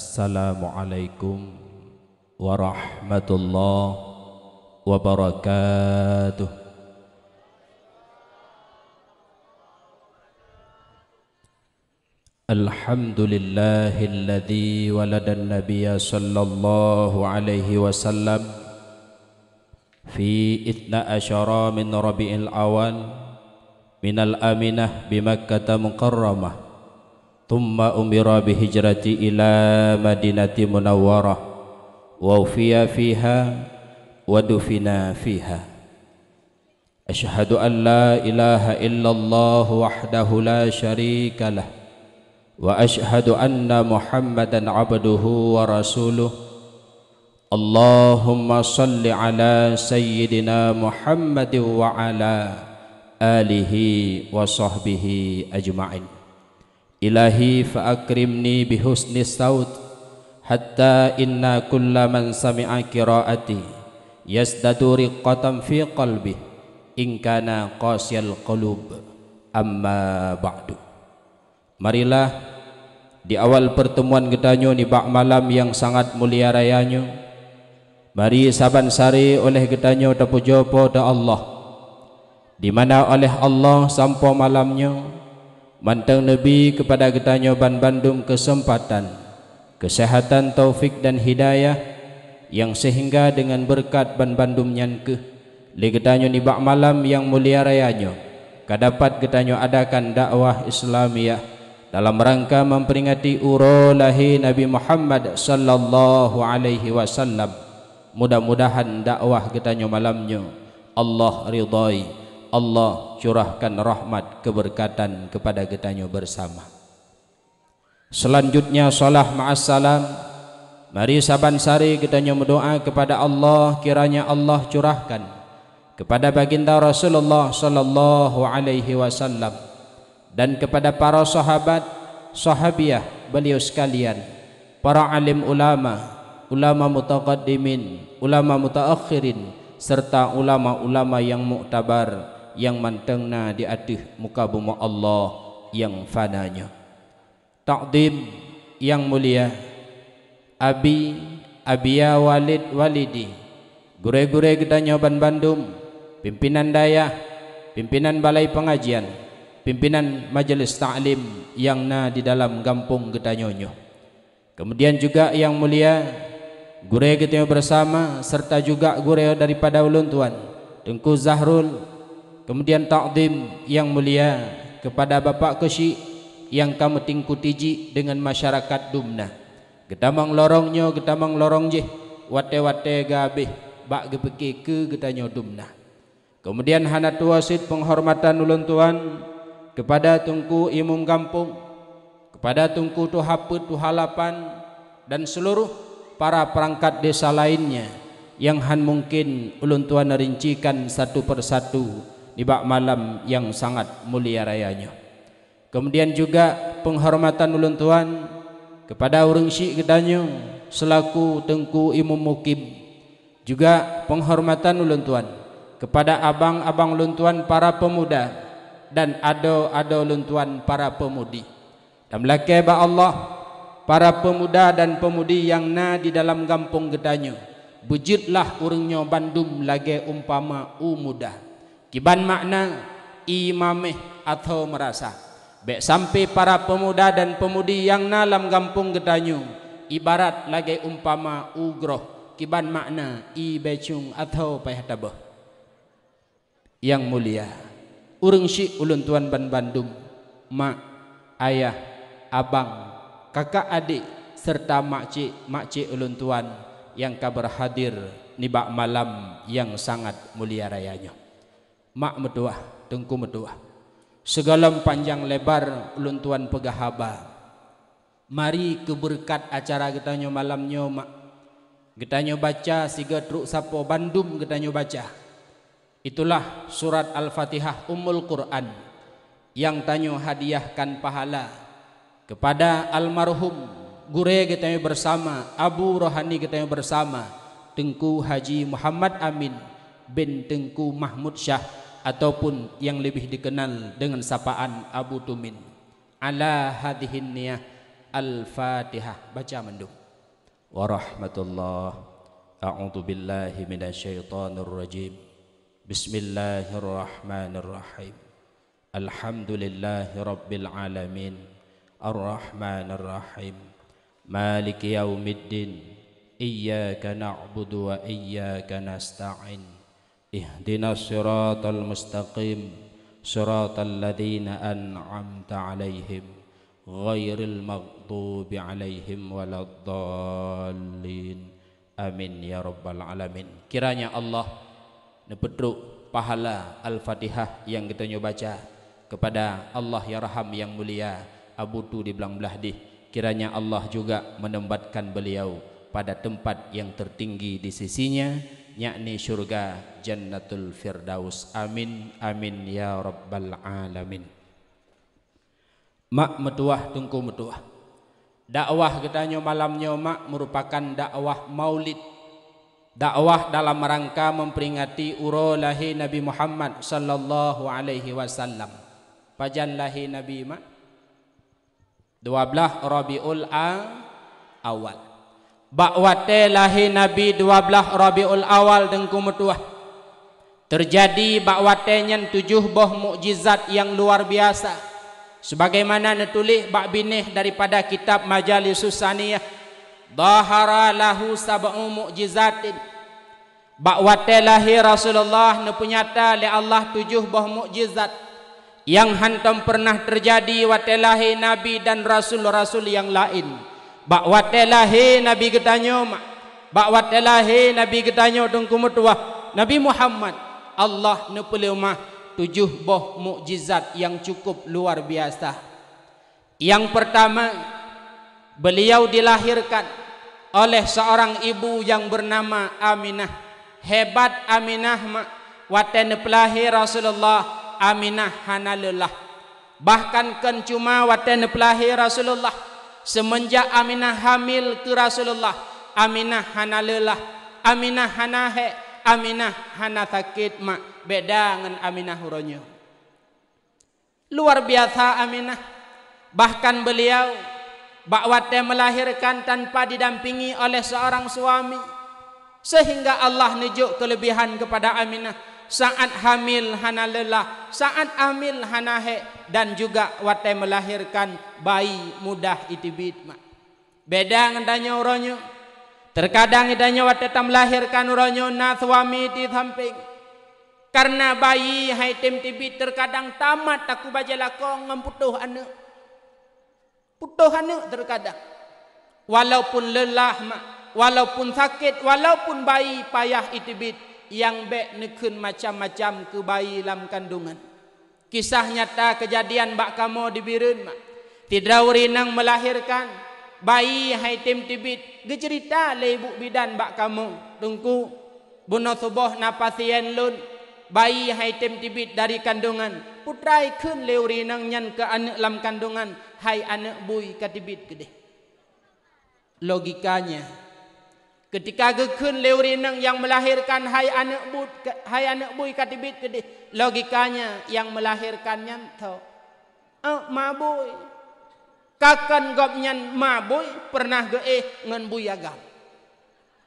السلام عليكم ورحمة الله وبركاته الحمد لله الذي ولد النبي صلى الله عليه وسلم في إثنى أشرى من ربيع الأوان من الأمنة بمكة مقرمة ثم أمر بهجرة إلى مدينة منورة ووفي فيها ودفن فيها أشهد أن لا إله إلا الله وحده لا شريك له وأشهد أن محمدا عبده ورسوله اللهم صل على سيدنا محمد وعلى آله وصحبه أجمعين Ilahi faakrimni bihusni saud, Hatta inna kulla man sami'a kiraati Yasdadu riqqatan fi qalbih Inkana qasyal qalub Amma ba'du Marilah di awal pertemuan getanyo di bak malam yang sangat mulia rayanya, Mari saban sari oleh kita getanyo tepujo pada Allah di mana oleh Allah sampo malamnya Manteng Nabi kepada kita nyoban Bandung kesempatan Kesehatan taufik dan hidayah Yang sehingga dengan berkat ban Bandung nyanku Ligetanya nibak malam yang mulia rayanya Kadapat getanya adakan dakwah Islamiah dalam rangka memperingati urolahi Nabi Muhammad sallallahu alaihi wasallam. Mudah-mudahan dakwah getanya malamnya Allah ridai. Allah curahkan rahmat keberkatan kepada kita bersama Selanjutnya salah ma'assalam Mari saban sari kitanya berdoa kepada Allah kiranya Allah curahkan kepada baginda Rasulullah sallallahu alaihi wasallam dan kepada para sahabat sahabiah beliau sekalian para alim ulama ulama mutaqaddimin ulama mutaakhirin serta ulama-ulama yang muktabar yang mantengna di atih muka bumi Allah yang fananya. Takdim yang mulia. Abi Abia Walid Walidi. Gure-gure kita nyoban Bandung. Pimpinan daya, pimpinan balai pengajian, pimpinan majelis taklim yang na di dalam kampung kita nyonyo. Kemudian juga yang mulia gure kita bersama serta juga gure daripada ulun tuan. Tengku Zahrul Kemudian ta'zim yang mulia kepada bapak kesi yang kamu tingku tiji dengan masyarakat dumna. Getamang lorongnya, getamang lorong je. Wate-wate gabih, bak gepeki ke getanya dumna. Kemudian hanat wasit penghormatan ulun tuan kepada tungku imum kampung, kepada tungku tuhape tuhalapan dan seluruh para perangkat desa lainnya yang han mungkin ulun tuan rincikan satu persatu Iba malam yang sangat mulia rayanya Kemudian juga penghormatan ulun tuan Kepada orang syik ketanya Selaku tengku Imam mukim Juga penghormatan ulun tuan Kepada abang-abang ulun tuan para pemuda Dan ado-ado ulun tuan para pemudi Dan lakibah Allah Para pemuda dan pemudi yang na di dalam kampung ketanya Bujitlah orangnya bandum lagi umpama umudah Kiban makna imameh atau merasa. Bek sampai para pemuda dan pemudi yang nalam gampung gedanyu ibarat lagi umpama ugroh kiban makna ibecung atau payah pehatabe. Yang mulia, urung si ulun tuan ban Bandung, mak, ayah, abang, kakak adik serta makcik makcik ulun tuan yang kabar hadir nibak malam yang sangat mulia rayanya mak meduah tengku meduah segala panjang lebar luntuan pegahaba mari keberkat acara kita nyo malam nyo mak kita nyo baca siga truk sapo bandum kita nyo baca itulah surat al-fatihah ummul quran yang tanyo hadiahkan pahala kepada almarhum gure kita bersama abu rohani kita bersama tengku haji muhammad amin bin Tengku Mahmud Shah ataupun yang lebih dikenal dengan sapaan Abu Tumin. Ala hadhin niyah al-Fatihah. Baca mendung. Wa rahmatullah. A'udzu billahi minasyaitonir rajim. Bismillahirrahmanirrahim. Alhamdulillahi rabbil alamin. Arrahmanirrahim. Maliki yaumiddin. Iyyaka na'budu wa iyyaka nasta'in. Ihdinas siratal mustaqim Siratal ladhina an'amta alaihim Ghairil maghdubi alaihim waladhalin Amin ya rabbal alamin Kiranya Allah Nepetruk pahala Al-Fatihah yang kita baca Kepada Allah ya Raham yang mulia Abu Tu di belang belah di Kiranya Allah juga menempatkan beliau Pada tempat yang tertinggi di sisinya Dan yakni syurga jannatul firdaus amin amin ya rabbal alamin mak metuah tungku metuah dakwah kita nyo malam nyo mak merupakan dakwah maulid dakwah dalam rangka memperingati uro lahi nabi Muhammad sallallahu alaihi wasallam pajan lahi nabi mak 12 Rabiul Awal Bakwate lahir Nabi 12 Rabiul Awal dengku metuah. Terjadi bakwate nyen tujuh boh mukjizat yang luar biasa. Sebagaimana netulih bak binih daripada kitab Majalis Saniyah. Dahara lahu sab'u mukjizatin. Bakwate lahir Rasulullah nepunyata le Allah tujuh boh mukjizat yang hantam pernah terjadi wate lahir Nabi dan Rasul-Rasul yang lain. Bakwat watte lahir Nabi ketanyo mak. Bakwat watte lahir Nabi ketanyo tungku mutuah. Nabi Muhammad Allah nepele tujuh boh mukjizat yang cukup luar biasa. Yang pertama beliau dilahirkan oleh seorang ibu yang bernama Aminah. Hebat Aminah mak. Waten nepelahir Rasulullah Aminah hanalullah. Bahkan kan cuma waten nepelahir Rasulullah semenjak Aminah hamil ke Rasulullah Aminah hana lelah Aminah hana he Aminah hana sakit mak beda dengan Aminah huronyo luar biasa Aminah bahkan beliau bakwatnya melahirkan tanpa didampingi oleh seorang suami sehingga Allah nujuk kelebihan kepada Aminah saat hamil hana lelah, saat hamil hana he dan juga wate melahirkan bayi mudah itu bidma. Beda dengan tanya uronyo. Terkadang itanya wate tam lahirkan uronyo na suami di samping. Karena bayi hai tim tibit terkadang tamat aku baca lakong ngemputuh anu. Putuh anu terkadang. Walaupun lelah mak, walaupun sakit, walaupun bayi payah itibit yang bek nekun macam-macam ke bayi dalam kandungan. Kisah nyata kejadian bak kamu di birun Tidak urinang melahirkan bayi haitim tibit. Gecerita le ibu bidan bak kamu. tunggu bunuh suboh napasien lun. Bayi haitim tibit dari kandungan. Putra ikun le urinang nyan ke anak dalam kandungan. Hai anak bui katibit ke Logikanya. Logikanya. Ketika gekun leurineng yang melahirkan hai anak bud hai anak bui katibit kedi logikanya yang melahirkan nyanto oh, eh, maboy kakan gop nyan maboy pernah ge eh ngan bui agam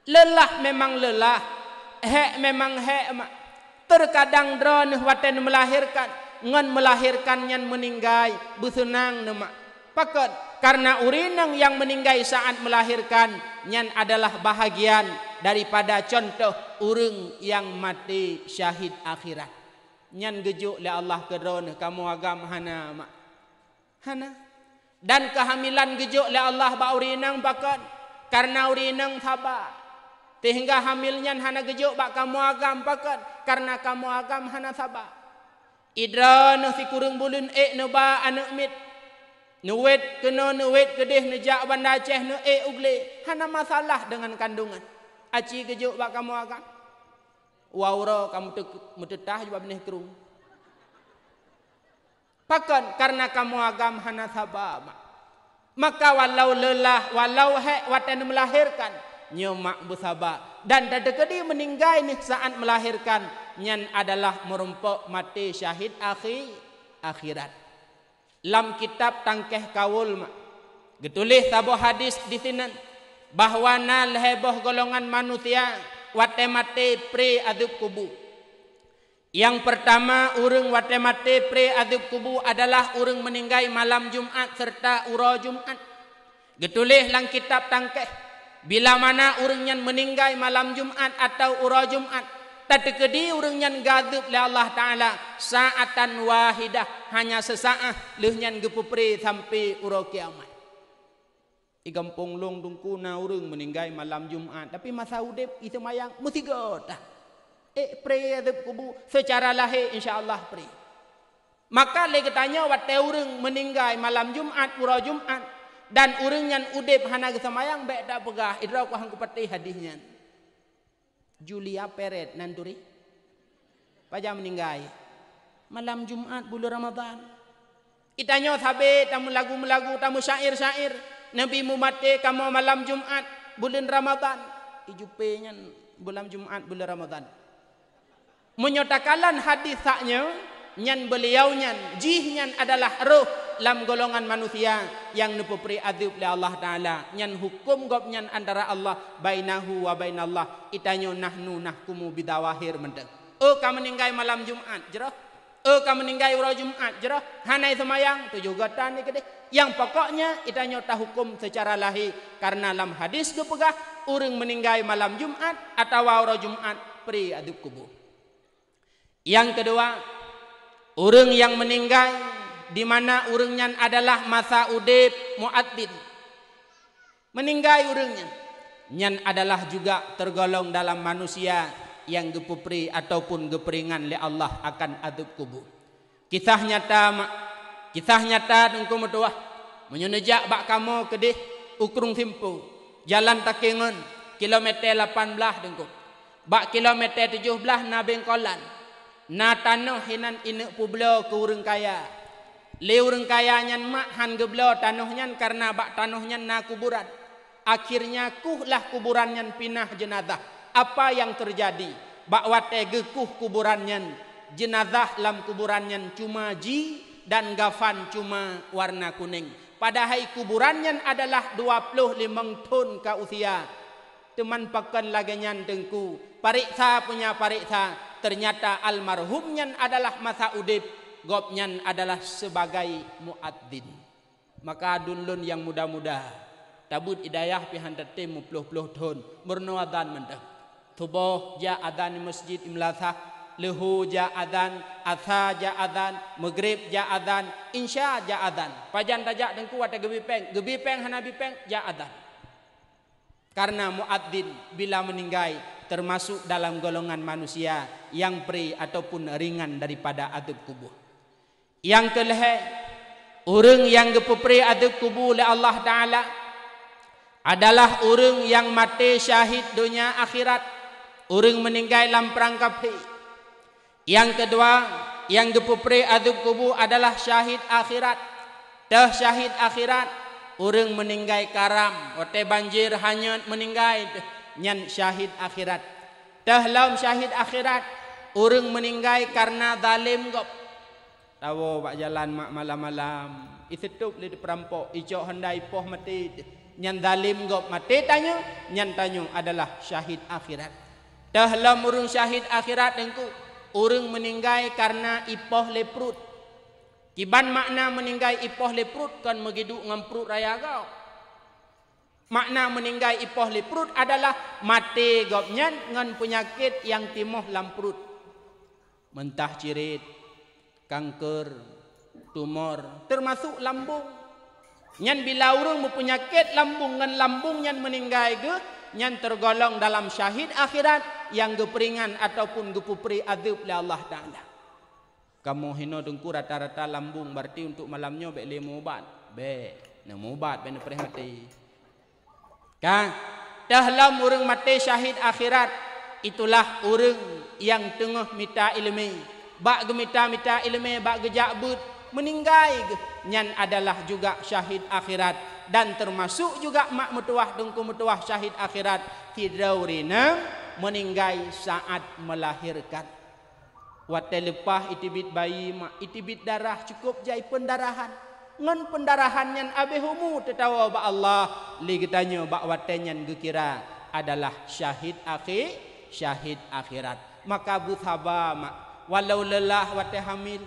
lelah memang lelah he memang he mak terkadang drone waten melahirkan ngan melahirkan nyan meninggai busenang nemak Pakat karena urineng yang meninggai saat melahirkan yang adalah bahagian daripada contoh urung yang mati syahid akhirat. yang gejuk le Allah kerana kamu agam hana mak. Hana. Dan kehamilan gejuk le Allah bau urineng pakat karena urineng sabar. Sehingga hamilnya hana gejuk ba kamu agam pakat karena kamu agam hana sabar. Idran si kurung bulun e eh, noba anak mit Nuwet kena nuwet kedih nejak banda ceh nu e eh ugle. Hana masalah dengan kandungan. Aci kejuk bak kamu akan. Waura kamu te metetah juga benih kru. Pakan karena kamu agam hana sabab. Maka walau lelah, walau hek watan melahirkan, nyomak busabak. Dan tak terkedi meninggal ini saat melahirkan, nyan adalah merumpok mati syahid akhir akhirat lam kitab tangkeh kawul mak. Getulih tabo hadis di sini bahawa nal heboh golongan manusia watemate pre aduk kubu. Yang pertama urung watemate pre aduk kubu adalah urung meninggai malam Jumat serta uro Jumat. Getulih lang kitab tangkeh bila mana urungnya meninggai malam Jumat atau uro Jumat Tadkedi urung nyan gadub le Allah Ta'ala Saatan wahidah Hanya sesaat Leh nyan gepupri sampai urung kiamat Igampung long na urung meninggai malam Jumat Tapi masa udep itu mayang Mesti gota Eh pray adub kubu Secara lahir Allah pray Maka lagi tanya Wattai urung meninggai malam Jumat Urung Jumat dan urung yang udep hana kesemayang baik tak pegah idrak ku hang kupati hadisnya Julia Peret Nanduri Pajam meninggal Malam Jumat bulan Ramadhan Itanya sabi Tamu lagu-lagu Tamu syair-syair Nabi Mu Mati Kamu malam Jumat Bulan Ramadhan Ijupenya Bulan Jumat bulan Ramadhan Menyatakan hadis saknya Nyan beliau nyan Jih nyan adalah roh lam golongan manusia yang nupupri pri azib li Allah taala nyan hukum gopnya antara Allah bainahu wa bainallah itanyo nahnu nahkumu bidawahir mendek o ka meninggai malam jumat jerah o ka meninggai ro jumat jerah hanai semayang tu juga tani gede yang pokoknya itanyo ta hukum secara lahir karena lam hadis du pegah urang meninggai malam jumat atau ro jumat pri azib kubur yang kedua Orang yang meninggal di mana urungnya adalah masa udib muadzin meninggai urungnya nyan adalah juga tergolong dalam manusia yang gepupri ataupun geperingan le Allah akan adab kubu kisah nyata kisah nyata tungku mutua menyunejak bak kamu kedih ukurung simpu jalan takingun kilometer 18 tungku bak kilometer 17 nabing kolan na tanuh hinan inuk publo ke kaya Leureng kayanya mak han geblo tanuhnya karena bak tanuhnya na kuburan. Akhirnya kuhlah kuburannya pinah jenazah. Apa yang terjadi? Bak wate gekuh kuburannya. Jenazah lam kuburannya cuma ji dan gafan cuma warna kuning. Padahal kuburannya adalah 25 ton ka usia. Teman pakan laganya tengku. Pariksa punya pariksa. Ternyata almarhumnya adalah masa udip Gopnyan adalah sebagai muadzin. Maka dulun yang muda-muda tabut idayah pi handa temu puluh-puluh tahun merno adan mande. ja adan masjid imlatha, lehu ja adan, atha ja adan, maghrib ja adan, insya ja adan. Pajan tajak deng kuat gebi peng, gebi peng hanabi peng ja adan. Karena muadzin bila meninggai termasuk dalam golongan manusia yang pri ataupun ringan daripada adab kubur yang kelehe orang yang gepepre ada kubu le Allah taala adalah orang yang mati syahid dunia akhirat orang meninggal dalam perang kafir yang kedua yang gepepre ada kubu adalah syahid akhirat dah syahid akhirat orang meninggal karam wate banjir hanya meninggal yang syahid akhirat dah lam syahid akhirat orang meninggal karena zalim gop tawo pak jalan mak malam-malam isetup le perampok ico hendai poh mati nyan zalim gop mati tanya. nyan tanyo adalah syahid akhirat dah urung syahid akhirat dengku urung meninggai karena ipoh leprut kiban makna meninggai ipoh leprut kan megidu ngemprut raya kau makna meninggai ipoh leprut adalah mati gop dengan penyakit yang timoh lamprut mentah cirit kanker, tumor, termasuk lambung. Yang bila orang berpenyakit lambung dengan lambung yang meninggal ke, yang tergolong dalam syahid akhirat yang geperingan ataupun gepupri azab oleh Allah Ta'ala. Kamu hina tengku rata-rata lambung berarti untuk malamnya baik mubat, ubat. Baik. Nak ubat, baik nak perih mati. Kan? orang mati syahid akhirat, itulah orang yang tengah minta ilmi bak gemita-mita ilmu bak gejak gejabut meninggai yang adalah juga syahid akhirat dan termasuk juga mak mutuah dengku mutuah syahid akhirat tidaurina meninggai saat melahirkan Wate lepah itibit bayi ma itibit darah cukup jai pendarahan ngan pendarahan yang abehumu tetawa ba Allah li ketanya ba wate nyan gekira adalah syahid akhir syahid akhirat maka buthaba mak walau lelah wate hamil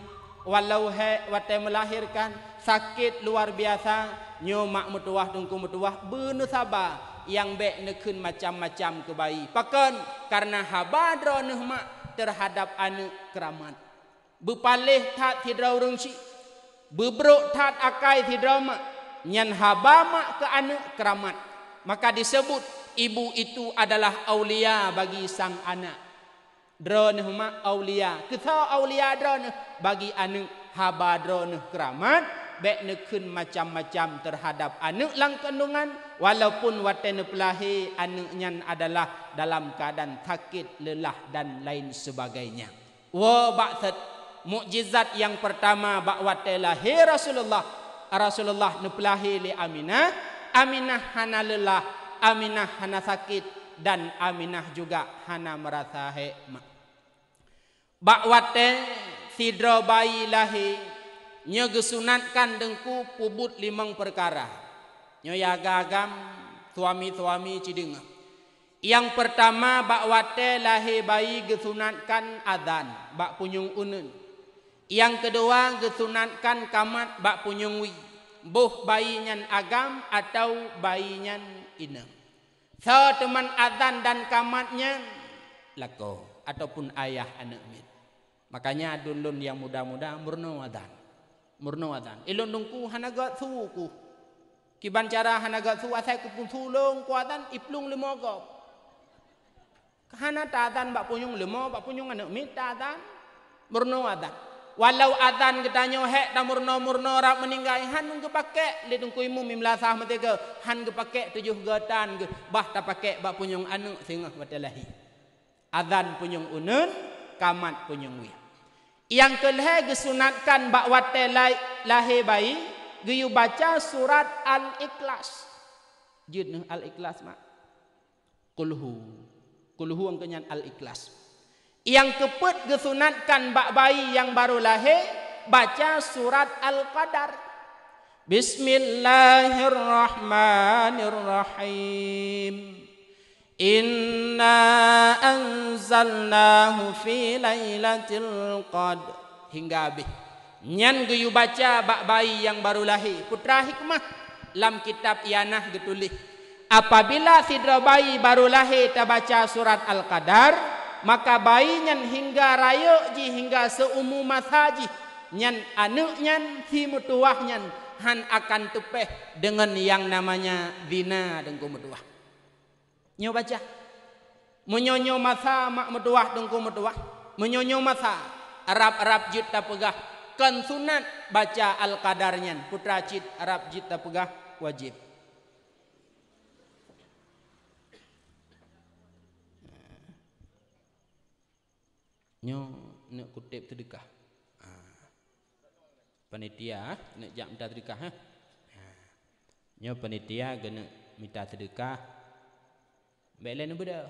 walau he wate melahirkan sakit luar biasa nyo mutuah tungku mutuah benu sabar yang baik nekun macam-macam kebayi pakan karena habadro nuh mak terhadap anak keramat bepalih tak tidak orang si tak akai tidak mak nyan mak ke anak keramat maka disebut ibu itu adalah aulia bagi sang anak drone huma aulia kita aulia drone bagi anu haba drone keramat bek ne macam macam terhadap anu lang kandungan walaupun watene pelahi anu nyan adalah dalam keadaan sakit lelah dan lain sebagainya wa ba'that mujizat yang pertama bak watel lah, rasulullah rasulullah ne pelahi li aminah aminah hana lelah aminah hana sakit dan aminah juga hana merasa hikmah Bakwate sidro bayi lahi nyege sunatkan dengku pubut limang perkara. Nyoya agam suami-suami cidinga. Yang pertama bakwate lahi bayi gesunatkan adan bak punyung unen. Yang kedua gesunatkan kamat bak punyung wi. Boh bayi nyan agam atau bayi nyan ina. So teman adan dan kamatnya lako ataupun ayah anak min. Makanya dulun yang muda-muda murno adan. Murno adan. Ilundungku hanaga suku. Kiban cara hanaga su asai ku pun sulung ku adan iplung limogo. Kahana tadan bak punyung limo bak punyung anak mit tadan murno adan. Walau adan kita nyohe dan murno murno rap meninggai han ke pake lidung ku imu mimla sah metega han ke pake tujuh gatan ke bah ta pake bak punyung anak singah batelahi. Adan punyung unun kamat punyung wi. Yang kelah gesunatkan bakwat telai lahir bayi, giyu baca surat al-ikhlas. Jid al-ikhlas mak. Kulhu. Kulhu yang kenyan al-ikhlas. Yang keput gesunatkan bak bayi yang baru lahir, baca surat al-qadar. Bismillahirrahmanirrahim. إنا أنزلناه في ليلة القدر hingga nyan geyu baca bak bayi yang baru lahir putra hikmah dalam kitab ianah ditulis. apabila sidra bayi baru lahir terbaca surat al-qadar maka bayi nyan hingga raya ji hingga seumur masa ji nyan anuk nyan si mutuah nyan han akan tupeh dengan yang namanya zina dengan kumutuah nyo baca menyonyo masa mak meduah dengku meduah menyonyo masa arab arab juta pegah kan sunat baca al qadarnya putra cit arab juta pegah wajib nyo nak kutip terdekah ah. panitia ah. nak jam terdekah ha. nyo panitia kena minta terdekah Belen beda.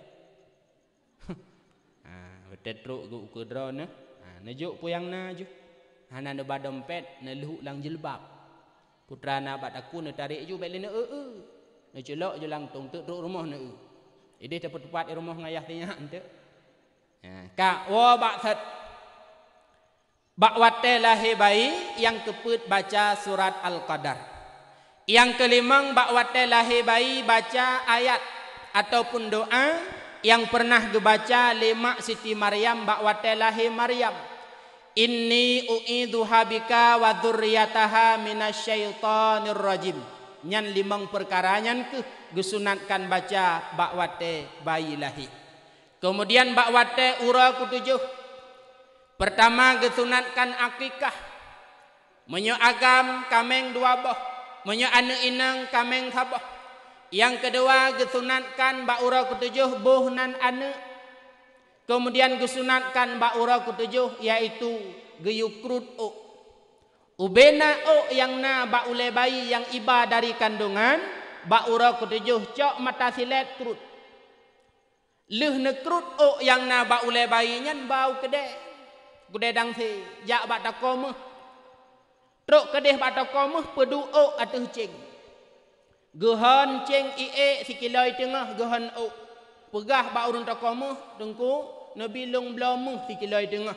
ha, betetruk ke ukur drone. Ha, ah, nejuk puyang na ju. Ha, ah, na neba dompet, na luhuk lang jelbab. Putra na bat aku na tarik ju, belen na ee. Na celok ju lang tong tetruk rumah na ee. Eh. tepat tepat di rumah ngayah tanya. Ah, ha, kak, wo bak set. Bak wate lahir bayi yang keput baca surat Al-Qadar. Yang kelima, bak wate lahir bayi baca ayat ataupun doa yang pernah dibaca lima Siti Maryam bakwatelahi Maryam. Inni u'idhu habika wa dhurriyataha minasyaitonir rajim. Yang limang perkara yang ke gesunatkan baca bakwate bayi lahi. Kemudian bakwate ura kutujuh. Pertama gesunatkan akikah. Menyu agam kameng dua boh. Menyu anu inang kameng kaboh. Yang kedua gesunatkan bakura ketujuh buh ane. Kemudian gesunatkan bakura ketujuh yaitu geyukrut o. Ubena o yang na bakule bayi yang iba dari kandungan. bakura ketujuh cok mata silat krut. Leh ne krut o yang na bakule bayi nyan bau kede Kedek dang si jak batakomuh. Truk kedek batakomuh pedu o atuh cing. Cing. Gehan ceng ie sikilai tengah gehan o. Pegah ba urun tokoh mu tungku nabi long blamu sikilai tengah.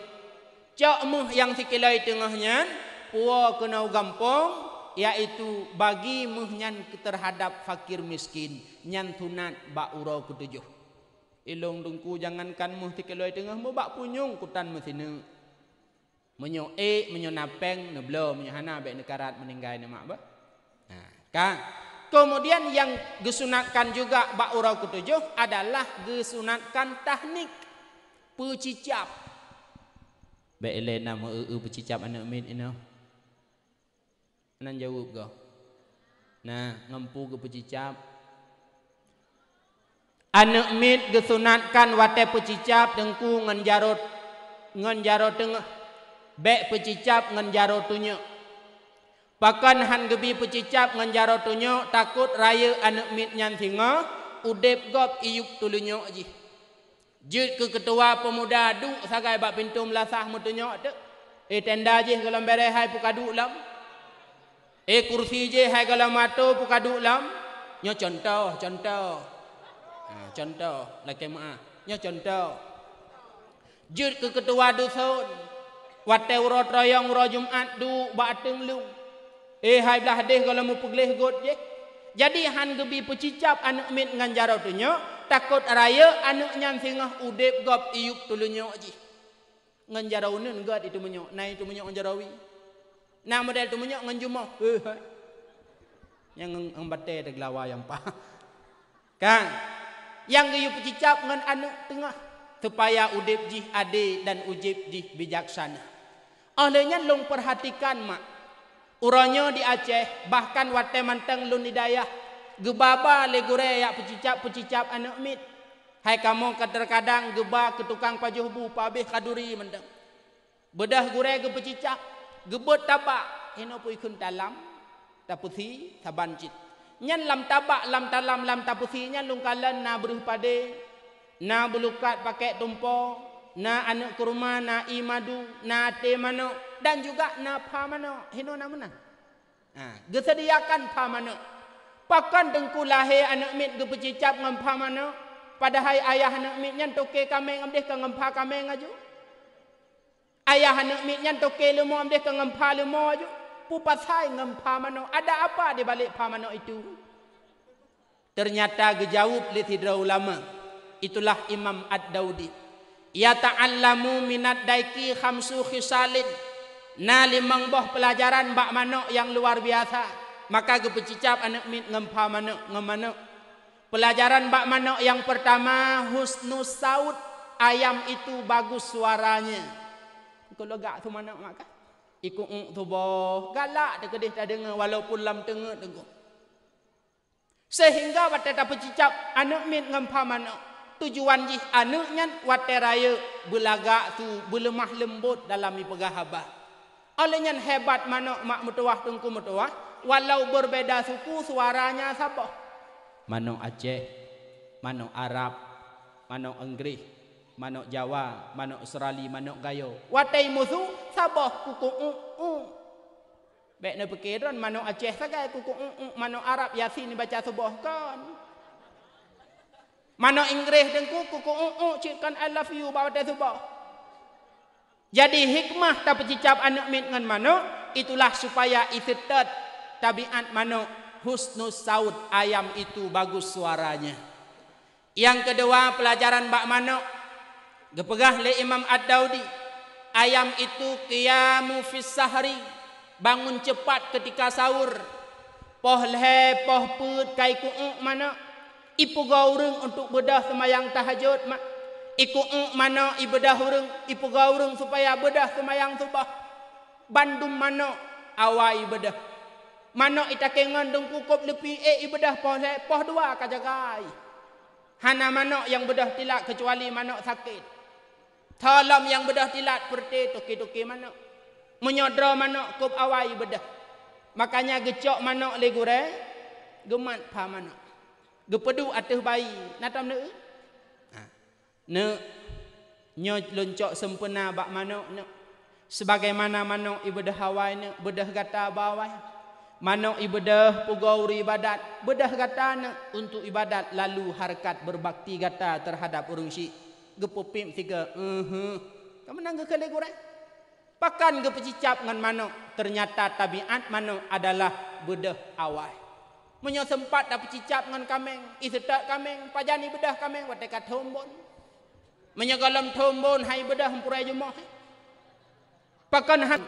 Cak mu yang sikilai tengahnya puo kenau gampong yaitu bagi mu nyan terhadap fakir miskin nyan tunat ba uro ketujuh. Ilong tengku jangankan mu sikilai tengah mu ba punyung kutan mu sini. Menyo e menyo napeng neblo menyo hana baik negara meninggal ni mak ha, ba. Nah, kan? Kemudian yang gesunatkan juga Bak Ba'urau ketujuh adalah gesunatkan teknik pecicap. Baiklah nama ee e, pecicap anak min ini. Nan jawab ke? Nah, ngempu ke pecicap? Anak min gesunatkan wate pecicap dengku ngan jarot tengah. Baik pecicap ngan jarot tunyuk. Bahkan han gebi pecicap ngan jaro tunyo takut raya anak mit nyan singa udep gop iuk tulunyo aji. Jut ke ketua pemuda duk sagai bak pintu melasah mutunyo de. E tenda je kalau bere hai puka duk lam. Eh kursi je hai kalau mato pukadu duk lam. Nyo contoh, contoh. Ha, contoh, lakai ma. Ha. Nyo contoh. Jut ke ketua dusun. Wat uro troyong uro jumat duk bak tenglung. Eh hai belah deh kalau mau pegleh god je. Jadi han gebi pecicap anak min ngan jarau tu takut raya anak nyan singah udep gop iup tu aji. ji. Ngan jarau nun god itu munyo, nai itu munyo ngan jarawi. Na model itu munyo ngan jumo. Eh Yang ngan bate de glawa yang pa. Kan? Yang gebi pecicap ngan anak tengah supaya udep ji ade dan ujib ji bijaksana. Olehnya long perhatikan mak Uranya di Aceh, bahkan watai manteng lun hidayah. Gebaba legure ya pecicap-pecicap anak mit. Hai kamu kadang-kadang geba ke tukang pajuh bu, pabih kaduri mendeng. Bedah gure ke pecicap, gebet tabak. Ino pun ikun dalam, tapusi sabancit. Nyan lam tabak, lam talam, lam tapusi, nyan lungkalan na beruh pade, na belukat pakai tumpo, na anak kurma, na imadu, na temanok dan juga na pamano hino na mana ha gesediakan pamano pakan dengku lahir anak mit ge pecicap ngam pamano Padahal ayah anak mit nyan toke kame ngam deh ke ngam pa kami ngaju ayah anak mit nyan toke lumo ngam deh ke ngam pa lumo aju pupasai ngam pamano ada apa di balik pamano itu ternyata gejawab le tidra ulama itulah imam ad-daudi ya ta'allamu minad daiki khamsu khisalin Nali mengboh pelajaran bak Manok yang luar biasa. Maka gue pecicap anak mit ngempa manok ngemanuk. Pelajaran bak Manok yang pertama husnus saud ayam itu bagus suaranya. Kau lega tu manuk maka. ikut ung tu boh galak tak kedih tak dengar walaupun lam tengok tengok. Sehingga wate tak pecicap anak mit ngempa manok Tujuan jih anaknya wate raya belaga tu belemah lembut dalam ipegah habat. Oleh yang hebat mana mak mutuah tungku mutuah. Walau berbeda suku suaranya siapa? Mano Aceh, mano Arab, mano Inggris, mano Jawa, mano Australia, mano Gayo. Watai musuh siapa? Kuku u u. Bek ne pikiran Aceh sagai kuku u u mano Arab Yasin baca subuh kan. Mano Inggris dengku kuku u u cikkan I love you bawa te subuh. Jadi hikmah tak pecicap anak min dengan manuk itulah supaya itu itetet tabiat manuk husnus saud ayam itu bagus suaranya. Yang kedua pelajaran bak manuk gepegah le Imam Ad-Daudi ayam itu qiyamu fis sahri bangun cepat ketika sahur. Poh le poh put kai ku manuk ipu gaurung untuk bedah semayang tahajud mak Ikut mana ibadah hurung ipegau orang supaya ibadah semayang subah. Bandung mana awai ibadah. Mana ita kengan dung kukup lepi e eh, ibadah poh saya poh dua kajagai. Hana mana yang bedah tilat kecuali mana sakit. Talam yang bedah tilat perti toki toki mana. Menyodra mana kup awai ibadah. Makanya gecok mana legure, gemat pa mana. Gepedu atuh bayi. Natam ne'e. Eh? ne nyo luncok sempena bak mano ne sebagaimana mano ibadah hawai ne bedah kata bawai mano ibadah pugau ibadat bedah kata ne untuk ibadat lalu harkat berbakti kata terhadap orang si gepopim tiga uh -huh. kamu nangga kali gurai pakan gepecicap dengan mano ternyata tabiat mano adalah bedah awai Menyempat sempat dapat cicap dengan kameng, isetak kameng, pajani bedah kameng, watekat hombon menyegalam tombon hai bedah hampurai jumah pakan han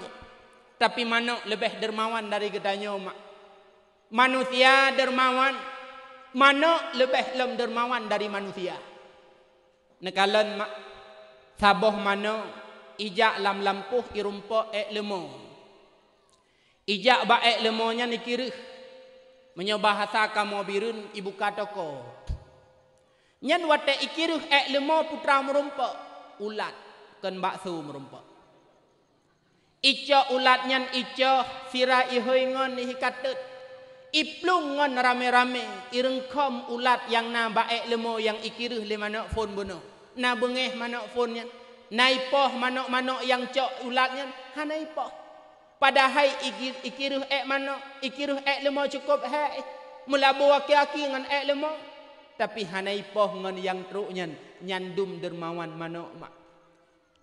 tapi mano lebih dermawan dari gedanya mak manusia dermawan mano lebih lem dermawan dari manusia nekalan mak saboh mano ijak lam lampuh irumpa ek lemo ijak ba ek lemonya nikirih menyo bahasa birun ibu katoko Nyen wate ikiruh ek lemo putra merumpa. Ulat. Ken baksu merumpa. Ica ulat nyen ica. Sira ihoi ngon ni hikatet. Iplung ngon rame-rame. Irengkom ulat yang na baik lima yang ikiruh lima nak fon bono. Na bengeh manak fon nyen. Naipoh manak-manak yang cok ulat nyen. Ha naipoh. Padahai ikiruh ek manak. Ikiruh ek lemo cukup hai. Mula buah kaki dengan ek lima. Ha tapi hanya poh ngan yang teruknya nyandum dermawan mano mak.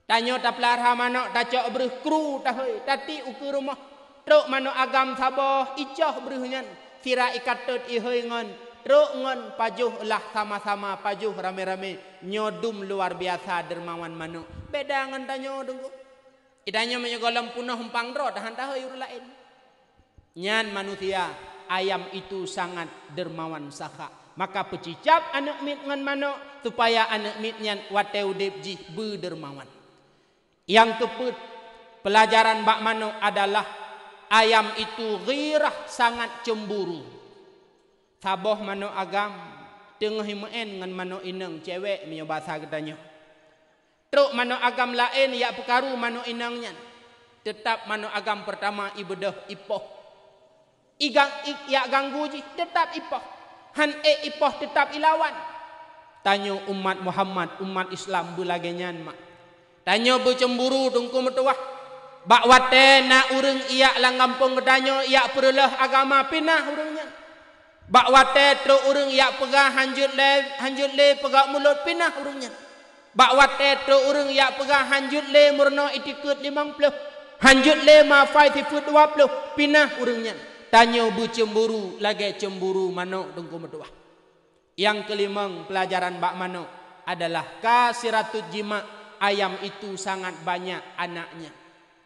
Tanya ta pelarha mano ta cok beruh kru ta hoi ta ukur rumah. teruk mano agam sabah icah beruh nyan. ikat ikatut i hoi ngan. Truk ngan pajuh lah sama-sama pajuh rame-rame. Nyodum luar biasa dermawan mano. Beda ngan tanya dungu. Idanya menyegolam punah umpang roh tahan ta hoi lain. Nyan manusia ayam itu sangat dermawan sahak maka pecicap anak mit ngan mano supaya anak mit nyan wate udep ji bedermawan yang keput pelajaran bak mano adalah ayam itu girah sangat cemburu Taboh mano agam tengah imen ngan mano inang cewek menyo bahasa katanya Teruk mano agam lain ya pekaru mano inangnya. Tetap mano agam pertama ibedah ipoh. Igang ik, ya ganggu ji tetap ipoh han e ipoh tetap ilawan tanyo umat Muhammad umat Islam belagenyan mak tanyo becemburu tungku metuah bak wate na urang iya langampung tanyo iya perulah agama pinah urangnya bak wate tro urang iya pega hanjut le hanjut le pega mulut pinah urangnya bak wate tro urang iya pega hanjut le murno itikut limang puluh hanjut le ma fai tifut dua puluh pinah urangnya Tanya bu cemburu lagi cemburu mana tunggu berdua. Yang kelima pelajaran bak mana adalah kasiratut jima ayam itu sangat banyak anaknya.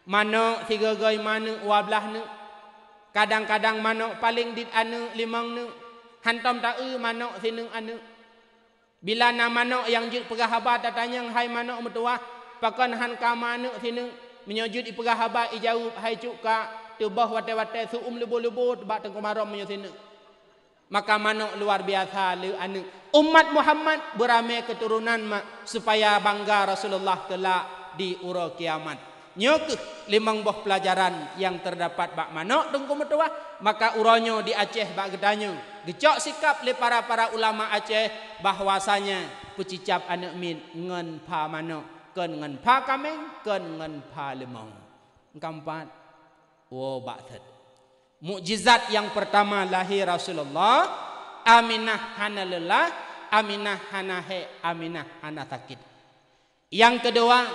Mana tiga gay mana wablah nu Kadang-kadang mana paling dit anu limang nu Hantam tak e mana sineng ane. Bila nak mana yang jut pegahabat tak tanya hai mana mertua. Pakan han kamana sineng. Menyujud ipegahabat ijawab hai cukak tu boh wate-wate suum lebu-lebut bak tengku marom nyo sini. Maka mano luar biasa le anu. Umat Muhammad beramai keturunan mak supaya bangga Rasulullah kelak di ura kiamat. Nyo ke limang boh pelajaran yang terdapat bak mano tengku metua maka uronyo di Aceh bak gedanyo. Gecok sikap le para-para ulama Aceh bahwasanya pecicap anu min ngen pa mano ken ngen pa kameng ken ngen pa limang. Engkau empat. Wow, oh, ba'thad. Mukjizat yang pertama lahir Rasulullah, Aminah hana lelah, Aminah hana he, Aminah hana sakit. Yang kedua,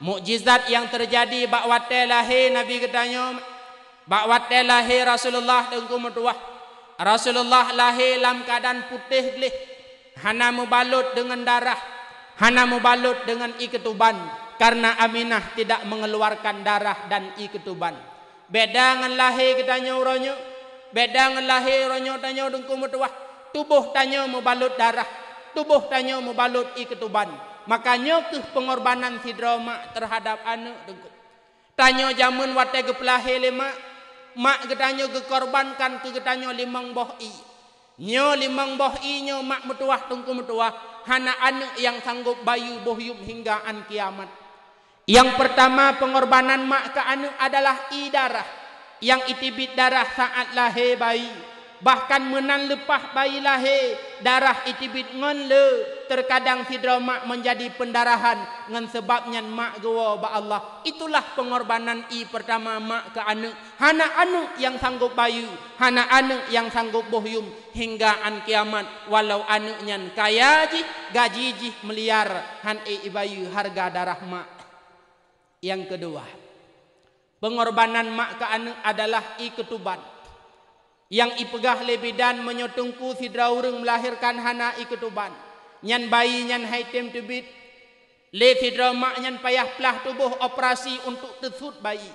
mukjizat yang terjadi ba'wate lahir Nabi katanya, ba'wate lahir Rasulullah dengan kumutuah. Rasulullah lahir dalam keadaan putih gelih. Hana mubalut dengan darah. Hana mubalut dengan iketuban. Karena Aminah tidak mengeluarkan darah dan iketuban beda ngan lahir kita nyo ronyo beda ngan lahir ronyo tanyo dengku mutuah tubuh tanyo mebalut darah tubuh tanyo mebalut iketuban makanya ke pengorbanan sidro mak terhadap anak dengku tanyo jamun wate ge pelahe lima mak getanyo ge korbankan ke getanyo limang boh i nyo limang boh i nyo mak mutuah tengku mutuah hana anak yang sanggup bayu bohyum hingga an kiamat yang pertama pengorbanan mak ke anak adalah idarah yang itibit darah saat lahir bayi. Bahkan menan lepas bayi lahir, darah itibit ngon le. Terkadang sidra mak menjadi pendarahan ngan sebabnya mak gua ba Allah. Itulah pengorbanan i pertama mak ke anak. Hana anu yang sanggup bayu, hana anu yang sanggup bohyum hingga an kiamat. Walau anaknya kaya ji, gaji ji meliar han e bayu harga darah mak. Yang kedua, pengorbanan mak ke anak adalah i ketuban. Yang ipegah lebih dan menyotongku sidra urung melahirkan hana i ketuban. Nyan bayi nyan haitim tubit. Le sidra mak nyan payah pelah tubuh operasi untuk tesut bayi.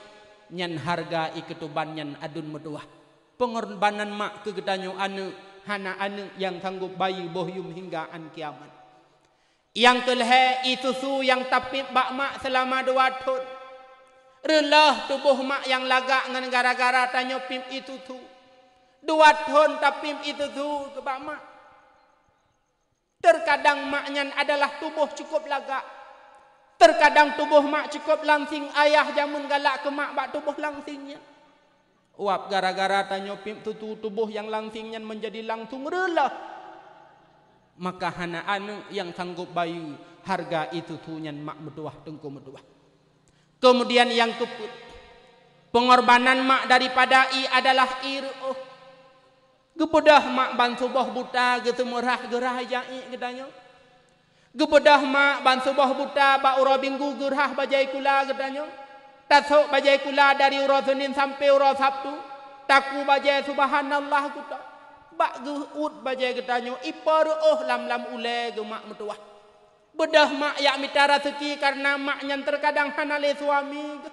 Nyan harga i ketuban nyan adun meduah. Pengorbanan mak ke ketanyu anak. Hana anak yang sanggup bayi bohyum hingga an kiamat yang kelha itu su yang tapit bak mak selama dua tahun. Relah tubuh mak yang lagak dengan gara-gara tanya pim itu tu. Dua tahun tapi itu tu ke bak mak. Terkadang maknya adalah tubuh cukup lagak. Terkadang tubuh mak cukup langsing ayah jamun galak ke mak bak tubuh langsingnya. Uap gara-gara tanya pim tu tu tubuh yang langsingnya menjadi langsung relah maka hana anu yang sanggup bayu harga itu tunyan mak meduah tengku meduah. Kemudian yang keput pengorbanan mak daripada i adalah iru. Oh. Gebedah mak bantu boh buta gitu murah gerah yang gedanyo. gedanya. Gebedah mak bantu boh buta ba uro binggu gerah bajai kula gedanyo. Tasuk bajai kula dari uro senin sampai uro sabtu. Taku bajai subhanallah gedanya bak ge ut baje ge tanyo ipar oh lam lam ule ge mak mutuah bedah mak yak mita rezeki karena mak nyan terkadang hanale suami ge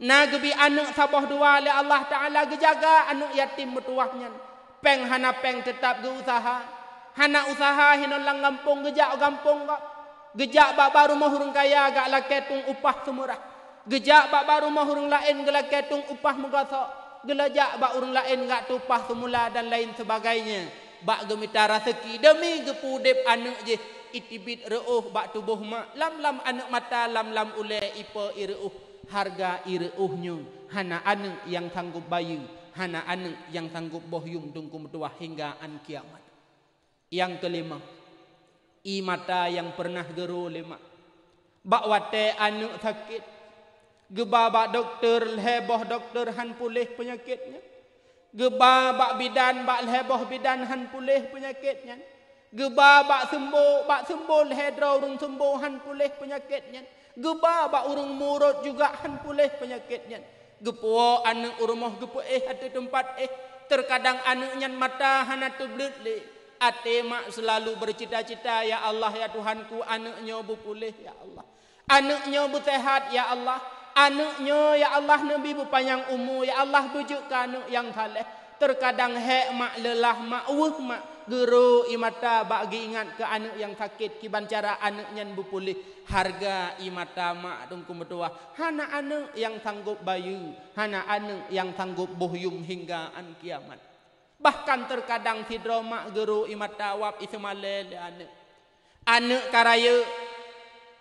nagbi anak sabah dua le Allah taala ge jaga anak yatim mutuah nyan peng hana peng tetap ge usaha hana usaha hinon lang kampung gejak kampung ka gejak bak baru mahurung kaya gak laketung upah semurah gejak bak baru mahurung lain gelaketung upah megasok gelejak bak urang lain ngak tupah semula dan lain sebagainya bak gemita rezeki demi gepudep anak je itibit reuh bak tubuh mak lam lam anak mata lam lam ule ipo ireuh harga ireuhnya hana anak yang tanggup bayu hana anak yang sanggup bohyum tungkum tuah hingga an kiamat yang kelima i mata yang pernah geru lemak bak wate anak sakit Gebabak doktor, leboh doktor han pulih penyakitnya. Gebabak bidan, bak leboh bidan han pulih penyakitnya. Gebabak bak sembuh, bak sembuh lehdra urung sembuh han pulih penyakitnya. Gebabak urung murut juga han pulih penyakitnya. Gepuo anak urumoh gepuo eh hati tempat eh. Terkadang anaknya mata han hatu beli. Ate mak selalu bercita-cita ya Allah ya Tuhanku anaknya bu pulih ya Allah. Anaknya bu sehat Ya Allah anaknya ya Allah nabi berpanjang umur ya Allah bujuk ke anak yang saleh terkadang hek mak lelah mak uh mak guru imata bagi ingat ke anak yang sakit kiban cara anaknya berpulih harga imata mak tungku mertua hana anak yang tanggup bayu hana anak yang tanggup buhyum hingga an kiamat bahkan terkadang sidro mak guru imata wap isemale anak anak karaya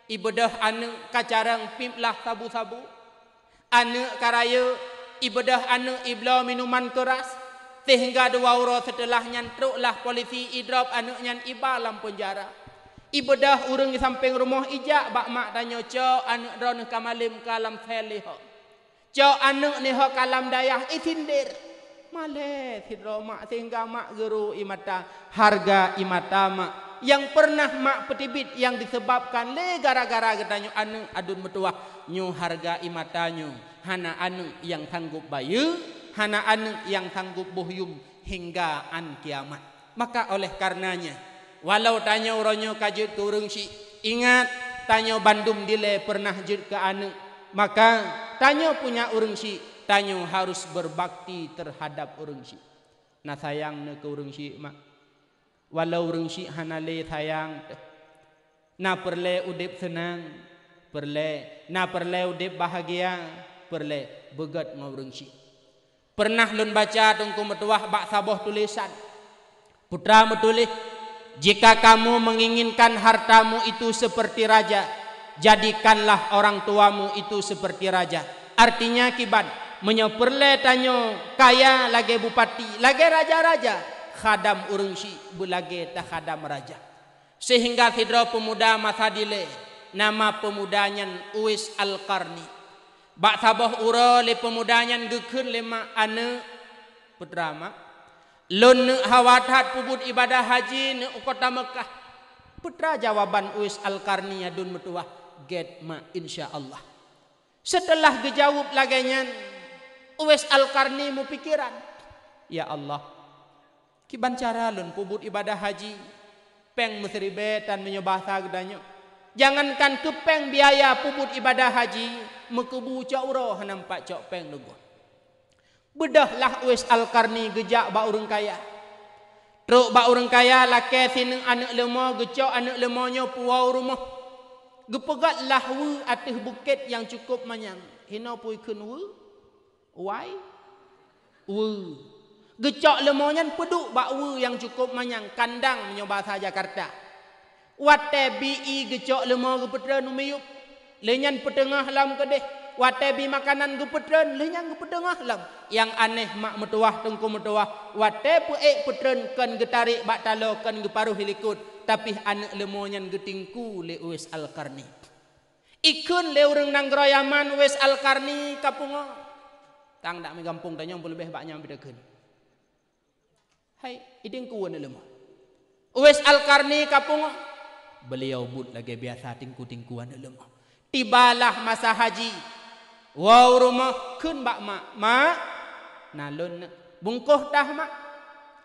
ibadah anak kacarang pimplah sabu-sabu. Anak karaya ibadah anak ibla minuman keras. Sehingga dua orang setelah nyantruklah polisi idrop anak nyan iba dalam penjara. Ibadah urung di samping rumah ijak bak mak tanya cok anak drone kamalim kalam selihok. Cok anak ni hok kalam dayah itindir. Malah sidro mak sehingga mak geru imata harga imata mak yang pernah mak petibit yang disebabkan le gara-gara getanyo anu adun metuah nyu harga imata nyu hana anu yang tanggup bayu hana anu yang tanggup buhyum hingga an kiamat maka oleh karenanya walau tanya uronyo kajut turung si ingat tanya bandum dile pernah jut ke anu maka tanya punya urung si tanyo harus berbakti terhadap orang si na sayang ne ke orang si mak walau urang si le sayang na perle udep senang perle na perle udep bahagia perle begat ngau urang si pernah lun baca tungku metuah bak saboh tulisan putra metulis jika kamu menginginkan hartamu itu seperti raja jadikanlah orang tuamu itu seperti raja artinya kibat menyeperle tanya kaya lagi bupati lagi raja-raja khadam urung si lagi tak khadam raja sehingga hidro pemuda masadile nama pemudanya Uis Al-Qarni bak sabah ura le pemudanya gekeun le mak ane putra mak lun hawatat pubut ibadah haji ne kota Mekah putra jawaban Uis Al-Qarni adun mutuah get mak insyaallah setelah gejawab laganya Uwes karni mu pikiran. Ya Allah. Kiban cara lun pubut ibadah haji. Peng musribetan menyebah tagdanya. Jangankan kepeng biaya pubut ibadah haji. Mekubu cak uroh nampak cok peng lugu. Bedahlah uwes karni gejak ba orang kaya. Teruk ba orang kaya lah sineng anak lemo gecok anak lemo lemonyo puau rumah. Gepegatlah wu atih bukit yang cukup manyang. Hina pui kenwu Why? Wu. Gecok lemonyan peduk bak wu yang cukup manyang kandang menyoba sahaja Jakarta. Wate bi i gecok lemo gupetren umiup. Lenyan petengah lam kedeh. Wate bi makanan gupetren lenyan gupetengah lam. Yang aneh mak metuah tengku metuah. Wate pu e petren ken getarik bak talo ken geparuh hilikut. Tapi anak lemonyan getingku le us al karni. Ikun leureng urang nanggroyaman wes al karni kapungo tang dak mai tanya pun lebih banyak bidakeun hai iding kuwan Ues al karni kapung beliau but lagi biasa tingku tingkuan lemah lah masa haji Wow rumah kun, bak mak mak nalun bungkoh dah mak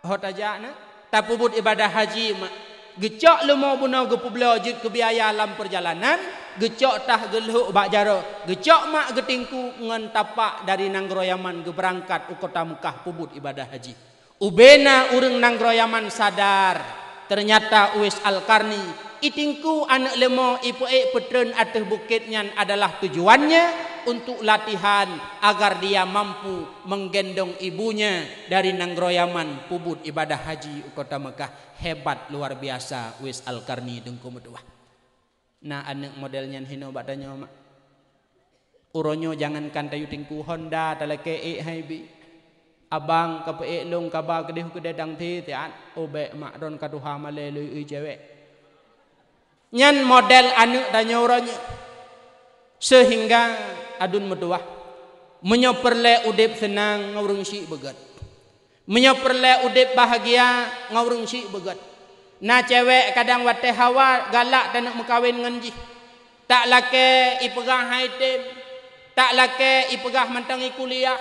Hot hotaja na tapubut ibadah haji mak Gecok lemo buna ke publa jut ke biaya perjalanan. Gecok tah geluk bak jaro. Gecok mak getingku ngan tapak dari nangroyaman Yaman u kota ukota Mekah pubut ibadah haji. Ubena urung nangroyaman sadar. Ternyata Uwis Al-Karni Itingku anak lemo ipo e petren atas bukitnya adalah tujuannya untuk latihan agar dia mampu menggendong ibunya dari Nanggroyaman pubut ibadah haji kota Mekah hebat luar biasa wis al karni dengku medua. Na anak modelnya hino badanya mak. Uronyo jangan tayu tingku Honda tala talake e haibi. Abang kape e long kaba kedih kedadang ti tian obek mak don katuha male lui nyan model anu tanya orangnya sehingga adun medua menyoperle udip senang ngurungsi si begat menyoperle udip bahagia ngurungsi si begat na cewek kadang wate hawa galak dan nak mekawin dengan tak lake ipegah haitim tak lake ipegah mentangi kuliah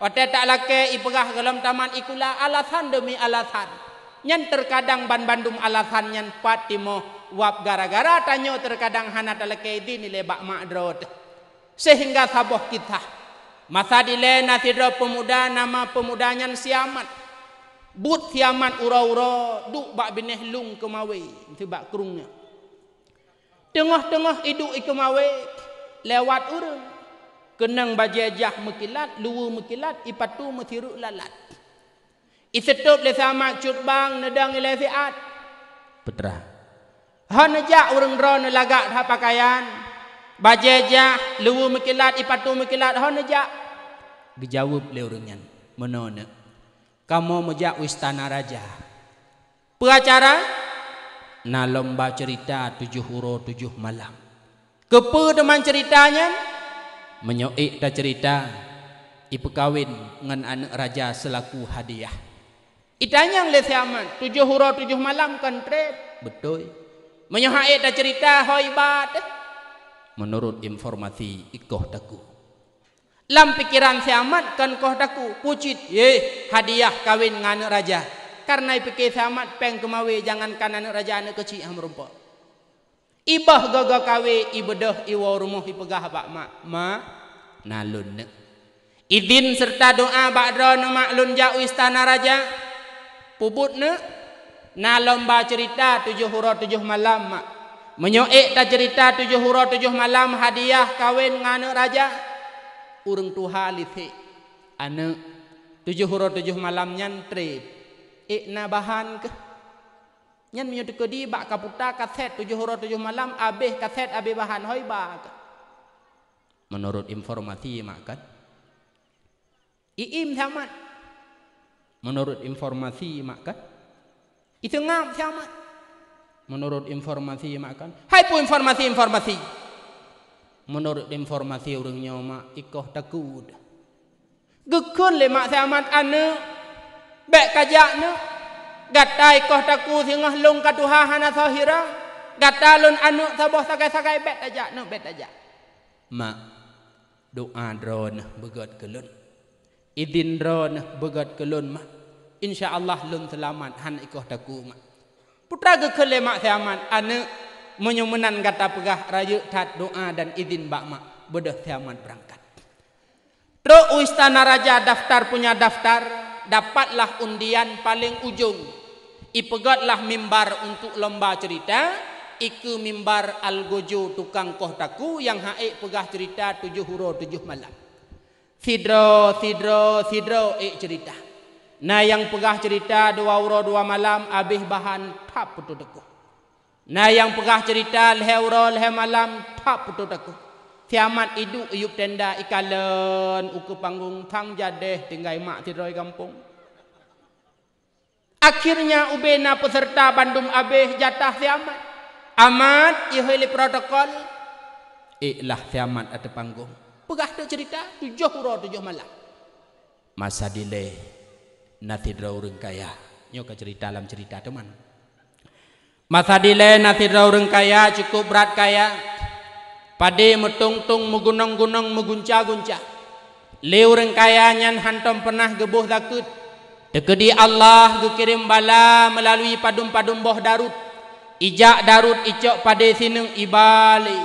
wate tak lake ipegah dalam taman ikula alasan demi alasan nyan terkadang ban bandum alasan nyan mo wab gara-gara tanya terkadang hana talakai di ni lebak makdrot sehingga saboh kita masa di dile nasidro pemuda nama pemudanya siamat but siamat ura-ura duk bak bineh lung kemawe itu bak kerungnya tengah-tengah iduk ikemawe lewat urung kenang bajajah mekilat luwu mekilat ipatu mesiruk lalat isetup le sama cutbang nedang ilasiat petrah Hon ja urang ro na laga tha pakaian. Baje ja luwu mukilat, ipatu mukilat. hon ja. Dijawab le urang nyan. Kamu meja istana raja. Pengacara na lomba cerita tujuh huru tujuh malam. Kepu deman ceritanya menyoik dah cerita kawin dengan anak raja selaku hadiah. Itanya le siaman tujuh huru tujuh malam kan tret. Betul menyohai dah cerita bat. menurut informasi ikoh daku lam pikiran si amat kan koh daku pucit ye hadiah kawin ngan raja karena pikir si amat peng jangan jangankan anak raja anak kecil yang merumpok ibah gaga kawe ibedah iwa rumah ipegah bak mak ma nalun nek izin serta doa badra na maklun ja istana raja pubut ne. Na lomba cerita tujuh huruf tujuh malam mak. Menyoek tak cerita tujuh huruf tujuh malam hadiah kawin ngane raja. Urang tuha lithi. Ane tujuh huruf tujuh malam nyantri. Ik na bahan ke. Nyan minyo tuku di bak kaputa kaset tujuh huruf tujuh malam abeh kaset abeh bahan hoi ba Menurut informasi makan. Iim tamat. Menurut informasi makan. Itu ngam siapa? Menurut informasi makan. Hai pun informasi informasi. Menurut informasi orang nyoma ikoh takut. Gekun le mak kiamat anu. Bek kaya anu. Gatai ikoh takut singah lung katuha hana sahira. Gatalun anu sabah sakai-sakai bek kaya anu. Bek kaya. Mak. Doa drone begat kelun. Idin drone begat kelun mak insyaallah lun selamat han ikoh daku mak putra ke kele mak selamat ane menyumenan kata pegah raya tat doa dan izin bak mak bedah selamat berangkat tro istana raja daftar punya daftar dapatlah undian paling ujung ipegatlah mimbar untuk lomba cerita iku mimbar algojo tukang koh taku yang haik pegah cerita tujuh huruf tujuh malam sidro sidro sidro ik cerita Na yang pegah cerita dua uro dua malam habis bahan tak putus dekuh. Na yang pegah cerita leh uro leh malam tak putus dekuh. Tiamat hidup yuk tenda ikalen uku panggung tang jadeh tinggal mak tiroi kampung. Akhirnya ubena peserta Bandung Abeh jatah tiamat. Amat ihli protokol. Ilah tiamat ada panggung. Pegah tu cerita tujuh uro tujuh malam. Masa dileh natidra urang kaya nyo ka cerita dalam cerita teman masadile natidra urang kaya cukup berat kaya pade tung, mugunung gunong, mugunca-gunca le urang kaya nyan hantam pernah geboh takut, Dekedi Allah gukirim bala melalui padum-padum boh darut. Ijak darut icok pada sinung ibali.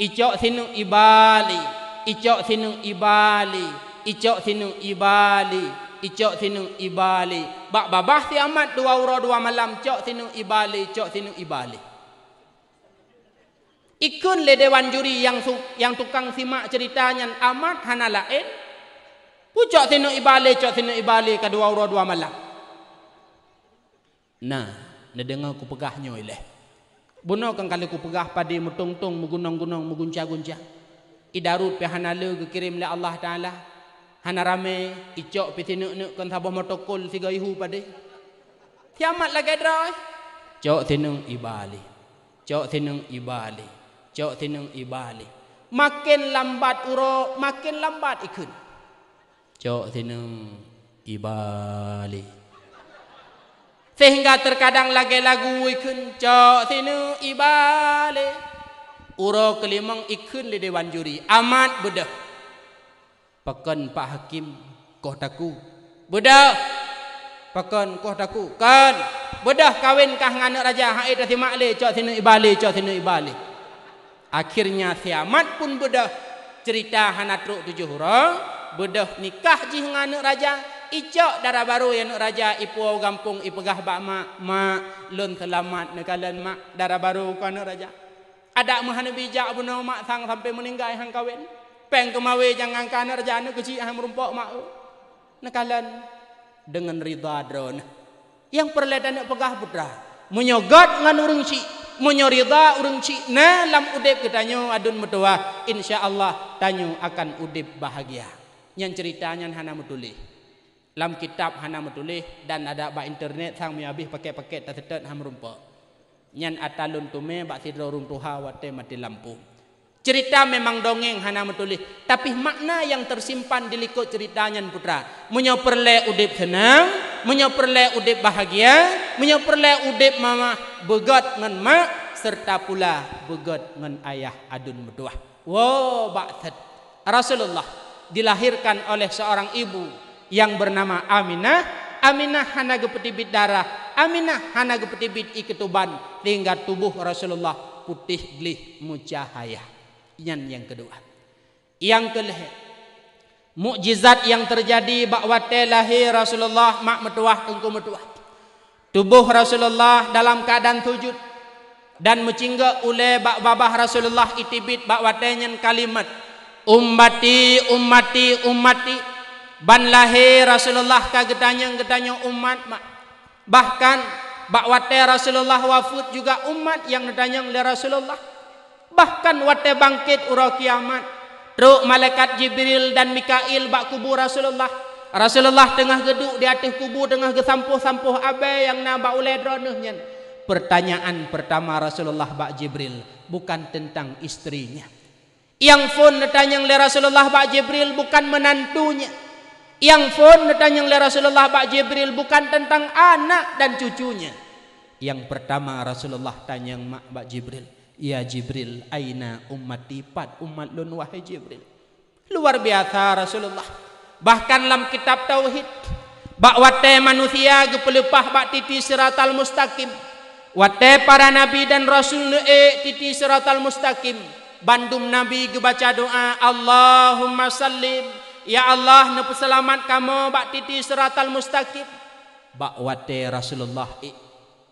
Icok sinung ibali. Icok sinung ibali. Icok sinung ibali. Ico tinu ibali. Bak babah si amat dua ura dua malam. Cok tinu ibali. Cok tinu ibali. Ikun le dewan juri yang su, yang tukang simak ceritanya amat hana lain. Pucok tinu ibali. Cok tinu ibali. Kedua ura dua malam. Nah. Nak dengar ku pegahnya ilah. Buna kan kali ku pegah padi mutung-tung. Mugunong-gunong. Mugunca-gunca. Idarut pihanala kekirim oleh Allah Ta'ala. Allah Ta'ala. Hana rame icok piti nuk nuk kan sabah motokol si gaihu pada. Tiamat lah eh. kedra. Cok tinung ibali. Cok tinung ibali. Cok tinung ibali. Makin lambat uro, makin lambat ikut. Cok tinung ibali. Sehingga terkadang lagi lagu ikut. Cok tinung ibali. Uro kelimang ikut di dewan juri. Amat budak. Pekan Pak Hakim Kau daku Bedah Pekan kau daku Kan Bedah kawin kah dengan anak raja Haid dah timakli Cok sini ibali Cok sini ibali Akhirnya siamat pun bedah Cerita Hanatruk tujuh orang Bedah nikah jih dengan anak raja Icok darah baru yang anak raja Ipu awam kampung Ipegah bak mak Mak Lun selamat Nekalan mak Darah baru kau anak raja Adak mahan bijak Bunuh mak sang Sampai meninggal Hang kahwin peng kemawe jangan kana rajana kecil ham rumpok mak nakalan dengan ridha dron yang perletan nak pegah putra menyogot ngan urung si menyorida urung si na lam udep ketanyo adun mutua insyaallah tanyo akan udip bahagia yang ceritanya hana mutulih lam kitab hana mutulih dan ada ba internet sang mi habis pakai-pakai tatetet ham rumpok yang atalun tume bak sidro rum tuha wate mati lampung Cerita memang dongeng hana menulis, tapi makna yang tersimpan di likut ceritanya putra. Menyo perle udip senang, menyo perle udip bahagia, menyo perle udip mama begot ngan mak serta pula begot ngan ayah adun berdua. Wo ba'tad. Rasulullah dilahirkan oleh seorang ibu yang bernama Aminah. Aminah hana gepetibit darah. Aminah hana gepetibit iketuban. Tinggal tubuh Rasulullah putih glih mucahaya. Yang yang kedua. Yang kelahir. Mukjizat yang terjadi bahawa lahir Rasulullah mak metuah tengku metuah. Tubuh Rasulullah dalam keadaan sujud dan mencingga oleh bak babah Rasulullah itibit bak watenyen kalimat ummati ummati ummati ban lahir Rasulullah ka getanya getanya umat mak. bahkan bak Rasulullah wafud juga umat yang getanya oleh Rasulullah bahkan wate bangkit ura kiamat Ruk malaikat Jibril dan Mikail bak kubur Rasulullah Rasulullah tengah geduk di atas kubur tengah gesampuh-sampuh abe yang na bak ulai dronuhnya pertanyaan pertama Rasulullah bak Jibril bukan tentang istrinya yang fon bertanya oleh Rasulullah bak Jibril bukan menantunya yang fon bertanya oleh Rasulullah bak Jibril bukan tentang anak dan cucunya yang pertama Rasulullah tanya mak bak Jibril Ya Jibril, aina ummati pad umat lun wahai Jibril. Luar biasa Rasulullah. Bahkan dalam kitab tauhid bahwa te manusia gepelepah bak titi siratal mustaqim. Wate para nabi dan rasul e eh, titi siratal mustaqim. Bandum nabi gebaca doa Allahumma salim. ya Allah nepu selamat kamu bak titi siratal mustaqim. Bak wate Rasulullah eh,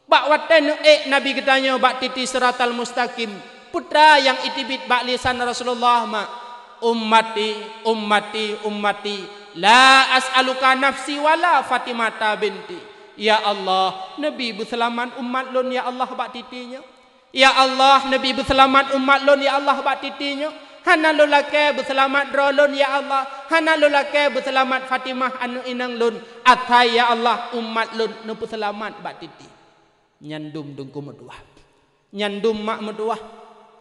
Bak watan eh Nabi katanya bak titi seratal mustaqim. Putra yang itibit bak lisan Rasulullah ma. Ummati, ummati, ummati. La as'aluka nafsi wala Fatimata binti. Ya Allah, Nabi berselamat umat lun ya Allah bak titinya. Ya Allah, Nabi berselamat umat lun ya Allah bak titinya. Hana lulake berselamat rolun ya Allah. Hana lulake berselamat Fatimah anu inang lun. Atai ya Allah umat lun nu berselamat bak titinya nyandum dengku meduah nyandum mak meduah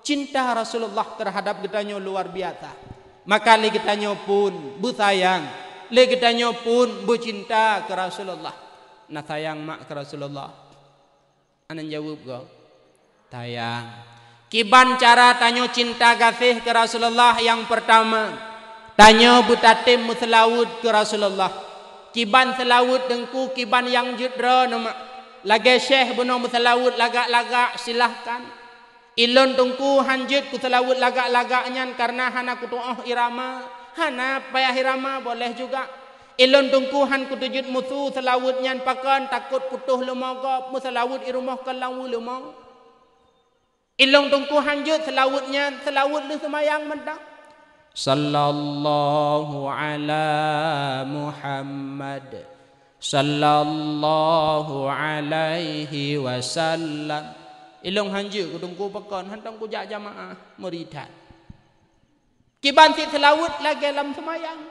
cinta Rasulullah terhadap kita luar biasa maka le getanyo pun bu sayang le kita pun bu cinta ke Rasulullah na sayang mak ke Rasulullah anan jawab go sayang kiban cara tanya cinta kasih ke Rasulullah yang pertama tanyo butatim muslawud ke Rasulullah kiban selawud dengku kiban yang jidra nama lagi syekh buno mutalawud lagak-lagak silahkan. ilon tungku hanjut kutalawud lagak-lagaknya karena hana kutuoh irama hana payah irama boleh juga ilon tungku han kutujut musu selawudnya pakan takut kutuh musa musalawud irumah kalawu lumau. ilon tungku hanjut selawudnya selawud lu semayang mendak sallallahu ala muhammad صلى الله عليه وسلم ilong hanju ku tungku pekon han tungku jak jamaah muridan kiban ti selawat lagi dalam semayang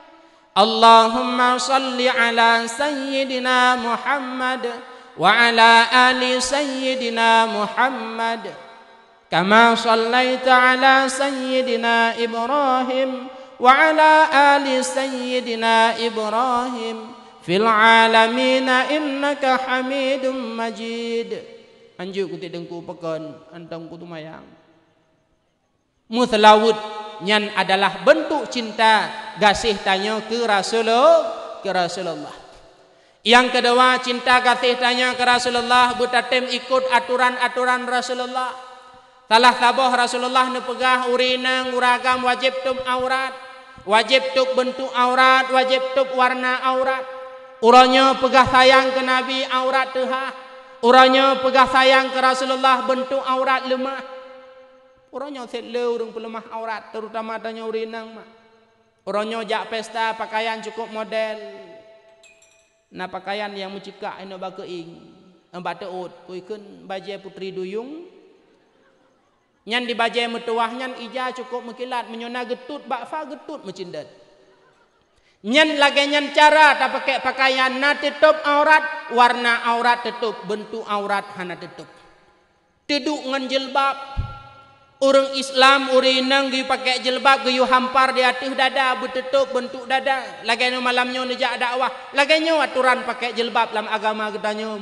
Allahumma salli ala sayyidina Muhammad wa ala ali sayyidina Muhammad kama sallaita ala sayyidina Ibrahim wa ala ali sayyidina Ibrahim في العالمين إنك حميد مجيد Anjuk kutik dengku pekan Antang kutu mayang Muthlawud Nyan adalah bentuk cinta kasih tanya ke Rasulullah Ke Rasulullah Yang kedua cinta kasih tanya ke Rasulullah Buta tem ikut aturan-aturan Rasulullah Salah sabah Rasulullah Nepegah urina nguragam Wajib tuk aurat Wajib tuk bentuk aurat Wajib tuk warna aurat Uranya pegah sayang ke Nabi aurat tehah. Uranya pegah sayang ke Rasulullah bentuk aurat lemah. Uranya sedle urung pelemah aurat terutama tanya urinang mak. Uranya jak pesta pakaian cukup model. Na pakaian yang mencikak ino baka ing. Empat teut kuikun baje putri duyung. Yang dibaje metuah nyan ija cukup mengkilat menyona getut bakfa getut mencindat. Nyen lagi nyen cara tak pakai pakaian na tutup aurat, warna aurat tutup, bentuk aurat hana tutup. Tuduk ngan jilbab. Orang Islam urinang gi pakai jilbab gi hampar di atuh dada betutup bentuk dada. Lagi nyu malamnya nejak dakwah. Lagi nyu aturan pakai jilbab dalam agama kita nyu.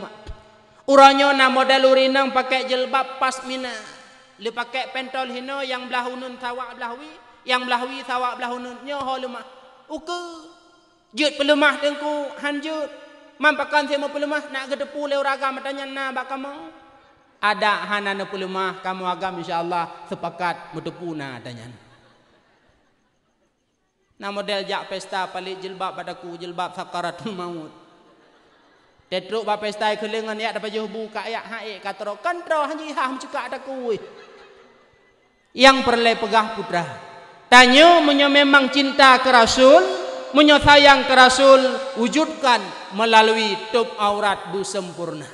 Uranyo na model urinang pakai jilbab pasmina. Li pakai pentol hino yang belahunun unun tawak belahwi, yang belahwi tawak belahunun nyu holuma. Uku jut pelemah dengku hanjut. Mampakan saya pelemah nak gedepu le uraga matanya na bakamo. Ada hanana pelemah kamu agam insyaallah sepakat mudepu na tanya. Na model jak pesta palik jilbab pada ku jilbab sakaratul maut. Tetruk bapak stai kelingan ya dapat jauh buka ya hae katro kantro hanyi ha, eh, kan, ha mencuka ada ku. Yang perle pegah putra. Tanya munyo memang cinta ke Rasul, munyo sayang ke Rasul, wujudkan melalui tutup aurat bu sempurna.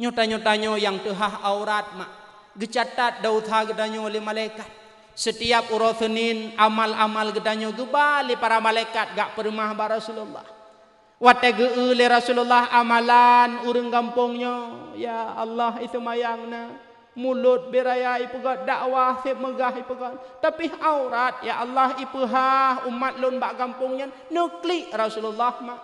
Nyo tanyo tanyo yang tuhah aurat mak. Gecatat dautha gedanyo oleh malaikat. Setiap urusanin amal-amal gedanyo gubali para malaikat gak perumah bar Rasulullah. Watege le Rasulullah amalan urang gampongnyo. Ya Allah itu mayangna mulut beraya ipuga dakwah se megah ipuga tapi aurat ya Allah ipuha umat lun bak kampungnya nuklik Rasulullah mak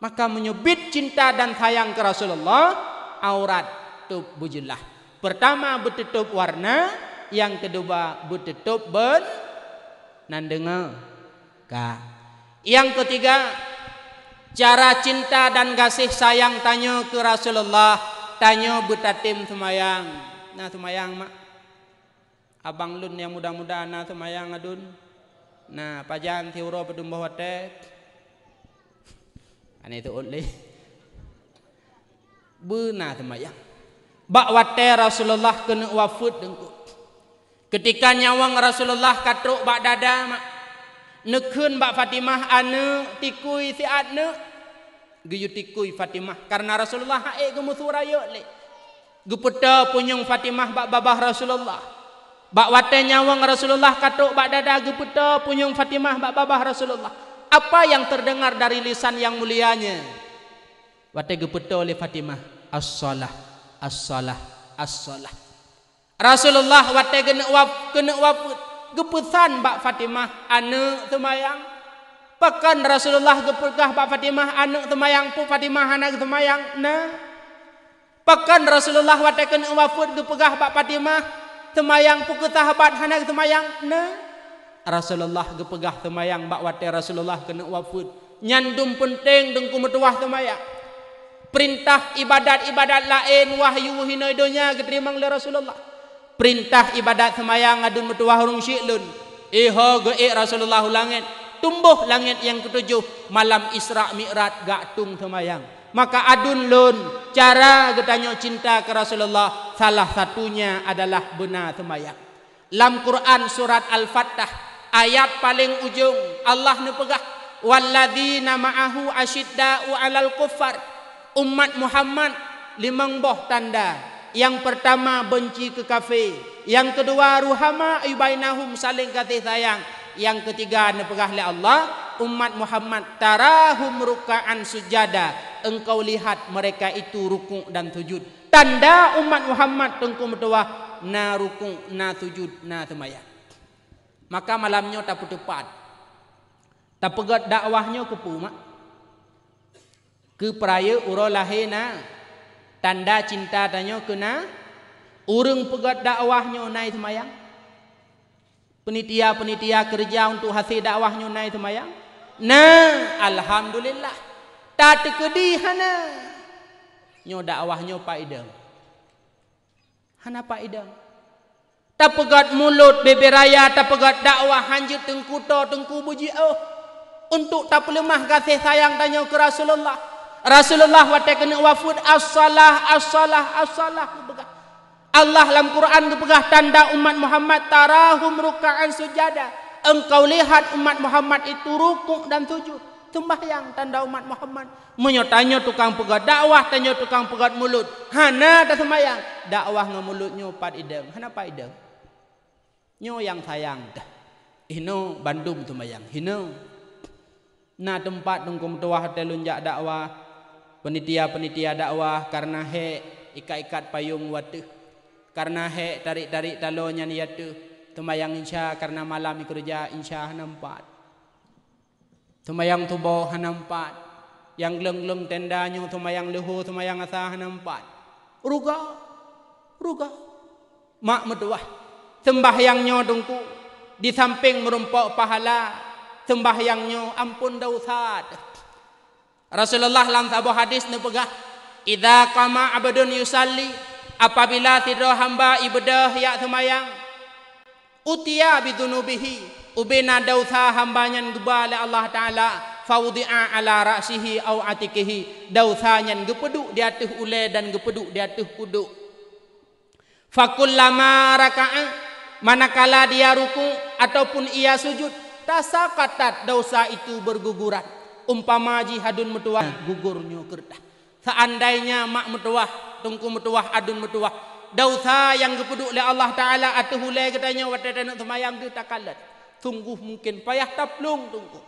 maka menyebut cinta dan sayang ke Rasulullah aurat tu bujullah pertama bertutup warna yang kedua bertutup ben nan dengar ka yang ketiga cara cinta dan kasih sayang tanya ke Rasulullah tanya butatim semayang na tumayang mak. abang lun yang muda-muda na tumayang adun na pajang ti uro padum bawatek ane tu ulli bu na tu tumayang ba watte rasulullah kena wafud dengku ketika nyawang rasulullah katruk ba dada mak. Nekun ba fatimah anu tikui si ane geyu fatimah karena rasulullah hae gemu suraya lek Gupeta punyung Fatimah bak babah Rasulullah. Bak wate nyawang Rasulullah katuk bak dada gupeta punyung Fatimah bak babah Rasulullah. Apa yang terdengar dari lisan yang mulianya? Wate gupeta oleh Fatimah. As-salah, as-salah, as-salah. Rasulullah wate kena wap, kena wap, geputan bak Fatimah anak temayang. Pekan Rasulullah gepegah bak Fatimah anak temayang pu Fatimah anak temayang. Nah, Pekan Rasulullah watakan wafud tu pegah Pak Fatimah temayang puku tahabat hana temayang ne Rasulullah ge pegah temayang bak wate Rasulullah kena wafud nyandum penting deng kumetuah temayang perintah ibadat-ibadat lain wahyu hina dunia diterimang oleh Rasulullah perintah ibadat temayang adun metuah urung syiklun iha ge Rasulullah langit tumbuh langit yang ketujuh malam Isra Mi'raj gak tung temayang maka adun lun cara kita nyok cinta ke Rasulullah salah satunya adalah bena semayak Lam Quran surat Al-Fatah ayat paling ujung Allah nepegah walladzina ma'ahu asyidda'u alal kufar umat Muhammad limang boh tanda yang pertama benci ke kafir yang kedua ruhama ibainahum saling kasih sayang yang ketiga nepegah li Allah umat Muhammad tarahum ruka'an sujada engkau lihat mereka itu rukuk dan tujud tanda umat Muhammad tengku mertua na rukuk na tujud na temaya maka malamnya tak tepat tak pegat dakwahnya ke puma ke peraya ura lahir na tanda cinta tanya kena urung pegat dakwahnya naik temayang penitia-penitia kerja untuk hasil dakwahnya naik semayang. Nah, alhamdulillah. Tak terkedi hana. Nyo dakwahnya Pak Idam. Hana Pak Idam. Tak pegat mulut beberaya, tak pegat dakwah tengku tengkuto tengku buji oh. Untuk tak lemah kasih sayang tanya ke Rasulullah. Rasulullah wate kena wafud as-salah as-salah as-salah. Allah dalam Quran berpegah tanda umat Muhammad tarahum ruka'an sujada. Engkau lihat umat Muhammad itu rukuk dan sujud. yang tanda umat Muhammad. Menyotanya tukang pegat dakwah, tanya tukang pegat mulut. Hana ta semayang. Dakwah dengan mulutnya pat ideng. Hana pat ideng. Nyo yang sayang. Hino bandum sembahyang. Hino. Na tempat tungkum tuah telunjak dakwah. Penitia-penitia dakwah. Karena he ikat-ikat payung watuh karena he dari dari talonya ni tu tumayang insya karena malam kerja insya hanampat tumayang tubo hanampat yang leng leng tendanya tumayang leho tumayang asa hanampat ruga ruga mak meduah sembahyangnya dungku di samping merumpok pahala sembah yang nyo ampun dausat Rasulullah lam sabo hadis nu pegah idza qama abadun yusalli apabila sidro hamba ibadah ya semayang utia bidunubihi ubina dausa hambanyan gubale Allah taala faudi'a ala ra'sihi au atikihi dausanya gepedu di atuh ule dan gupedu diatuh kudu fakul lama raka'a manakala dia ruku ataupun ia sujud tasakatat dosa itu berguguran umpama jihadun mutuwa gugurnyo kertas seandainya mak mutuah, tungku mutuah, adun mutuah, dausa yang kepeduk oleh Allah taala atuh hule katanya wadai tanak semayang tu takalan sungguh mungkin payah taplung tungku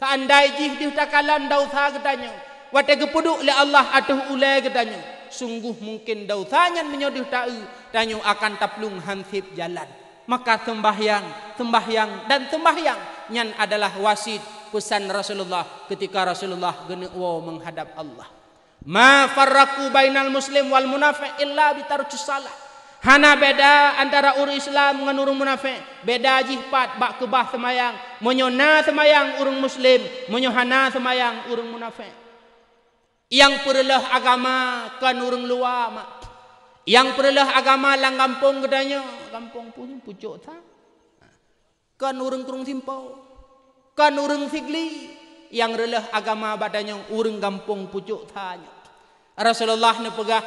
seandai jih di takalan dausa katanya wadai kepeduk oleh Allah atuh ule katanya sungguh mungkin dausanya menyodih tau tanyo e, akan taplung hansip jalan maka sembahyang sembahyang dan sembahyang nyan adalah wasit pesan Rasulullah ketika Rasulullah genewo menghadap Allah Ma farraku bainal muslim wal munafiq illa bitarcus salah. Hana beda antara urung Islam dengan urung munafik. Beda pat bak kebah semayang. Menyona semayang urung muslim. Menyohana semayang urung munafik. Yang perlah agama kan urung luar mak. Yang perlah agama lang kampung kedanya. Kampung pun pucuk tak. Ke kan urung kurung simpau. kan urung figli. Yang relah agama badanya urung kampung pucuk tak. Rasulullah nepegah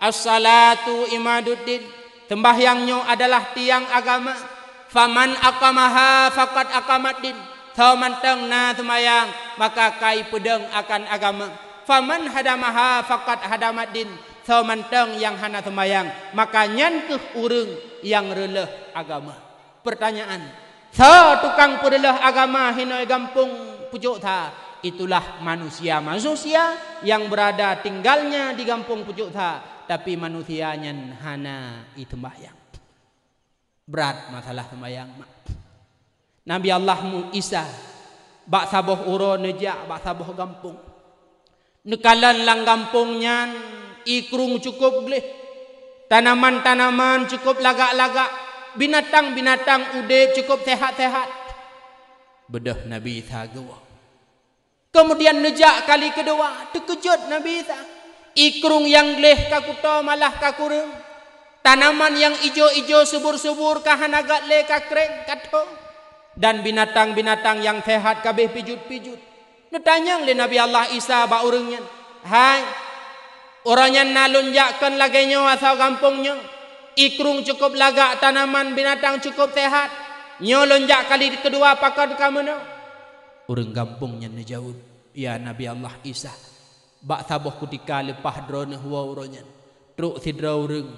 as-salatu imaduddin tembahyangnyo adalah tiang agama faman aqamaha faqad aqamaddin thaman tangna tumayang maka kai pedeng akan agama faman hadamaha faqad hadamaddin thaman tang yang hana tumayang maka nyantuh urung yang relah agama pertanyaan sa tukang pedeleh agama hinoi gampung pujuk ta itulah manusia manusia yang berada tinggalnya di kampung pucuk tha tapi manusianya hana itu mayang berat masalah mayang mak Nabi Allah mu Isa bak saboh uro neja bak saboh kampung nekalan lang kampungnya ikrung cukup gleh tanaman-tanaman cukup lagak-lagak binatang-binatang ude cukup sehat-sehat bedah Nabi Isa gawah Kemudian nejak kali kedua, terkejut Nabi Isa. Ikrung yang leh kakuto malah kakurung. Tanaman yang ijo-ijo subur-subur kahan agak leh kakreng kato. Dan binatang-binatang yang sehat kabeh pijut-pijut. Nertanya oleh Nabi Allah Isa baurungnya. Hai, orangnya nalunjakkan lagi nyawa asal kampungnya. Ikrung cukup lagak tanaman binatang cukup sehat. Nyolonjak kali kedua pakar kamu nak. Orang kampungnya ni jawab Ya Nabi Allah Isa Bak sabah kutika lepah drone huwa uronya Teruk sidra orang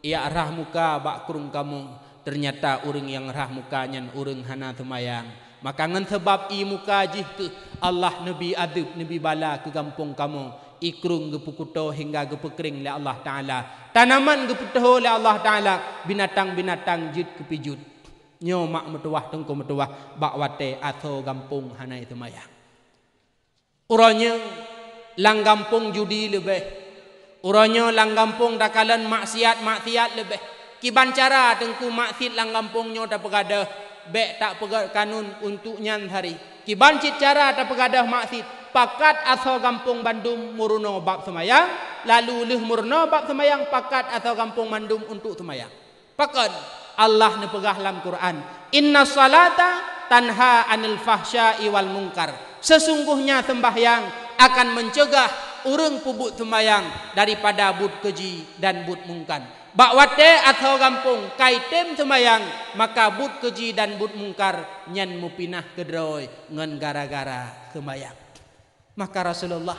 Ya rah muka bak kurung kamu Ternyata orang yang rah mukanya Orang hana semayang Maka dengan sebab i muka jih tu Allah Nabi Adib Nabi Bala ke kampung kamu ikrung geputo hingga gepekering le Allah taala tanaman geputo le Allah taala binatang-binatang jut kepijut Nyomak mak metuah tungku metuah bak wate gampung hana itu maya uronyo lang gampung judi lebih uronyo lang gampung dakalan maksiat maksiat lebih kiban cara tungku maksiat lang gampung nyo pegada be tak pegar kanun untuk nyan hari kiban cit cara tak pegada maksiat pakat atau gampung bandung muruno bak semaya lalu lih murno bak semaya pakat atau gampung bandung untuk semayang. pakat Allah nepegah dalam Quran inna salata tanha anil fahsya'i wal mungkar. sesungguhnya tembah yang akan mencegah urung pubuk tembayang daripada but keji dan but mungkar bakwate atau kampung kaitem tembayang maka but keji dan but mungkar nyen mupinah kedroy ngan gara-gara tembayang maka Rasulullah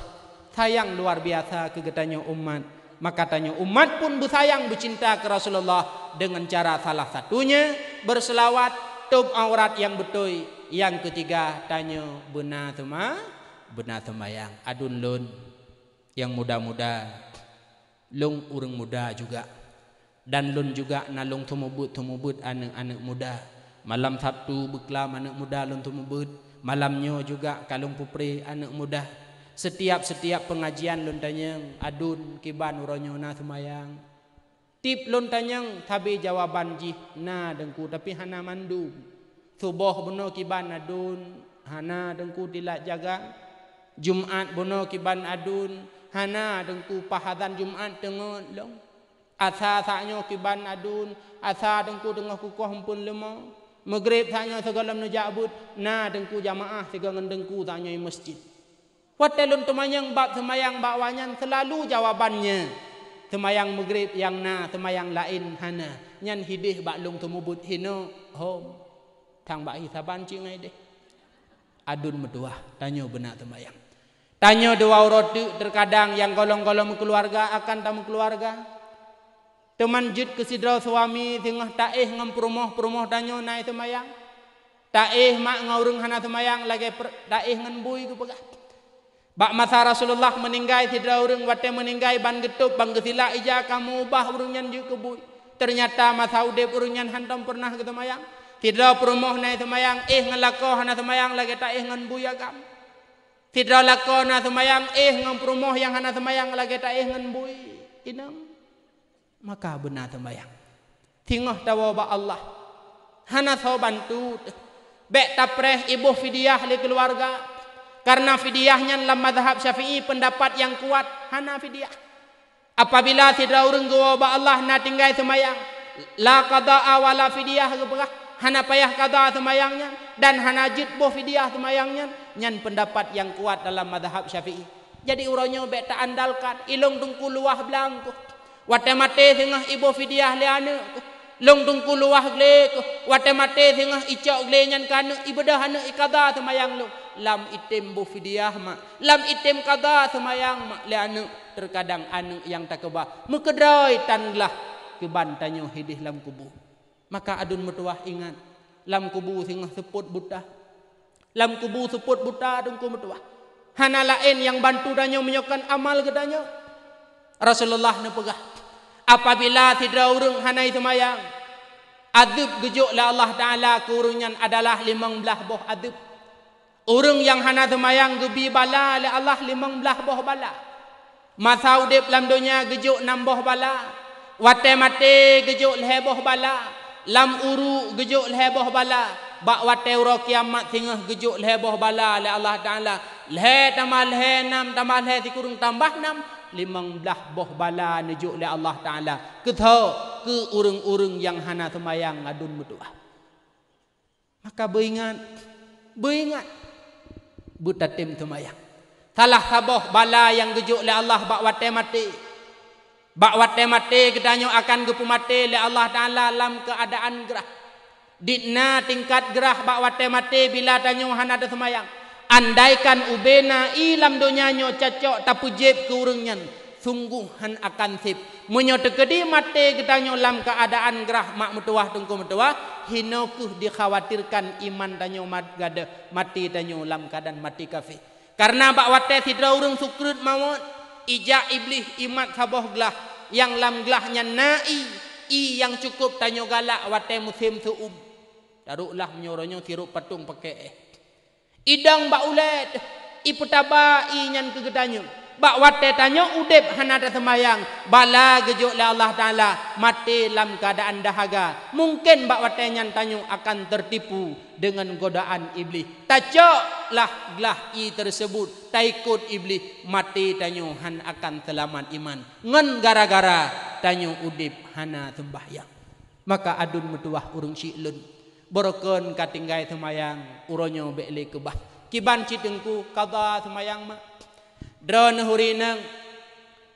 tayang luar biasa kegetanya umat Makatanya umat pun bersayang bercinta ke Rasulullah dengan cara salah satunya berselawat tutup aurat yang betul. Yang ketiga tanya benar sema benar yang adun lun yang muda-muda lung urung muda juga dan lun juga na tu nalung tu tumubut anak-anak muda malam Sabtu beklam anak muda lun tumubut malamnya juga kalung pupri anak muda setiap setiap pengajian lontanya adun kiban uronyo semayang tip lontanya tapi jawaban ji na dengku tapi hana mandu subuh bono kiban adun hana dengku tidak jaga Jumaat bono kiban adun hana dengku pahatan Jumaat tengok long asa saknyo kiban adun asa dengku dengah kukuh hempun lemo Maghrib tanya segala menuju abud na dengku jamaah segala dengku tanya masjid Watelun temayang bab temayang bab wanyan selalu jawabannya. Temayang maghrib yang na, temayang lain hana. Nyan hidih bak lung temubut hino. Oh, tang bak banci cingai deh. Adun medua, tanya benar temayang. Tanya dua roti terkadang yang golong-golong keluarga akan tamu keluarga. Teman jid kesidra suami tengah taeh ngam perumoh perumoh tanya naik temayang. Taeh mak ngaurung hana temayang lagi taeh ngan bui ke Bak masa Rasulullah meninggai tidak orang, wate meninggai ban getuk bang getila ija kamu ubah urung juga bui. Ternyata masa udah urung hantam pernah ke temayang. Tidak perumoh naik temayang eh ngelakoh hana temayang lagi tak eh ngan buya kam. Tidak lakoh na temayang eh ngan perumoh yang hana temayang lagi tak eh ngan bui inang. Maka benar temayang. Tingoh tawa ba Allah. Hana tau bantu. Bek tapreh ibu fidyah li keluarga. Karena fidyahnya dalam madhab syafi'i pendapat yang kuat hana fidyah. Apabila tidak orang gawa Allah na tinggal semayang. La kada awala fidyah gebrah. Hana payah kada semayangnya dan hana jitbo fidyah semayangnya. Nyan pendapat yang kuat dalam madhab syafi'i. Jadi uronyo beta andalkan ilong tungku luah belangku. Wate mate tengah ibu fidyah liane. Long tungku luah gleku. Wate mate tengah icok glenyan kanu ibadah hana ikada semayang lu lam item itim bufidiyah mak lam itim kada semayang mak le anu terkadang anu yang tak kebah mekedai tanlah ke tanyo hidih lam kubu maka adun mertuah ingat lam kubu sing seput buta lam kubu seput buta adun ku mertuah hana lain yang bantu danyo menyokan amal gedanyo Rasulullah ne pegah apabila tidak urung hanai semayang Adib gejuk la Allah Ta'ala kurunyan adalah limang belah boh adib. Orang yang hana temayang gebi bala le Allah limang belah boh bala. Masau udip lam dunia gejuk nam boh bala. Wate mate gejuk leh boh bala. Lam uru gejuk leh boh bala. Ba wate uro kiamat tingah gejuk leh boh bala le Allah taala. Leh tamal leh nam tamal leh dikurung tambah nam limang belah boh bala nejuk le Allah taala. Ketho ke urung-urung yang hana temayang adun betua. Maka beringat beringat buta tim tu maya. Talah sabah bala yang gejuk le Allah bak wate mati. Bak wate mati gedanyo akan gupu mati le Allah taala dalam keadaan gerah. Dikna tingkat gerah bak wate mati bila tanyo han ada semayang. Andaikan ubena ilam donyanyo cacok tapujib ke urungnyan. Sungguh han akan sip. Munyo tekedi mate kita nyolam keadaan gerah mak mutuah tungku mutuah hinoku dikhawatirkan iman tanyo mat gade mati tanyo ulam keadaan mati kafe. Karena bak wate sidra urung sukrut mawon ija iblis imat saboh gelah yang lam gelahnya nai i yang cukup tanyo galak wate musim suub um. daruklah menyoronyo sirup petung pakai eh. Idang bak ulet iputaba i nyan kegedanyo. Bak wate tanya udep hana ada semayang. Bala gejuk le Allah Ta'ala. Mati dalam keadaan dahaga. Mungkin bak wate tanya akan tertipu. Dengan godaan iblis. Taco lah lah i tersebut. Taikut iblis. Mati tanya han akan selamat iman. Ngen gara-gara tanya udep hana sembahyang. Maka adun mutuah urung syiklun. Berken katinggai semayang. Uronyo beli kebah. kibanci citengku kada semayang mak. Dron hurinang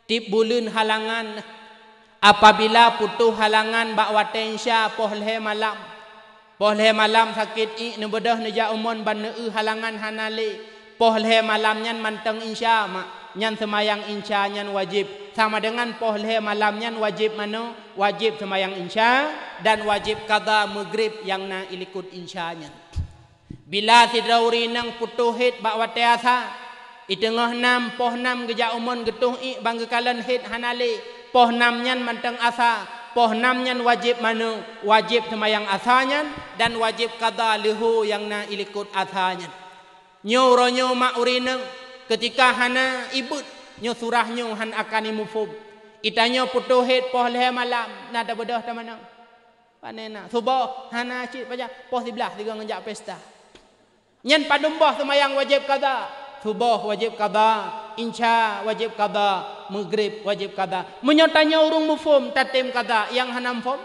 tip bulun halangan apabila putuh halangan ba watensya pohle malam pohle malam sakit i ne bedah ne ja umon ban ne halangan hanali pohle malam nyan manteng insya ma nyan semayang insya nyan wajib sama dengan pohle malam nyan wajib mano wajib semayang insya dan wajib kada maghrib yang na ilikut insya nyan bila sidrauri nang putuhit ba watensya Itengah nam poh nam geja umon getuh i banggekalan hit hanali poh nam nyan manteng asa poh nam nyan wajib manu wajib yang asanya dan wajib kata lehu yang na ilikut asanya nyu ronyo ma urine ketika hana ibut nyu surah nyu han akan imufub itanya putoh hit poh leh malam na da bedah ta mana panena subuh hana cit paja poh sebelah tiga ngejak pesta nyen padumbah temayang wajib kada subuh wajib qada insya wajib qada maghrib wajib qada menyatanya urung mufhum tatim qada yang hanam fom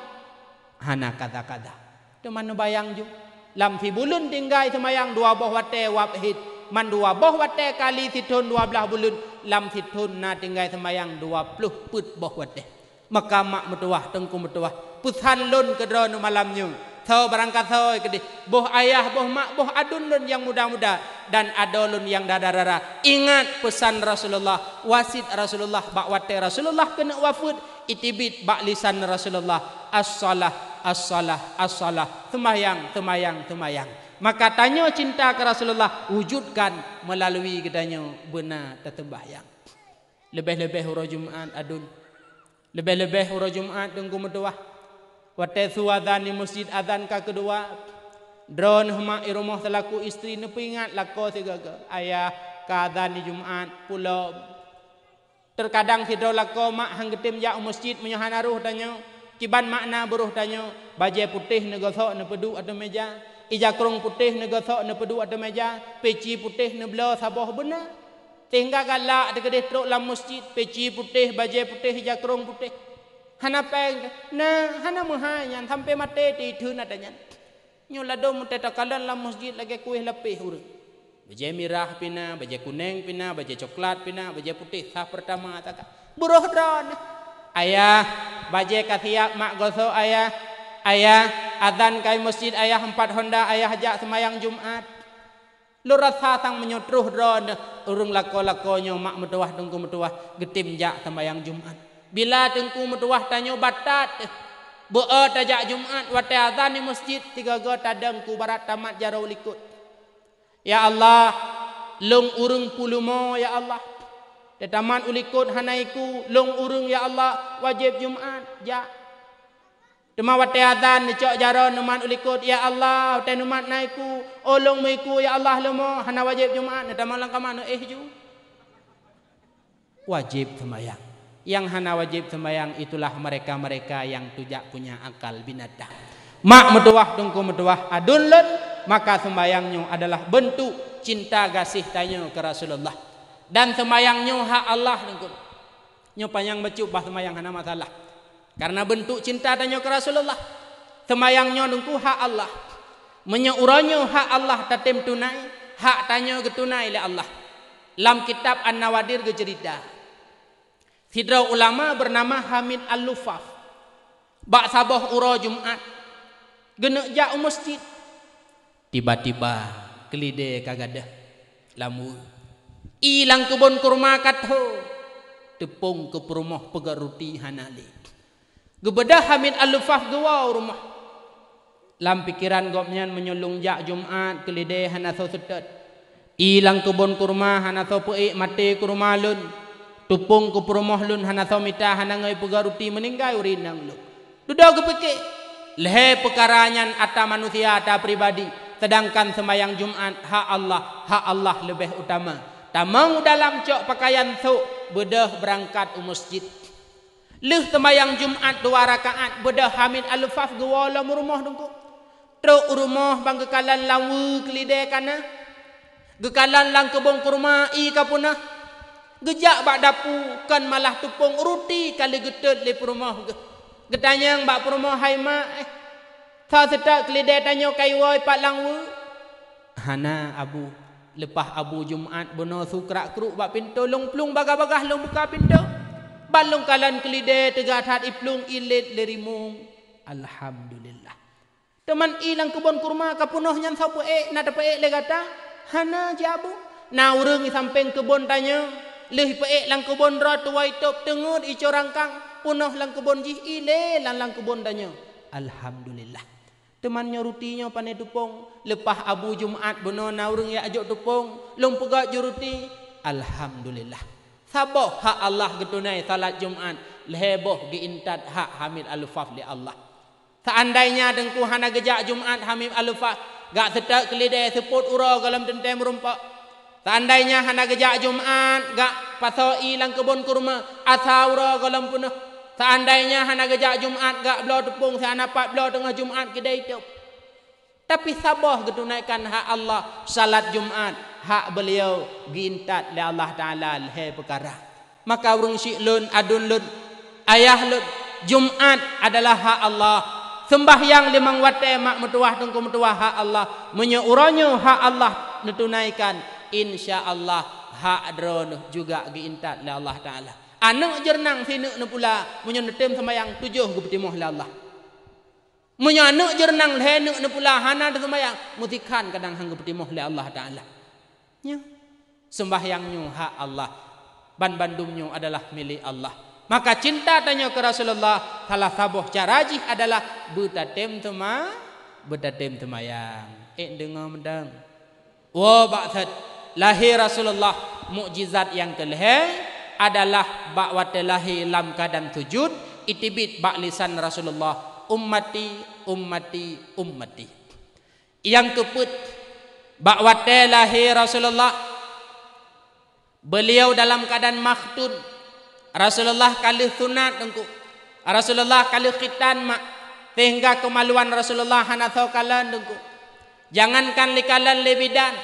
hana qada qada tu mana bayang ju lam fi bulun tinggai semayang dua buah wate wabhid man dua buah wate kali situn dua belah bulun lam situn na tinggai semayang dua puluh put buah wate maka mak mutuah, tengku mutuah. pusan lun kedron malamnya Sao berangkat sao ikedi. Boh ayah, boh mak, boh adunun yang muda-muda dan adolun yang dadarara. Ingat pesan Rasulullah, wasit Rasulullah, bakwate Rasulullah kena wafud itibit bak lisan Rasulullah. As-salah, as-salah, as-salah. Temayang, temayang, temayang. Maka tanya cinta ke Rasulullah wujudkan melalui kedanya benar tetembahyang. Lebih-lebih hura Jumaat adun. Lebih-lebih hura Jumaat dengan gumeduah. Watesu adhan di masjid adhan ke kedua. Dron huma irumah selaku istri ni peringat lako segaga. Ayah ka adhan di Jumaat pulau. Terkadang si dron lako mak hang getim ya masjid menyohan aruh tanya. Kiban makna buruh tanya. Bajai putih ni gosok ni peduk atau meja. Ijakrung putih ni gosok ni peduk atau meja. Peci putih ni bela sabah benar. Tinggal galak dekat dia teruk dalam masjid. Peci putih, bajai putih, ijakrung putih. ฮันนาแปลนะฮันนามือหายันทำเปมาเตตีถือนัดยันยูละดมุตเตตกัลลันละมุสยิดละแกกุยละเปหุรบจะมีราห์พินาบจะกุเนงพินาบจะช็อกโกแลตพินาบจะพุทธิสาพรตมาตะกะบุรุษดอนอายะบจะกัทยะมักกโซอายะอายะอัตันไกมุสยิดอายะ empat honda อายะฮจักสมัยังจุมอัตลุรัสาทังมโยตรุษดอนอุรุงละโกละโกโยมักมตัวดงกุมตัวกติมยะสมัยังจุมอัต bila tengku mertuah tanya batat eh, bua tajak jumat wate azan di masjid tiga go tadang ku barat tamat jarau likut ya allah lung urung pulumo ya allah di tamat ulikut hanaiku lung urung ya allah wajib jumat ya. Tema wate adan ni cok jaro numan ulikut ya Allah wate numan naiku olong oh meiku ya Allah lemo hana wajib Jumat di tamang langka mana eh ju wajib semayang yang hana wajib sembahyang itulah mereka-mereka yang tujak punya akal binatang. Mak meduah tungku meduah adunlen maka sembahyangnya adalah bentuk cinta kasih tanya ke Rasulullah dan sembahyangnya hak Allah tungku. Nyo panjang becu bah sembahyang hana masalah. Karena bentuk cinta tanya ke Rasulullah. Sembahyangnya tungku hak Allah. Menyeuranya hak Allah tatim tunai, hak tanya ke tunai oleh Allah. Lam kitab An-Nawadir kecerita. Sidra ulama bernama Hamid Al-Lufaf. Bak sabah ura Jumat. Genek jak masjid. Tiba-tiba kelide kagadah. Lamu. Ilang kebun kurma katho. Tepung ke perumah roti hanali. Gebedah Hamid Al-Lufaf gua rumah. Lam pikiran gopnyan menyulung jak Jumat kelide hanaso sedet. Ilang kebun kurma hanaso peik mati kurma lun. Tupung ku perumah lun hana thomita hana ngai pegaruti meninggai urin nang lu. Dudau ke pekek. Lehe pekaranyan atas manusia atas pribadi. Sedangkan semayang Jumat ha Allah ha Allah lebih utama. Tamang dalam cok pakaian tu bedah berangkat u masjid. Lih semayang Jumat dua rakaat bedah hamid alufaf gawala murumah tu. Teruk rumah bang kekalan lawu kelide kana. Kekalan lang kebong kurma i kapunah gejak bak dapu kan malah tepung roti kali getut le perumah ke getanya bak perumah hai mak eh sa sedak kelide tanyo kai woi pat langwe hana abu lepas abu jumaat bono sukra kru bak pintu long plung bagah-bagah long buka pintu balung kalan kelide tegat hat iplung ilit le rimung alhamdulillah teman ilang kebun kurma kapunoh nyan sapu e na tepe e le hana ji abu na urang i samping kebun tanya leh peek lang kebon ra tuai top tengut i corang kang punah lang kebon ji ile lang lang kebon danyo alhamdulillah temannya rutinya pane tupong lepas abu jumaat beno naurung ya ajok tupong long pega juruti alhamdulillah Sabo ha allah getunai salat jumaat leboh geintat ha hamid alufaf li allah seandainya dengku hana gejak jumaat hamid alufaf gak setak kelide seput ura dalam tentang rumpak Seandainya hana gejak Jumaat, gak paso ilang kebun kurma, asau ro golam punuh. Seandainya hana gejak Jumaat, gak belot tepung, saya nampak belot tengah Jumaat kita itu. Tapi sabah ketunaikan hak Allah salat Jumaat, hak beliau gintat le Allah Taala le perkara. Maka urung si lun adun lun ayah lun Jumaat adalah hak Allah. Sembahyang limang wate mak mutuah tungku mutuah hak Allah. Menyeuranya hak Allah ditunaikan insyaallah hak drone juga giintat la Allah taala anak jernang sini nu pula munyo netem sembahyang tujuh ku bertimuh la Allah munyo anak jernang le nu nu pula hana de sembahyang mutikan kadang hang ku bertimuh la Allah taala nya sembahyang nyu hak Allah ban bandum nyu adalah milik Allah maka cinta tanya ke Rasulullah salah saboh caraji adalah buta tem tema buta tem temayang ik eh, dengar mendang wo bak lahir Rasulullah mukjizat yang kelahir adalah bak wate lahir lam kadan sujud itibit bak lisan Rasulullah ummati ummati ummati yang keput bak wate lahir Rasulullah beliau dalam keadaan maktun Rasulullah kali sunat tengku Rasulullah kali khitan mak tenggak kemaluan Rasulullah hanatau kalan tengku jangankan likalan lebidan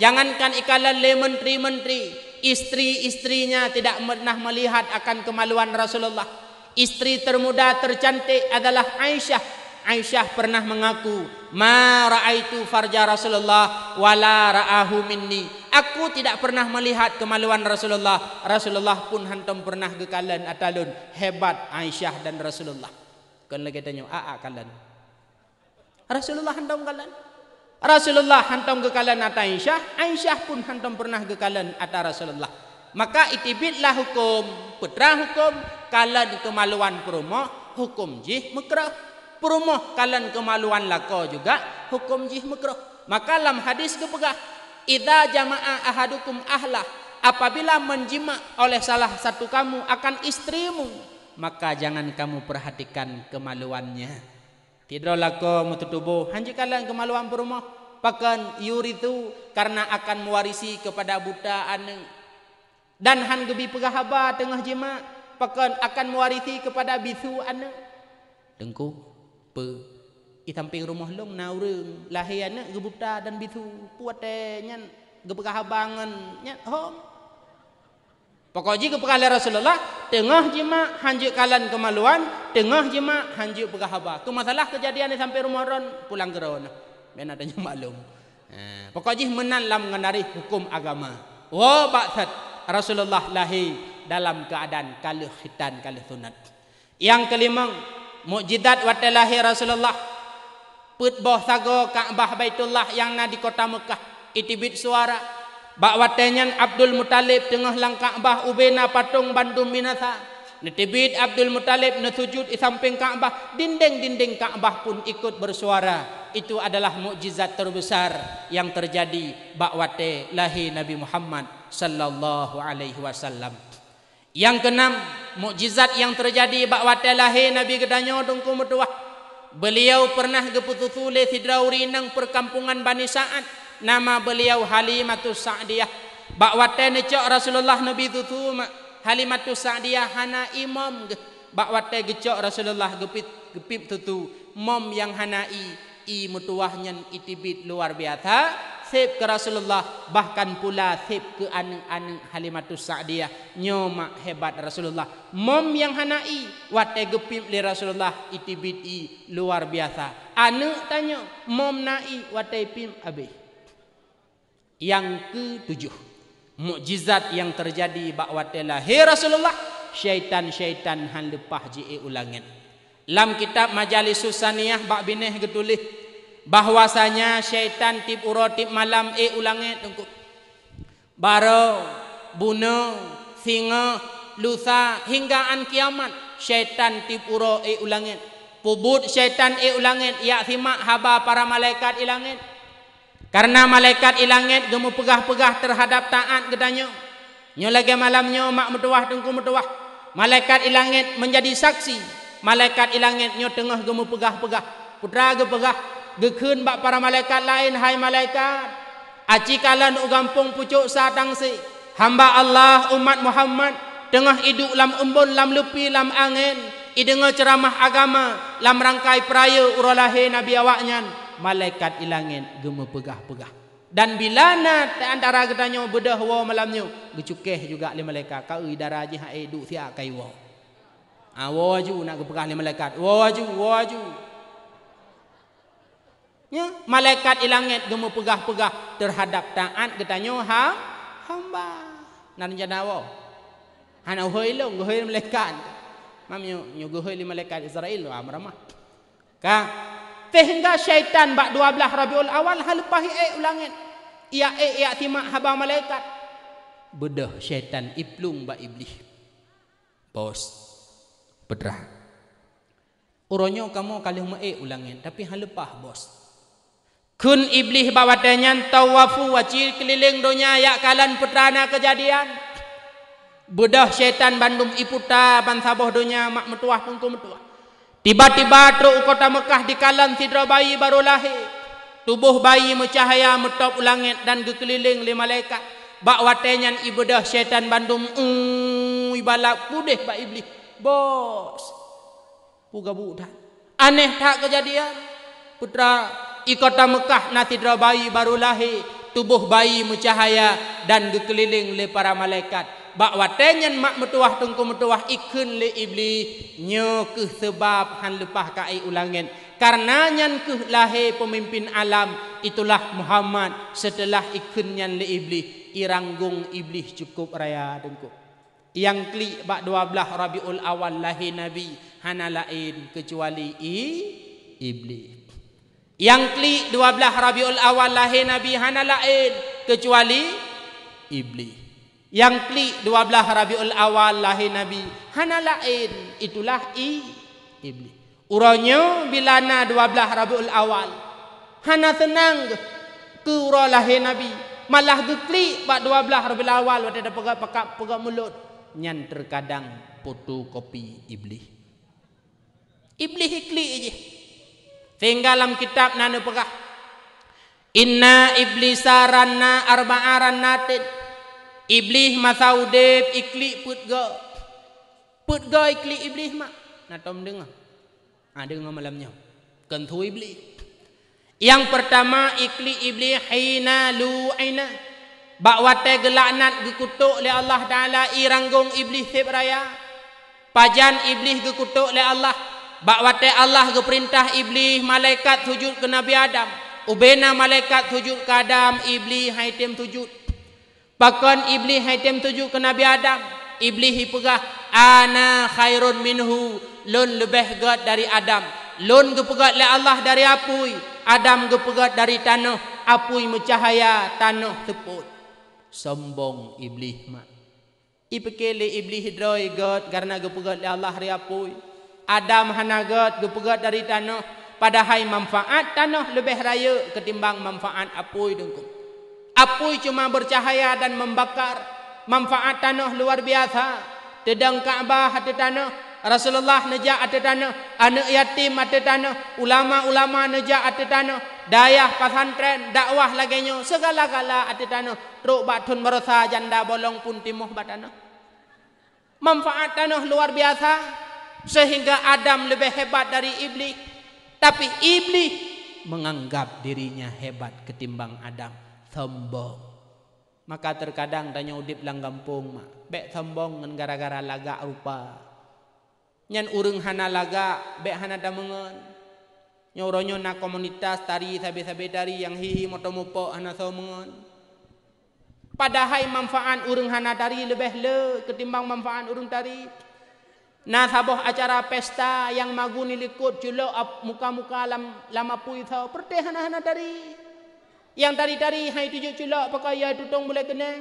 Jangankan ikalan le menteri-menteri, istri-istrinya tidak pernah melihat akan kemaluan Rasulullah. Istri termuda tercantik adalah Aisyah. Aisyah pernah mengaku, "Ma ra'aitu farja Rasulullah wala ra'ahu minni." Aku tidak pernah melihat kemaluan Rasulullah. Rasulullah pun hantam pernah ke kalan. atalun. Hebat Aisyah dan Rasulullah. Kan lagi tanya, "Aa kalan?" Rasulullah hantam kalan. Rasulullah hantam kekalan atas Aisyah, Aisyah pun hantam pernah kekalan atas Rasulullah. Maka itibitlah hukum, putra hukum, kalan kemaluan perumah, hukum jih mekrah. Perumah kalan kemaluan laka juga, hukum jih mekrah. Maka dalam hadis kepegah, Iza jama'a ahadukum ahlah, apabila menjima oleh salah satu kamu akan istrimu, maka jangan kamu perhatikan kemaluannya. Tidak laku mutu tubuh Hanya kalan kemaluan perumah Pakan yuri tu Karena akan mewarisi kepada buta ane Dan han gebi pegahaba tengah jima Pakan akan mewarisi kepada bisu ane Dengku Pe Itamping rumah long naureng Lahir ane gebuta dan bisu Puat eh nyan Gebegahabangan Pokok jika perkara Rasulullah tengah jima hanjuk kalan kemaluan, tengah jima hanjuk berahaba. Tu masalah kejadian ni sampai rumah ron pulang ke nah. Ben adanya maklum. Hmm. Pokok jih menan lam mengenari hukum agama. Wa oh, ba'sat Rasulullah lahir dalam keadaan kalih hitan kalih sunat. Yang kelima, mukjizat wata lahir Rasulullah put bah sago Kaabah Baitullah yang na di kota Mekah itibit suara Bak watenyan Abdul Mutalib tengah langkah bah ubena patung bandu minasa. Netibit Abdul Muttalib nesujud di samping Kaabah. Dinding-dinding Kaabah pun ikut bersuara. Itu adalah mukjizat terbesar yang terjadi bakwate lahir Nabi Muhammad sallallahu alaihi wasallam. Yang keenam, mukjizat yang terjadi bakwate lahir Nabi Gedanyo Dungku Beliau pernah geputusule sidrauri nang perkampungan Bani Sa'ad nama beliau Halimatus Sa'diyah bakwate ne cok Rasulullah Nabi tu tu Halimatus Sa'diyah hana imam ge bakwate ge cok Rasulullah gepit gepit tu tu mom yang hana i i mutuahnya itibit luar biasa sip ke Rasulullah bahkan pula sip ke anak-anak Halimatus Sa'diyah nyoma hebat Rasulullah mom yang hana i, wate gepit le Rasulullah itibit i luar biasa anak tanya mom nai wate pim abih yang ketujuh mukjizat yang terjadi bakwate lahir Rasulullah syaitan-syaitan han je jie ulangin dalam kitab majalis susaniyah bak Binah getulih bahwasanya syaitan tip uro tip malam e ulangin tengku baro buno singa lusa hingga an kiamat syaitan tip uro e ulangin pubut syaitan e ulangin yak simak haba para malaikat ilangin Karena malaikat ilangit gemu pegah-pegah terhadap taat gedanya. Nyo lagi malamnya mak mutuah tengku mutuah. Malaikat ilangit menjadi saksi. Malaikat ilangit nyo tengah gemu pegah-pegah. Putra ge pegah. Gekeun bak para malaikat lain hai malaikat. Aci kalan ugampung pucuk satang si. Hamba Allah umat Muhammad tengah hidup lam embun lam lupi lam angin. Idengar ceramah agama lam rangkai peraya urolahe nabi awaknya malaikat ilangin gemu pegah-pegah. Dan bila na antara katanya bedah wa malamnya gecukeh juga le malaikat Kau ri aja ha edu siak kau kai Ah Ha wa nak gepegah le malaikat. Wa waju wa waju. Ya, malaikat ilangit gemu pegah-pegah terhadap taat katanya ha hamba. nanti jana wa. Han hoi lo gehoi malaikat. Mam nyu yo gehoi malaikat Israel wa amramah. Ka sehingga syaitan bak 12 Rabiul Awal hal pahit ai ulangin ia ai ia timak haba malaikat bedah syaitan iplung bak iblis bos pedrah Uronyo kamu kalih mae ulangin tapi hal lepas bos. Kun iblis bawa tanyan tawafu wacil keliling dunia yak kalan petrana kejadian. Bedah syaitan bandung iputa bansaboh dunia mak metuah tungku metuah. Tiba-tiba teruk kota Mekah di kalan sidra bayi baru lahir. Tubuh bayi mencahaya metop langit dan gekeliling lima malaikat. Bak watenya ibadah syaitan bandung. Mm, ibalak pudih bak iblis. Bos. Puga budak. Aneh tak kejadian. Putra ikota Mekah na sidra bayi baru lahir. Tubuh bayi mencahaya dan gekeliling lima para malaikat bak watenya mak mutuah tungku mutuah ikun le ibli nyo ke sebab han lepah kai ulangin karena nyan ke lahir pemimpin alam itulah Muhammad setelah ikun nyan le ibli iranggung iblis cukup raya tungku yang kli bak dua belah Rabiul Awal lahir Nabi hana lain kecuali i iblis yang kli dua belah Rabiul Awal lahir Nabi hana lain kecuali ibli. Yang klik 12 Rabiul Awal lahir Nabi. Hana lain itulah i iblis. Uranya bila na 12 Rabiul Awal. Hana senang ke, ura lahir Nabi. Malah ke klik pak 12 Rabiul Awal wat ada pegak pegak pegak mulut. Nyan terkadang putu kopi iblis. Iblis klik je. Sehingga dalam kitab nanu pegak. Inna iblisa ranna arba'a ranatin. Arba Iblis masau dep iklik put go. Put go iklik iblis mak. Nak tom dengar. Ha dengar malamnya. Kentu iblis. Yang pertama iklik iblis hina lu'ina. Bak wate gelaknat gekutuk le Allah Taala iranggung iblis sip raya. Pajan iblis gekutuk le Allah. Bak wate Allah ge iblis malaikat sujud ke Nabi Adam. Ubena malaikat sujud ke Adam, iblis haitim sujud. Bahkan iblis hai tuju ke Nabi Adam. Iblis hi pegah ana khairun minhu lun lebih god dari Adam. Lun gepegat le Allah dari apui. Adam gepegat dari tanah. Apui mencahaya tanah teput. Sombong iblis mak. Ipekele iblis hidroi god karena gepegat le Allah dari apui. Adam hana god gepegat dari tanah. Padahai manfaat tanah lebih raya ketimbang manfaat apui dengkung. Apui cuma bercahaya dan membakar manfaat tanah luar biasa. Tedang Kaabah ada tanah, Rasulullah neja ada tanah, anak yatim ada tanah, ulama-ulama neja ada tanah, dayah pesantren, dakwah lagi nyu, segala-gala ada tanah. Truk batun merasa janda bolong pun timuh batana. Manfaat tanah luar biasa sehingga Adam lebih hebat dari iblis. Tapi iblis menganggap dirinya hebat ketimbang Adam sombong. Maka terkadang tanya udip lang kampung mak. Bek sombong ngan gara-gara lagak rupa. Nyan urung hana lagak, bek hana damengen. Nyoronyo nak komunitas tari sabe-sabe tari yang hihi motomopo hana somengen. Padahal manfaat urung hana tari lebih le ketimbang manfaat urung tari. Nah sabo acara pesta yang magu ni likut muka-muka lama pui tau. Pertih hana-hana tari. -hana yang tadi-tadi hai tujuh culak pakai ya tutung boleh kenang.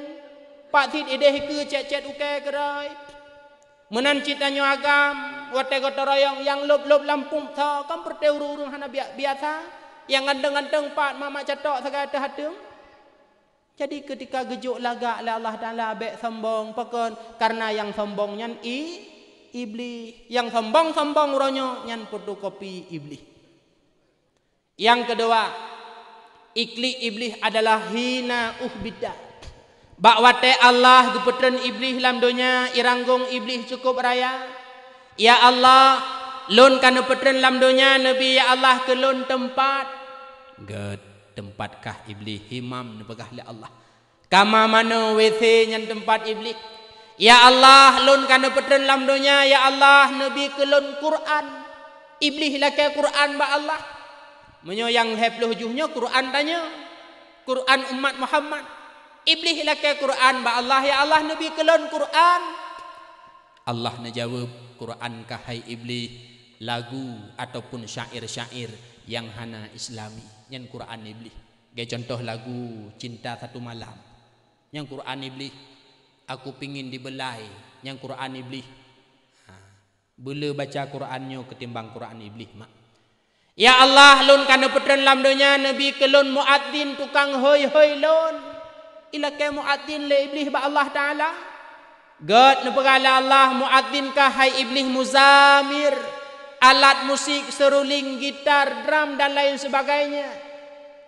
Pak tit ideh eh, ke cecet uke kerai Menan citanya agam, wate gota royong yang lop-lop lampung tha kam perte uru-uru hana biasa. Yang ngandeng-ngandeng pak mamak catok sagai teh hatung. Jadi ketika gejuk lagak la Allah Taala abek sombong pekon karena yang sombongnya i iblis, yang sombong-sombong ronyo nyan putu kopi iblis. Yang kedua, ikli iblis adalah hina uhbida. Bahwa Allah gupetren iblis dalam dunia iranggung iblis cukup raya. Ya Allah, lun kanu petren dalam dunia nabi ya Allah ke lun tempat. Get tempatkah iblis himam nebegah li Allah. Kama mana WC yang tempat iblis. Ya Allah, lun kanu petren dalam dunia ya Allah nabi ke lun Quran. Iblis ke Quran ba Allah menyoyang hepluh juhnya Quran tanya Quran umat Muhammad iblis lah ke Quran ba Allah ya Allah nabi kelon Quran Allah na jawab Quran kahai iblis lagu ataupun syair-syair yang hana islami yang Quran iblis ge contoh lagu cinta satu malam yang Quran iblis aku pingin dibelai yang Quran iblis ha. baca Qurannya ketimbang Quran iblis mak Ya Allah lun kana petren lam dunia Nabi ke lun tukang hoi hoi lun Ila ke muaddin le iblis ba Allah Ta'ala God ne pegala Allah muaddin ka hai iblis muzamir Alat musik seruling gitar drum dan lain sebagainya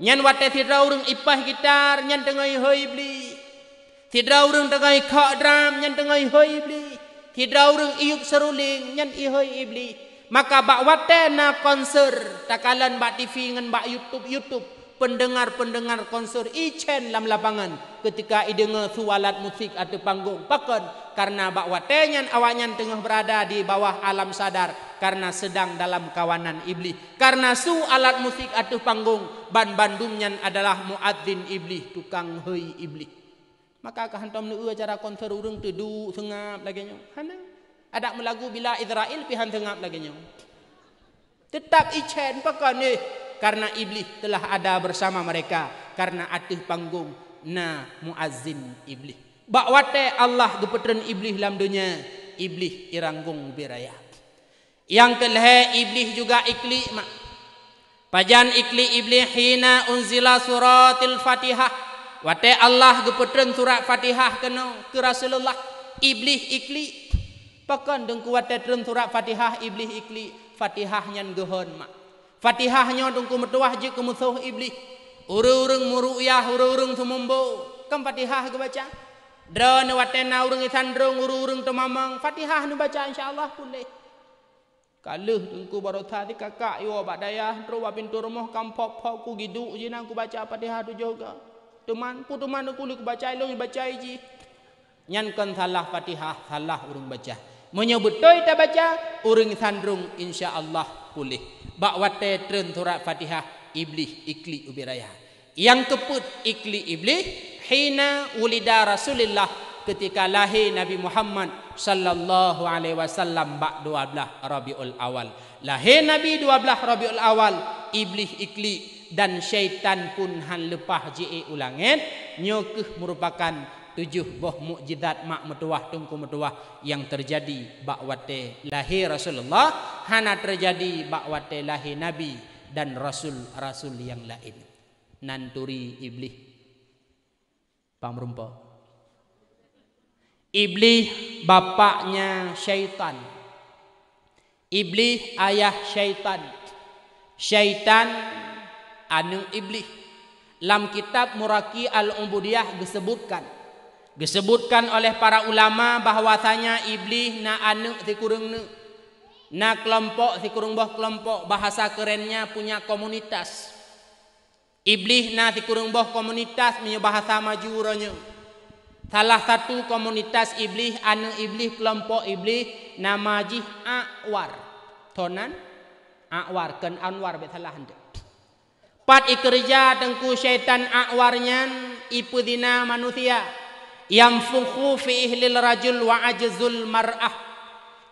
Nyan wate tidra urung ipah gitar nyan tengai hoi iblis Tidra urung tengai kak drum nyan tengai hoi iblis Tidra urung iup seruling nyan ihoi iblis Maka bak watena konser takalan bak TV dengan bak YouTube YouTube pendengar-pendengar konser ichen dalam lapangan ketika idengar sualat musik atau panggung pakon karena bak watenya awaknya tengah berada di bawah alam sadar karena sedang dalam kawanan iblis karena su alat musik atau panggung ban bandungnya adalah muadzin iblis tukang hei iblis maka kahantom nu acara konser urung tu du sengap lagi nyok hanang ada melagu bila Israel pihan tengah lagi nyu. Tetap ichen pakai ni, karena iblis telah ada bersama mereka, karena atuh panggung na muazzin iblis. Bakwate Allah gepetren iblis dalam dunia, iblis iranggung biraya. Yang kelih iblis juga ikli mak. Pajan ikli iblis hina unzila suratil fatihah. Wate Allah gepetren surat fatihah kena ke Iblis ikli Pekan deng kuat tetren surat fatihah iblis ikli fatihah nyan gehon mak. Fatihah nyan deng kumetu wajib kumusuh iblis. Urung-urung muruyah, urung sumumbu. Kam fatihah ke baca? Dron watena urung isan drong urung-urung temamang. Fatihah nu baca insyaAllah boleh. Kaluh tungku baru tadi kakak iwa badayah. Tru wa pintu rumah kam pop pop ku giduk je nak ku baca fatihah tu juga. Teman ku teman ku ku baca ilung baca iji. Nyankan salah fatihah, salah urung baca menyebut doi ta baca urang sandrung Allah pulih bakwate tren surat fatihah iblis ikli ubiraya yang keput ikli iblis hina ulida rasulillah ketika lahir Nabi Muhammad sallallahu alaihi wasallam bak dua belah Rabiul Awal. Lahir Nabi dua belah Rabiul Awal, iblis ikli dan syaitan pun han lepas jie ulangin, nyokeh merupakan tujuh boh mukjizat mak metuah tungku metuah yang terjadi bakwate lahir Rasulullah hana terjadi bakwate lahir Nabi dan Rasul Rasul yang lain nanturi iblis pamrumpa iblis bapaknya syaitan iblis ayah syaitan syaitan anu iblis dalam kitab Muraki Al-Ubudiyah disebutkan disebutkan oleh para ulama bahwasanya iblis na anu si kurung nu na kelompok si kurung boh kelompok bahasa kerennya punya komunitas iblis na si kurung boh komunitas punya bahasa majuranya salah satu komunitas iblis anu iblis kelompok iblis na majih awar tonan awar ken anwar betalah hendak Pat ikerja tengku syaitan akwarnya ipudina manusia yang fuhu fi ihlil rajul wa ajzul mar'ah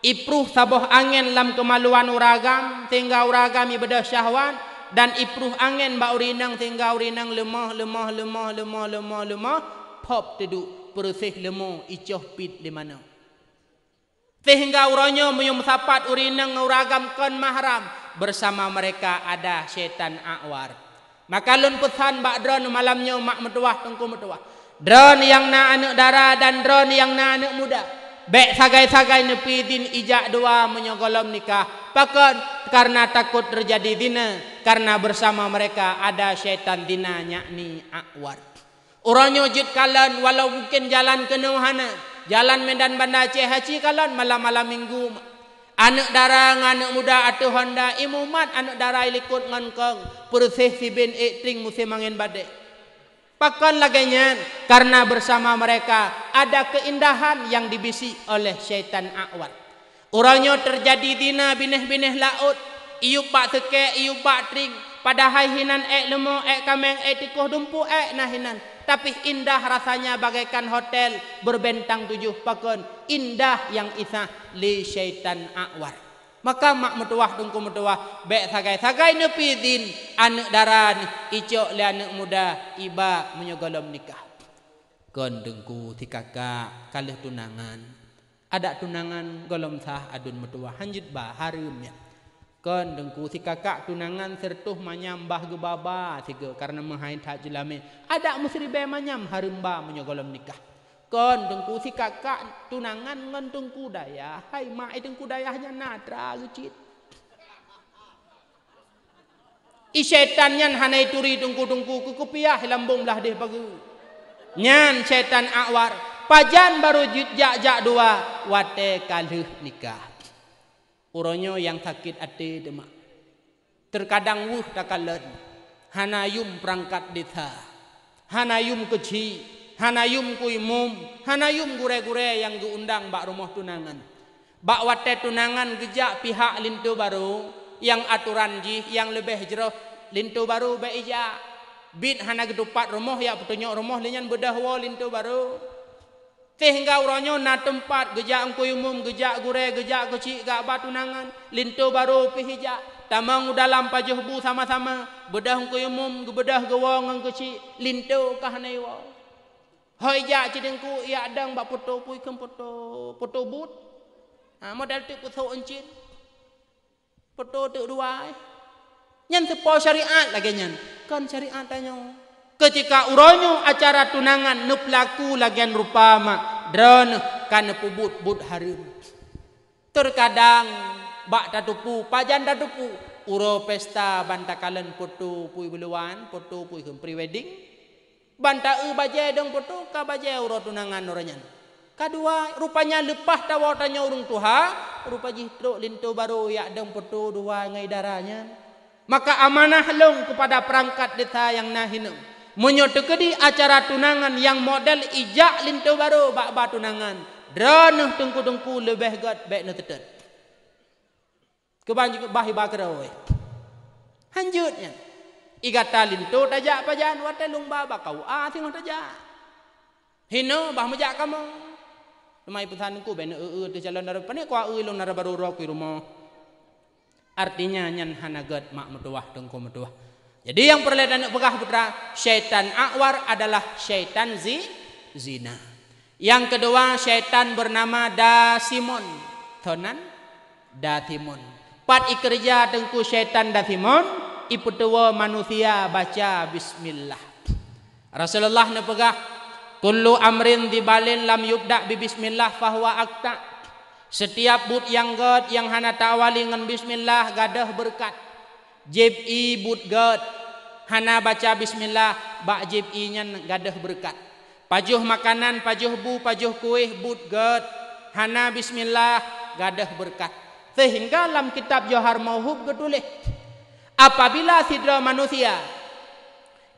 ipruh saboh angin lam kemaluan uragam tingga uragam ibadah syahwat dan ipruh angin ba urinang tingga urinang lemah lemah lemah lemah lemah lemah pop teduk perseh lemo icoh pit di mana sehingga uronyo muyum sapat urinang uragam kan mahram bersama mereka ada syaitan akwar maka lun pesan ba'dron malamnya mak metuah tungku metuah Drone yang na anak dara dan drone yang na anak muda. Bek sagai-sagai nepi din ijak dua menyogolom nikah. Pakon karena takut terjadi dina. Karena bersama mereka ada syaitan dina yakni akwar. Orang nyujud kalan walau mungkin jalan ke nuhana. Jalan medan bandar Aceh Haji kalan malam-malam minggu. Anak darah dengan anak muda atau honda imumat anak darah ilikut ngangkong, Persih si bin ikting musim angin badai. Pakon lagenyan karena bersama mereka ada keindahan yang dibisi oleh syaitan akwat. Uranyo terjadi dina bineh-bineh laut, iup pak teke, iup pak tring, pada hai hinan ek lemo, ek kameng, ek tikuh dumpu, ek nahinan. Tapi indah rasanya bagaikan hotel berbentang tujuh pakon. Indah yang isah li syaitan akwat maka mak mutuah tungku mutuah. Baik sagai sagai nepi din anak daran ico le anak muda iba menyogolom nikah kon tungku si kakak kalih tunangan ada tunangan golom sah adun mutuah hanjut ba harum ya kon tungku ti kakak tunangan sertuh manyam bah gebaba tiga karena menghain tak jelame ada musri be manyam harum bah menyogolom nikah kon tungku si kakak tunangan ngan tungku daya hai mak tengku eh, dayahnya natra gecit i yang nyan hanai turi tungku tengku ku kupiah lambung lah deh bagu nyan setan awar pajan baru jak jak dua wate kalih nikah uronyo yang sakit ati demak terkadang wuh takalen yum perangkat desa yum kecil Hanayum kuimum, hanayum gure-gure yang diundang bak rumah tunangan. Bak wate tunangan gejak pihak lintu baru yang aturan ji yang lebih jeroh lintu baru beija. Bit hana gedupat rumah ya petunjuk rumah lenyan bedah wo lintu baru. Sehingga uronyo na tempat gejak kuimum, gejak gure, gejak kecil gak bak tunangan, lintu baru pihija. Tamang dalam pajuh bu sama-sama bedah kuimum, bedah gewong ngang lintu kahanai wo. Hoi ya ci dengku ya adang ba poto pui kem poto poto but. Ha modal tu poto encin. Poto tu dua. Nyen tu po syariat lagi nyen. Kan syariat tanyo. Ketika uronyo acara tunangan neplaku lagi rupa ma dron kan pubut but hari. Terkadang bak tatupu pajan tatupu uro pesta bantakalen poto pui beluan poto pui kem pre wedding. Banta e baje dong putu ka baje urut tunangan orangnya. Kedua, rupanya lepas tawa tanya urung tuha, rupa jitu lintu baru ya dong putu dua ngai daranya. Maka amanah long kepada perangkat deta yang nahinu. Menyotekedi acara tunangan yang model ijak lintu baru bak bak tunangan. Dranuh tungku-tungku lebih gad baik na tetet. Kebanyakan bahi bakra oi. Hanjutnya. Iga talin tu taja pajan wate lumba ba kau a ah, sing taja. Hino ba maja kamu. Lumai putan ku ben e e eh, eh, te jalan daru pane kwa e lu nara baru ku rumo. Artinya nyan hanaget mak meduah tengku meduah. Jadi yang perlihatan pegah putra syaitan akwar adalah syaitan zi zina. Yang kedua syaitan bernama Dasimon. Tonan Dasimon. Pat ikerja tengku syaitan Dasimon. Dasimon ipetua manusia baca bismillah. Rasulullah ne pegah kullu amrin dibalin lam yubda bi bismillah fahuwa akta. Setiap but yang god yang hana tawali ngan bismillah gadah berkat. Jib i but god hana baca bismillah ba jib i nyen gadah berkat. Pajuh makanan, pajuh bu, pajuh kuih but god hana bismillah gadah berkat. Sehingga dalam kitab Johar Mauhub ketulis apabila sidra manusia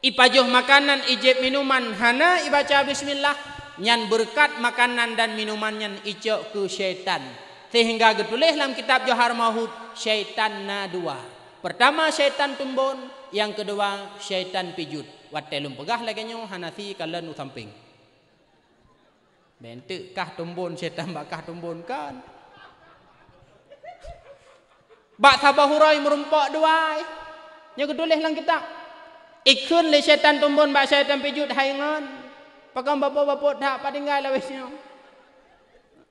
ipajuh makanan ijib minuman hana ibaca bismillah nyan berkat makanan dan minuman nyan icok ke syaitan sehingga getulih dalam kitab Johar Mahud syaitan na dua pertama syaitan tumbon yang kedua syaitan pijut watelum pegah lagi hana si kalau u samping bentuk kah tumbon syaitan bakah tumbon kan Bak sabah hurai merumpak dua. Yang kedua leh lang kita. Ikun le syaitan tumbun bak syaitan pijut hai ngan. Pakam bapa-bapa dah padinggai lah wisnya.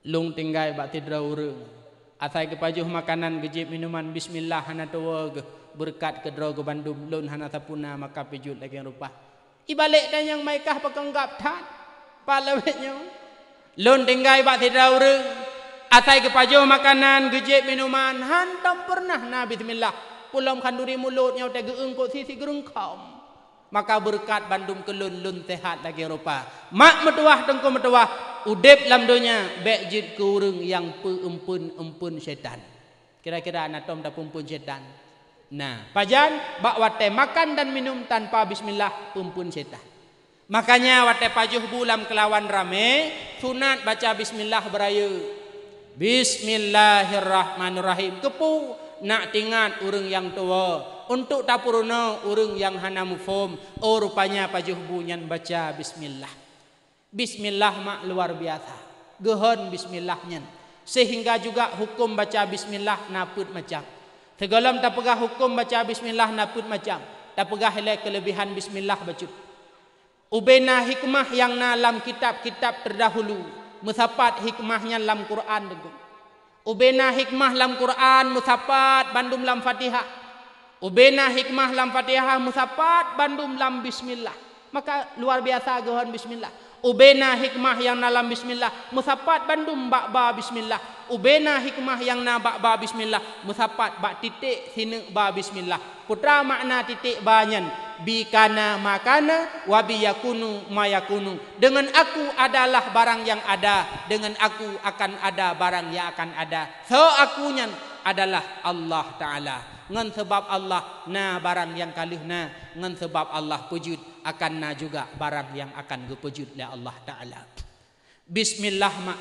Lung tinggai bak tidra ure. Asai ke pajuh makanan gejib minuman bismillah hana tuwag. Berkat ke dera ke bandu lun hana tapuna maka pijut lagi rupa. Ibalik dan yang maikah pakam gap tat. Pala wisnya. Lung tinggai bak tidra ure. bak tidra ure. Atai kepaju makanan, gejek minuman, hantam pernah Nabi Bismillah. Pulang kanduri mulut, nyawa tegak engkau sisi gerungkam. Maka berkat bandung kelun, lun tehat lagi rupa. Mak metuah, tengku metuah. Udep lam dunia, bekjit keurung yang peempun-empun syaitan. Kira-kira anatom dah pempun syaitan. Nah, pajan, bak wate makan dan minum tanpa bismillah, pempun syaitan. Makanya wate pajuh bulam kelawan rame, sunat baca bismillah beraya. Bismillahirrahmanirrahim. Kepu nak tingat urung yang tua. Untuk tapurna urung yang hana mufum. Oh rupanya pajuh bunyan baca bismillah. Bismillah mak luar biasa. Gehon bismillahnya. Sehingga juga hukum baca bismillah naput macam. Segalam pegah hukum baca bismillah naput macam. pegah hele kelebihan bismillah baca. Ubena hikmah yang nalam kitab-kitab terdahulu musafat hikmahnya dalam Quran degu. Ubena hikmah dalam Quran musafat bandum dalam Fatihah. Ubena hikmah dalam Fatihah musafat bandum dalam bismillah. Maka luar biasa gohon bismillah. Ubena hikmah yang dalam bismillah musafat bandum bak ba bismillah. Ubena hikmah yang na bak ba bismillah musafat bak titik sini ba bismillah. Putra makna titik banyan bikana makana wa biyakunu mayakunu dengan aku adalah barang yang ada dengan aku akan ada barang yang akan ada so akunya adalah Allah taala ngan sebab Allah na barang yang kalih na ngan sebab Allah wujud akan na juga barang yang akan gepujud ya Allah taala bismillah ma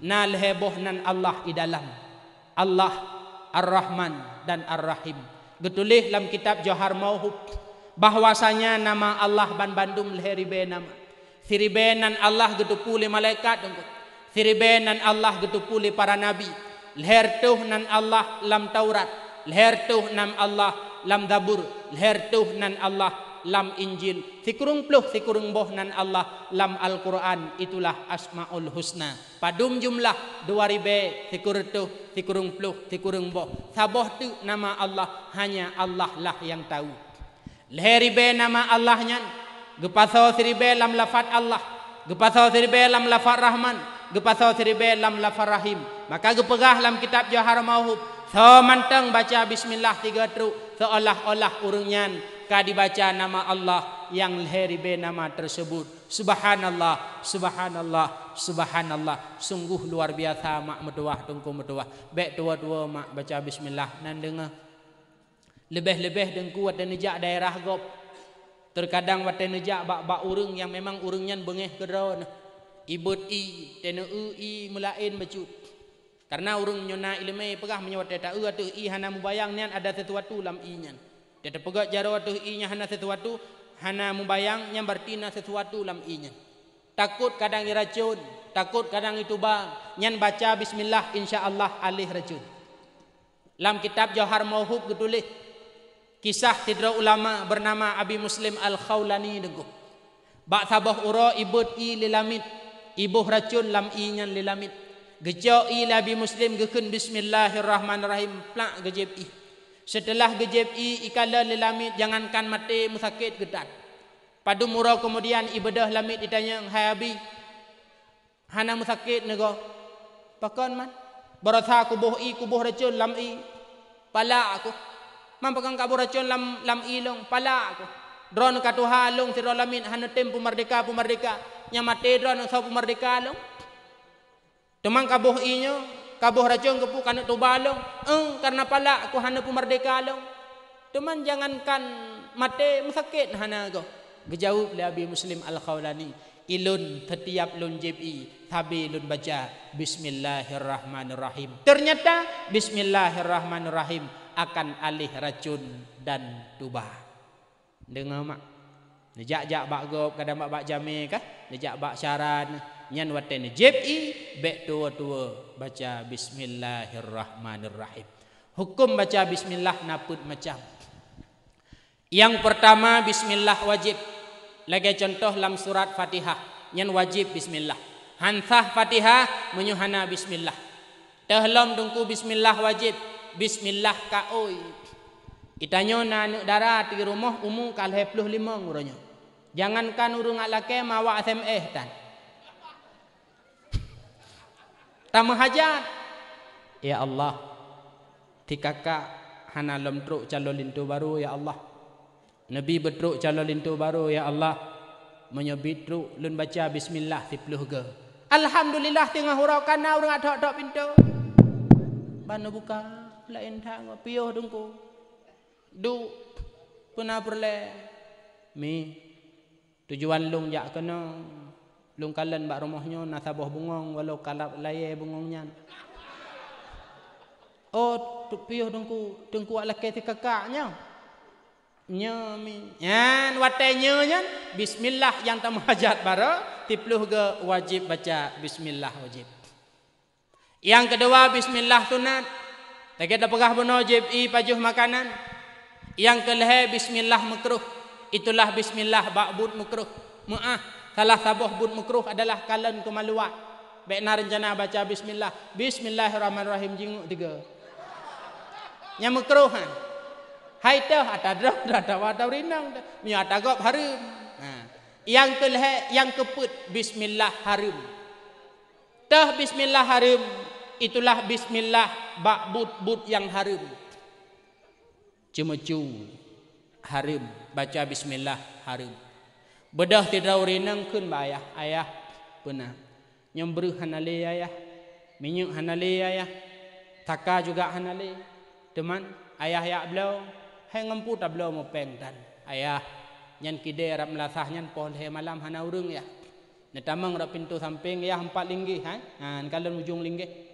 na leboh nan Allah di dalam Allah ar-rahman dan ar-rahim getulih dalam kitab johar mauhub bahwasanya nama Allah ban bandum lheribe nama. Siribenan Allah getupuli malaikat dengkut. Siribenan Allah getupuli para nabi. leher tuh nan Allah lam Taurat. leher tuh nan Allah lam Zabur. leher tuh nan Allah lam Injil. Sikurung pluh sikurung boh nan Allah lam Al Quran. Itulah Asmaul Husna. Padum jumlah dua ribe tuh, sikurung pluh sikurung boh. Sabah tu nama Allah hanya Allah lah yang tahu. Leheribe nama Allahnya. Gepasau siribe lam lafad Allah. Gepasau siribe lam lafad Rahman. Gepasau siribe lam lafad Rahim. Maka gepegah dalam kitab Johar Mauhub. So manteng baca bismillah tiga truk. Seolah-olah urungnya. Kadi baca nama Allah yang leheribe nama tersebut. Subhanallah, subhanallah, subhanallah. Sungguh luar biasa mak meduah, tungku meduah. Bek tua-tua mak baca bismillah. Nandengah lebih-lebih kuat dan nejak daerah gop. Terkadang wate nejak bak bak urung yang memang urungnya bengeh kerana ibut i tena u i mulain macu. Karena urung nyona ilmu pegah menyewa teta u atau i hana mubayang nian ada sesuatu lam i nian. Teta pegah jaro atau i nya hana sesuatu hana mubayang nian bertina sesuatu lam i nian. Takut kadang racun, takut kadang itu ba nyan baca bismillah insyaallah alih racun. Lam kitab Johar mohub ketulis kisah tidra ulama bernama Abi Muslim Al Khawlani degu. Bak sabah ura ibut i lilamit, ibuh racun lam i nyan lilamit. Gejo i Abi Muslim geken bismillahirrahmanirrahim plak gejep i. Setelah gejep i ikala lilamit jangankan mati musakit gedak. Padu mura kemudian ibadah lamit ditanya hai abi. Hana musakit nego. Pakon man. Berasa kubuh i kubuh racun lam i. Pala aku mampakan kabur racun lam lam ilong pala aku dron katu halung si rolamin hanu tim pu pemerdeka yang mati dron sa pemerdeka long teman kabuh inyo kabuh racun kepu kanu tu balong eng karena pala aku hanu pemerdeka long teman jangankan mati musaket hana aku gejawab abi muslim al khawlani ilun setiap lun jibi tabi lun baca bismillahirrahmanirrahim ternyata bismillahirrahmanirrahim akan alih racun dan tuba. Dengar mak. Nejak jak bak gop kada mak bak jami kah? Nejak bak syaran nyan waten I. be tua-tua baca bismillahirrahmanirrahim. Hukum baca bismillah naput macam. Yang pertama bismillah wajib. Lagi contoh dalam surat Fatihah nyan wajib bismillah. Hansah Fatihah menyuhana bismillah. Tehlom dungku bismillah wajib bismillah ka oi. Kita nyona anak darah di rumah umum kalau hepluh lima Jangan kan urung alake mawa asem eh dan. Tamu hajat. Ya Allah. Ti kakak hana lom truk calon lintu baru ya Allah. Nabi betruk calon lintu baru ya Allah. Menyebit truk lun baca bismillah ti puluh ge. Alhamdulillah tengah hurau kana urang adok-adok pintu. Mana bukan? lain tang piuh dungku du puna berle, mi tujuan lung jak kena lung kalen bak rumahnya nasabah bungong walau kalap laye bungongnya oh tu piuh dungku dungku alake ti kakaknya nya mi yan wate nya nya bismillah yang tamah hajat bara tipluh ge wajib baca bismillah wajib yang kedua bismillah tunat tak ada perah pun ojib i pajuh makanan. Yang kelehe bismillah makruh. Itulah bismillah ba'bud makruh. Mu'ah. Salah sabuh bud makruh adalah kalan kemaluan. Baik nak rencana baca bismillah. Bismillahirrahmanirrahim jinguk tiga. Yang makruh kan? Ha. Hai tu, ada drop, ada wata rinang. Ni ada gop harim. Ha. Yang kelehe, yang keput. Bismillah harim. Tah bismillah harim. Bismillah harim itulah bismillah bak but but yang harim cuma cu harim baca bismillah harim bedah tidak renang kun bayah ayah pernah nyembruh hanale ayah minyuk hanale ayah taka juga hanale teman ayah ya belau hai ngempu ta belau mo peng tan ayah nyan kide rap melasah nyan pol he malam hanaurung ya Netamang rap pintu samping ya empat linggi ha? ha kalau ujung linggi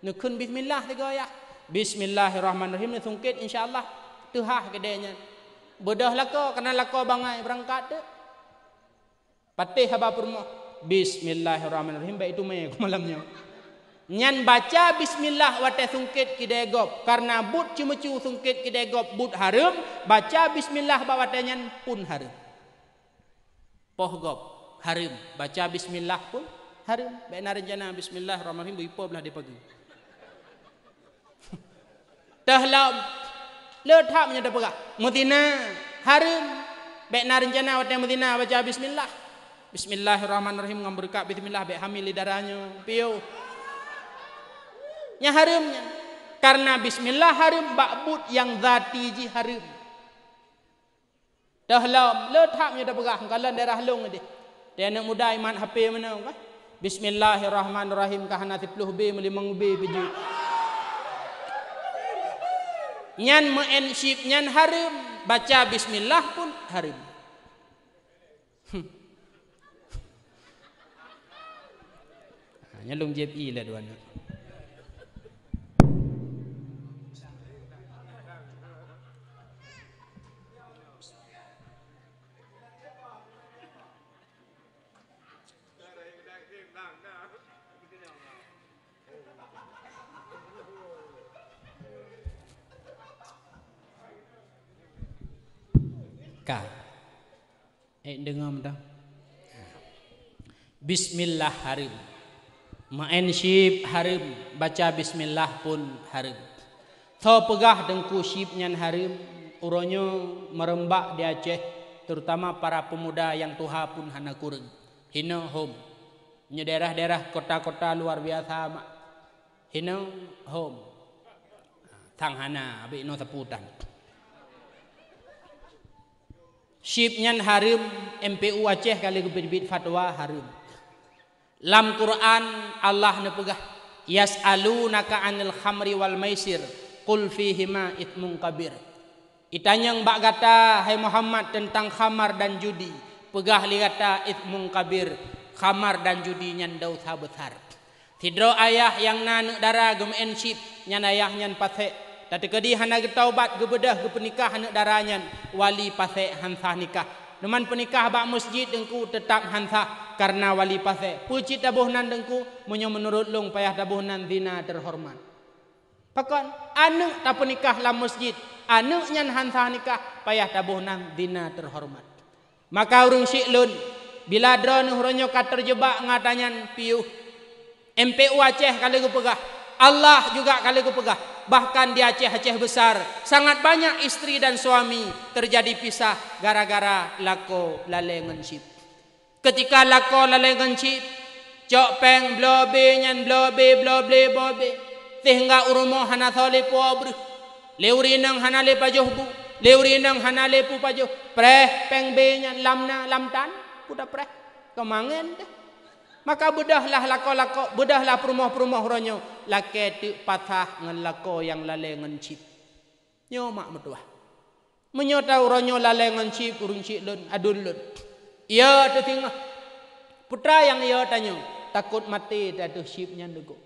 Nu kun bismillah tiga ya. Bismillahirrahmanirrahim. Nu sungkit insyaallah tuhah gedenya. Bodoh kau, kena lako bangai berangkat de. Patih haba permo. Bismillahirrahmanirrahim. Baik itu mai malamnya. Nyan baca bismillah wate sungkit kidegop karena but cumecu sungkit kidegop but harum baca bismillah bawate nyan pun harum. Poh gop harum baca bismillah pun harum. Baik narejana bismillah ramahim buipo belah dipagi. Tehlam Letak menyata pegang. Mudina Harim Baik nak rencana awak mudina mutina Baca bismillah Bismillahirrahmanirrahim Ngamberkat bismillah Baik hamil darahnya. Piyo Nya harimnya Karena bismillah harim Bakbut yang zati ji harim Tehlam Letak menyata pegang. Kalau ada rahlung dia Dia anak muda iman hape mana Bismillahirrahmanirrahim Kahana tipluh bi Melimang bi bijuk. Nyan mengensip nyan harim baca bismillah pun harim. Hanya hmm. ha, Nyalung JPI lah dua anak. Eh dengar mentah. Bismillah harim. Main syib harim. Baca bismillah pun harim. Tho pegah dengku syib nyan harim. Uronyo merembak di Aceh. Terutama para pemuda yang tuha pun hana kurang. Hino home. Nya daerah-daerah kota-kota luar biasa mak. Hino home. Tang hana. Abik no seputan. Hino home. Syib nyan harim MPU Aceh kali ke bibit fatwa harim. Lam Quran Allah nepegah. pegah yas'alunaka 'anil khamri wal maisir qul fihi ma ithmun kabir. Itanya mbak kata hai Muhammad tentang khamar dan judi. Pegah li kata ithmun kabir khamar dan judi nyan dau besar. Tidro ayah yang nan darah gem ensip nyan ayah nyan pasek Tata kedih hana getaubat gebedah ke pernikah hana daranya wali pasek hansa nikah. Neman penikah bak masjid dengku tetap hansa karena wali pasek. Puji tabuhnan dengku menyo menurut lung payah tabuhnan zina terhormat. Pakon anak tak pernikah lam masjid anaknya hansa nikah payah tabuhnan zina terhormat. Maka urung syiklun bila drone huronyo kat terjebak ngatanya piuh MPU Aceh kali gue pegah Allah juga kali ku pegah. Bahkan di Aceh-Aceh besar, sangat banyak istri dan suami terjadi pisah gara-gara lako lalengan cip. Ketika lako lalengan cip, cok peng blobe nyan blobe blobe blobe, sehingga urmo hana thole puabr, leuri nang hana le pajoh bu, leuri nang hana le pu pajoh, preh peng be nyan lamna lamtan, kuda preh, kemangan. deh. Maka bedahlah lakok-lakok, bedahlah perumah-perumah ronyo. Laki tu patah dengan lakok yang lalai ngan cip. Nyo mak mertua. Menyotau ronyo lalai ngan cip, urun cip lun, adun lun. Ya tu tengah. Putra yang ia tanya, takut mati datuh cipnya nego.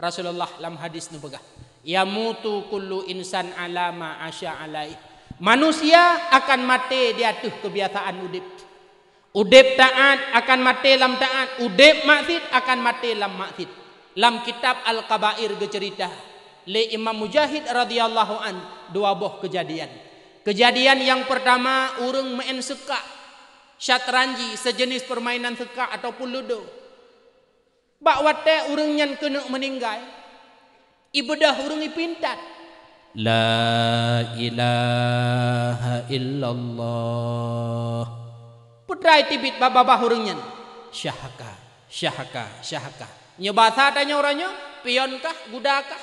Rasulullah dalam hadis ni pegah. Ya mutu kullu insan alama asya alaih. Manusia akan mati di atuh kebiasaan udip. Udip taat akan mati lam taat. Udip maksid akan mati lam maksid. Lam kitab Al-Kabair bercerita Le Imam Mujahid radhiyallahu an dua boh kejadian. Kejadian yang pertama urung main seka. Syatranji sejenis permainan seka ataupun ludo. Bak wate urung nyan kena meninggal. Ibadah urung ipintat. La ilaha illallah putra tibit bapa-bapa hurungnya syahaka syahaka syahaka nya bahasa tanya orangnya pion kah guda kah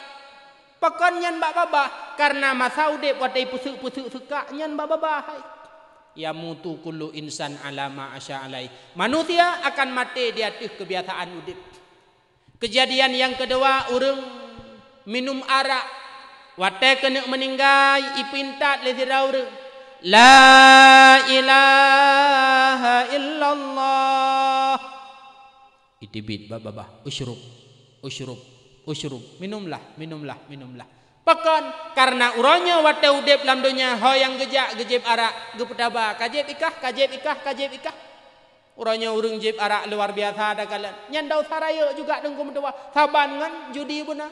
pekon nyen bapa-bapa karena masa udep wate pusuk-pusuk suka nyen bapa-bapa hai ya mutu kullu insan ala ma alai manusia akan mati di atas kebiasaan udep kejadian yang kedua urung minum arak wate kena meninggal ipintat lezi raurang لا إله إلا الله إتبيت بابا با أشرب أشرب أشرب منوم لح منوم Minumlah, منوم لح Pekon, karena uronya wate udep lam dunia ho yang gejak gejep arak gepetaba kajep ikah kajep ikah kajep ikah uronya urung jep arak luar biasa ada kalian nyandau sarayo juga dengku mendoa saban ngan judi buna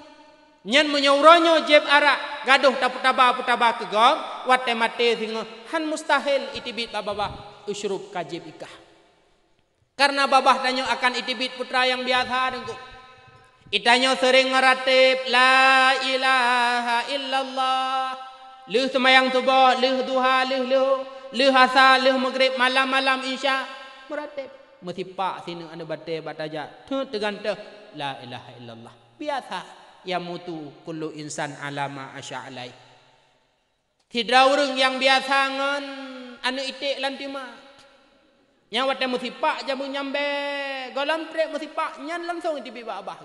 Nyen menyuruhnya jeb arak gaduh tapu taba tapu taba ke gom wat mate han mustahil itibit bababah usyrub kajib ikah. Karena babah tanya akan itibit putra yang biasa dengku. Itanya sering ngeratip la ilaha illallah. Luh semayang subuh, luh duha, luh luh, luh asal, luh magrib malam-malam isya. Meratip. Mesti pak sini anda batik bataja. Tuh tegantuh. La ilaha illallah. Biasa mutu kulu insan alama asya'alai. Tidak orang yang biasa ngan anu itik lantima. ma. Yang wate mesti pak jamu nyambe golam trek mesti pak nyan langsung di bawah abah.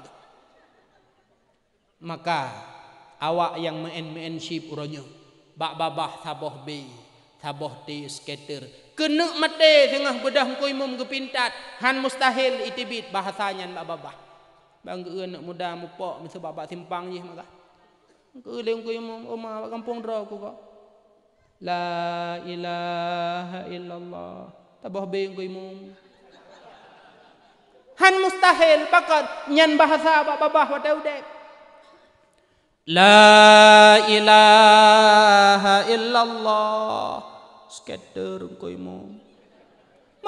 Maka awak yang main main ship uronyo, bak babah saboh b, saboh t skater. Kena mati tengah bedah kui mum kepintat han mustahil itibit bahasanya bak babah bangga eun nak muda mupak mi sebab bak simpang je maka ke leung ke oma bak kampung dra ku ko la ilaha illallah tabah be ke imam han mustahil pakat nyan bahasa bak babah wa taudek la ilaha illallah skater ke imam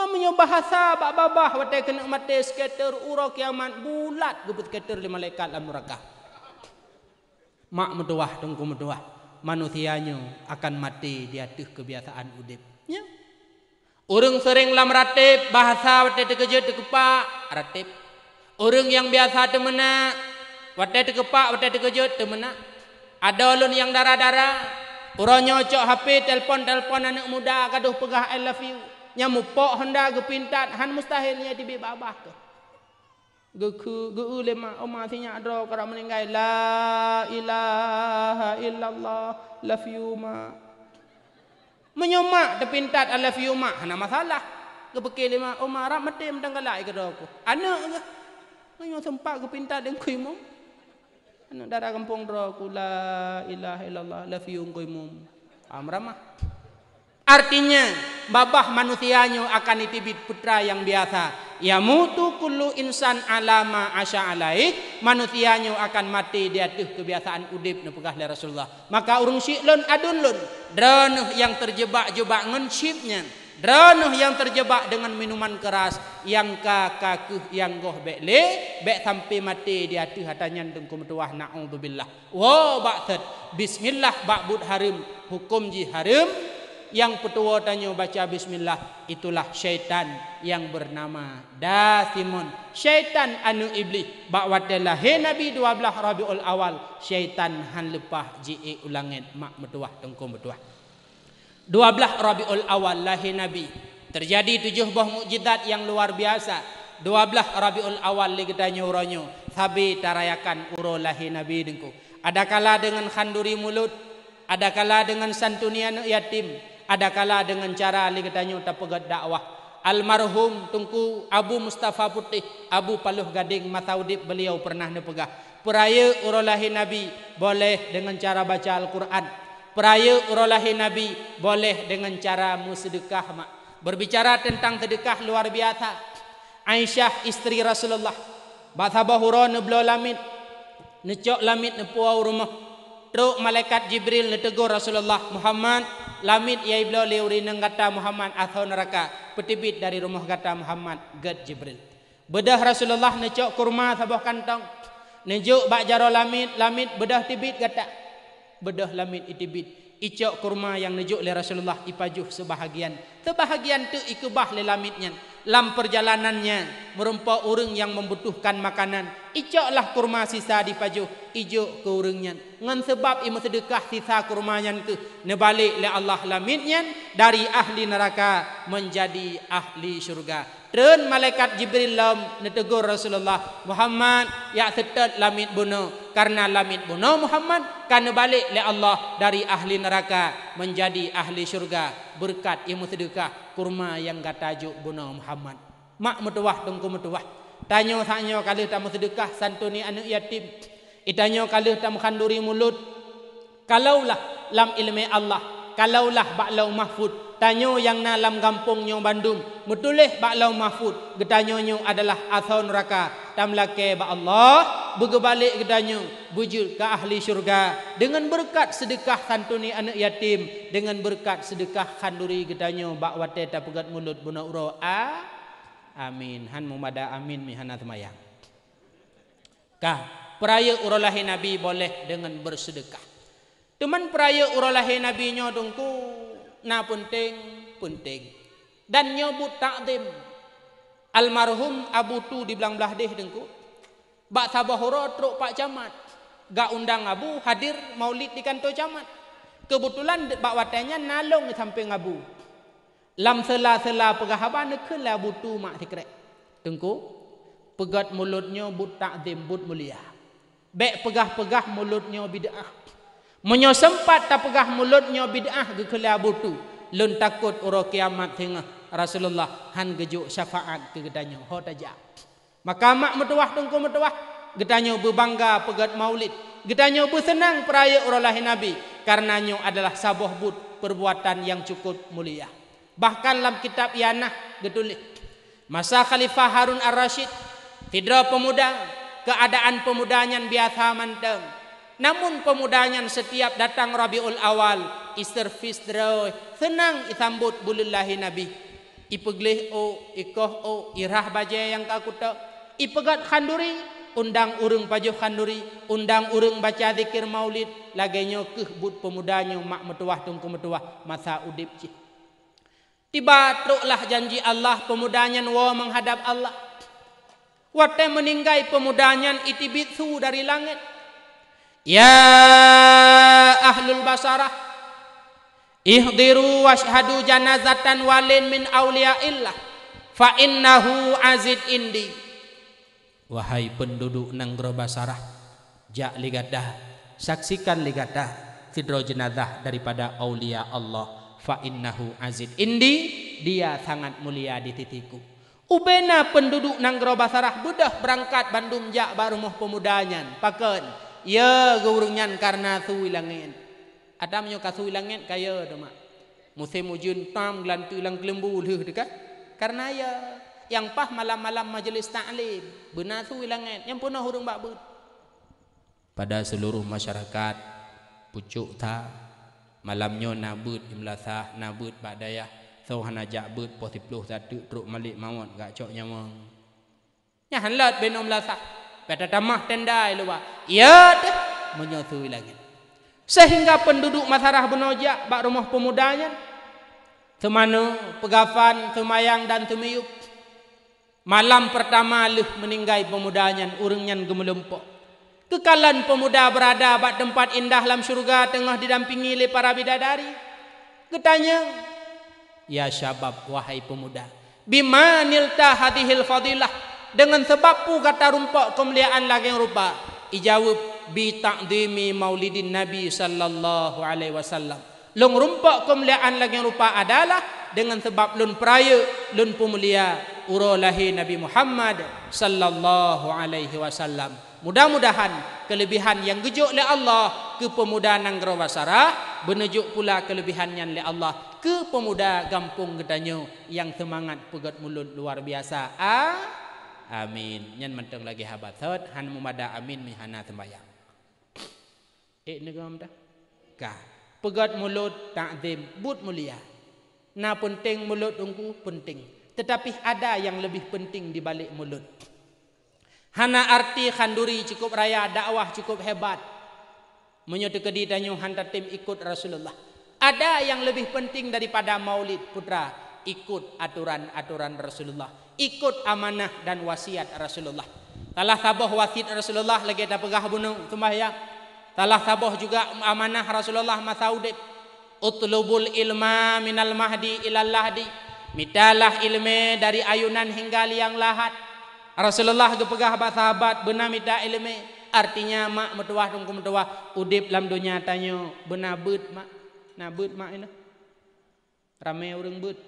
Mamanya bahasa bab babah wate kena mate skater uro kiamat bulat gebut skater lima lekat dalam neraka. Mak meduah tunggu meduah manusianyo akan mati di atas kebiasaan udip. Ya. Orang sering lam ratip bahasa wate tekeje tekepa ratip. Orang yang biasa temena wate tekepa wate tekeje temena. Ada ulun yang darah-darah Orang nyocok HP telefon-telefon anak muda kaduh pegah I love you yang mupok hendak ke pintat han mustahil ni tibi babah ke geku geu lema oma sinya ado kada meninggal la ilaha illallah love you ma menyemak de pintat i love you ma masalah ke beke lema oma rap mati mendang lagi kada aku anak ke nyo sempat ke pintat deng kuimu anak dara kampung ro la ilaha illallah love you kuimu amramah Artinya babah manusianya akan itibit putra yang biasa. Ya mutu kullu insan alama asya alaih manusianya akan mati di atas kebiasaan udip nepegah dari Rasulullah. Maka urung adun lon. dranuh yang terjebak-jebak ngensipnya Dranuh yang terjebak dengan minuman keras yang ka kakuh yang goh bekle bek sampai mati di atuh hatanyan deng kumtuah naudzubillah wa ba'd bismillah ba'bud harim hukum ji harim yang petua tanya baca bismillah itulah syaitan yang bernama Dathimun syaitan anu iblis bakwatelah hei nabi dua belah rabiul awal syaitan han lepah jie ulangin mak metuah tengku metuah dua belah rabiul awal lahir nabi terjadi tujuh buah mukjizat yang luar biasa dua belah rabiul awal lagi tanya uronyo sabi tarayakan uro lahir nabi dengku Adakala dengan khanduri mulut Adakala dengan santunian yatim adakala dengan cara ali ketanyo tapegat dakwah almarhum tungku Abu Mustafa Putih Abu Paluh Gading Mataudib beliau pernah nepegah peraya urolahi nabi boleh dengan cara baca Al-Quran peraya urolahi nabi boleh dengan cara musedekah mak berbicara tentang sedekah luar biasa Aisyah istri Rasulullah Batabahura nublo lamit Necok lamit nepuau rumah Teruk malaikat Jibril Ngetegur Rasulullah Muhammad lamit ia ibla liuri neng kata Muhammad atau neraka petibit dari rumah kata Muhammad get Jibril. Bedah Rasulullah nejok kurma sabah kantong nejuk bak jaro lamit lamit bedah tibit kata bedah lamit itibit. Icok kurma yang nejuk le Rasulullah ipajuh sebahagian. Sebahagian tu ikubah le lamitnya. Lam perjalanannya merempa orang yang membutuhkan makanan. Icoklah kurma sisa dipajuh ijo ke orangnya. Ngan sebab ima sedekah sisa kurma yang tu. Nebalik le Allah lamitnya dari ahli neraka menjadi ahli syurga. Dan malaikat Jibril lam netegur Rasulullah Muhammad ya tetet lamit bunu karena lamit bunu Muhammad karena balik le Allah dari ahli neraka menjadi ahli syurga berkat ilmu sedekah kurma yang gatajuk bunu Muhammad mak metuah tungku metuah tanyo tanyo kali tamu sedekah santuni anak yatim itanyo kali tamu kanduri mulut kalaulah lam ilmi Allah kalaulah ba'lau mahfud tanyo yang nalam kampung nyong Bandung mutulih ba lau mahfud getanyo nyong adalah athon raka tamlake ba Allah begebalik getanyo bujur ke ahli syurga dengan berkat sedekah santuni anak yatim dengan berkat sedekah kanduri getanyo ba wate pegat mulut buna uro a amin han mumada amin mihana Mayang. ka peraya urolahi nabi boleh dengan bersedekah teman peraya urolahi nabi dongku na punting punting dan nyebut takzim almarhum Abu Tu di belang belah deh dengku bak sabahura truk pak camat gak undang Abu hadir maulid di kantor camat kebetulan bak watanya nalong di samping Abu lam sela-sela pegahaban nekun lah Abu Tu mak sikrek dengku pegat mulutnya but takzim but mulia bek pegah-pegah mulutnya bid'ah Menyo sempat tak pegah mulutnya bid'ah ke kelia butu. Lun takut uro kiamat tengah. Rasulullah han gejuk syafaat ke gedanya. Ho tajak. Maka mak metuah tungku metuah. Gedanya berbangga pegat maulid. Gedanya bersenang peraya uro lahir Nabi. Karenanya adalah sabah but perbuatan yang cukup mulia. Bahkan dalam kitab Yanah getulik. Masa Khalifah Harun Ar-Rashid. Fidra pemuda. Keadaan pemudanya biasa mantang. Namun pemudanya setiap datang Rabiul Awal, Easter Feast Roy, senang itambut bulillahi Nabi. Ipegleh o, ikoh o, irah baje yang tak kakuta. Ipegat kanduri, undang urung pajuh kanduri, undang urung baca dikir maulid. Lagenyo kehbut pemudanya mak metuah tungku metuah masa udip. cih. Tiba truklah janji Allah pemudanya wa menghadap Allah. Wate meninggai itibit itibitsu dari langit. Ya ahlul basarah Ihdiru washadu janazatan walin min awliya illah Fa innahu azid indi Wahai penduduk nanggro basarah Jak ligadah Saksikan ligadah Sidro jenazah daripada awliya Allah Fa innahu azid indi Dia sangat mulia di titiku Ubena penduduk nanggro basarah Budah berangkat Bandung jak barumuh pemudanya Pakai ya gurunyan karena sui langit ada menyo ka sui kaya do mak musim hujan tam glantu lang kelembu leh deka karena ya yang pah malam-malam majlis taklim benar sui langit yang punah hurung babut pada seluruh masyarakat pucuk ta malamnya nabut imlasah nabut badaya so hana jabut posipluh satu truk malik mawon gak cok nyamong nya hanlat benom lasah Petatamah tenda ilwa. Ia te menyusui lagi. Sehingga penduduk Masarah Benoja bak rumah pemudanya temanu pegafan temayang dan temiyuk malam pertama leh meninggai pemudanya urungnya gemelempok kekalan pemuda berada bak tempat indah lam surga tengah didampingi oleh para bidadari ketanya ya syabab wahai pemuda bima nilta hadhil fadilah dengan sebab pu kata rumpak kemuliaan lagi yang rupa ijawab bi taqdimi maulidin nabi sallallahu alaihi wasallam long rumpak kemuliaan lagi yang rupa adalah dengan sebab lun peraya lun pemulia uro lahir nabi Muhammad sallallahu alaihi wasallam mudah-mudahan kelebihan yang gejuk oleh Allah ke pemuda nang gerawasara benejuk pula kelebihan yang oleh Allah ke pemuda Kampung gedanyo yang semangat pegat mulut luar biasa ah amin nyen menteng lagi habat third han mumada amin Mihana hana sembahyang e eh, negam dah ka pegat mulut tak dem. but mulia na penting mulut tunggu penting tetapi ada yang lebih penting di balik mulut hana arti khanduri cukup raya dakwah cukup hebat menyutu kedi tanyu han tatim ikut rasulullah ada yang lebih penting daripada maulid putra ikut aturan-aturan rasulullah ikut amanah dan wasiat Rasulullah. Telah tabah wasiat Rasulullah lagi ada pegah bunuh sembahyang. Telah tabah juga amanah Rasulullah masa udip. Utlubul ilma minal mahdi ilal lahdi. Mitalah ilmi dari ayunan hingga liang lahat. Rasulullah gepegah sahabat bena mita ilmi. Artinya mak metuah tungku metuah udip lam dunia tanyo bena but mak. Nah but mak ini. Ramai orang but.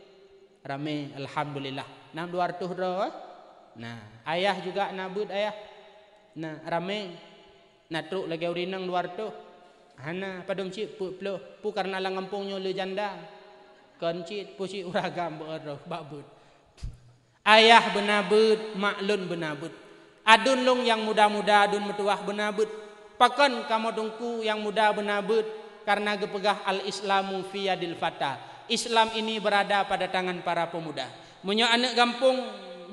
Ramai alhamdulillah nam 200 dah eh? nah ayah juga nabut ayah nah ramai nak truk lagi urinang 200 hana padum cik pu plo pu karena la ngampungnyo le janda kencit pu si uragam beroh babut ayah benabut maklun benabut adun long yang muda-muda adun metuah benabut pakan kamu dungku yang muda benabut karena gepegah al-islamu fi yadil fata Islam ini berada pada tangan para pemuda. Munyo anak gampung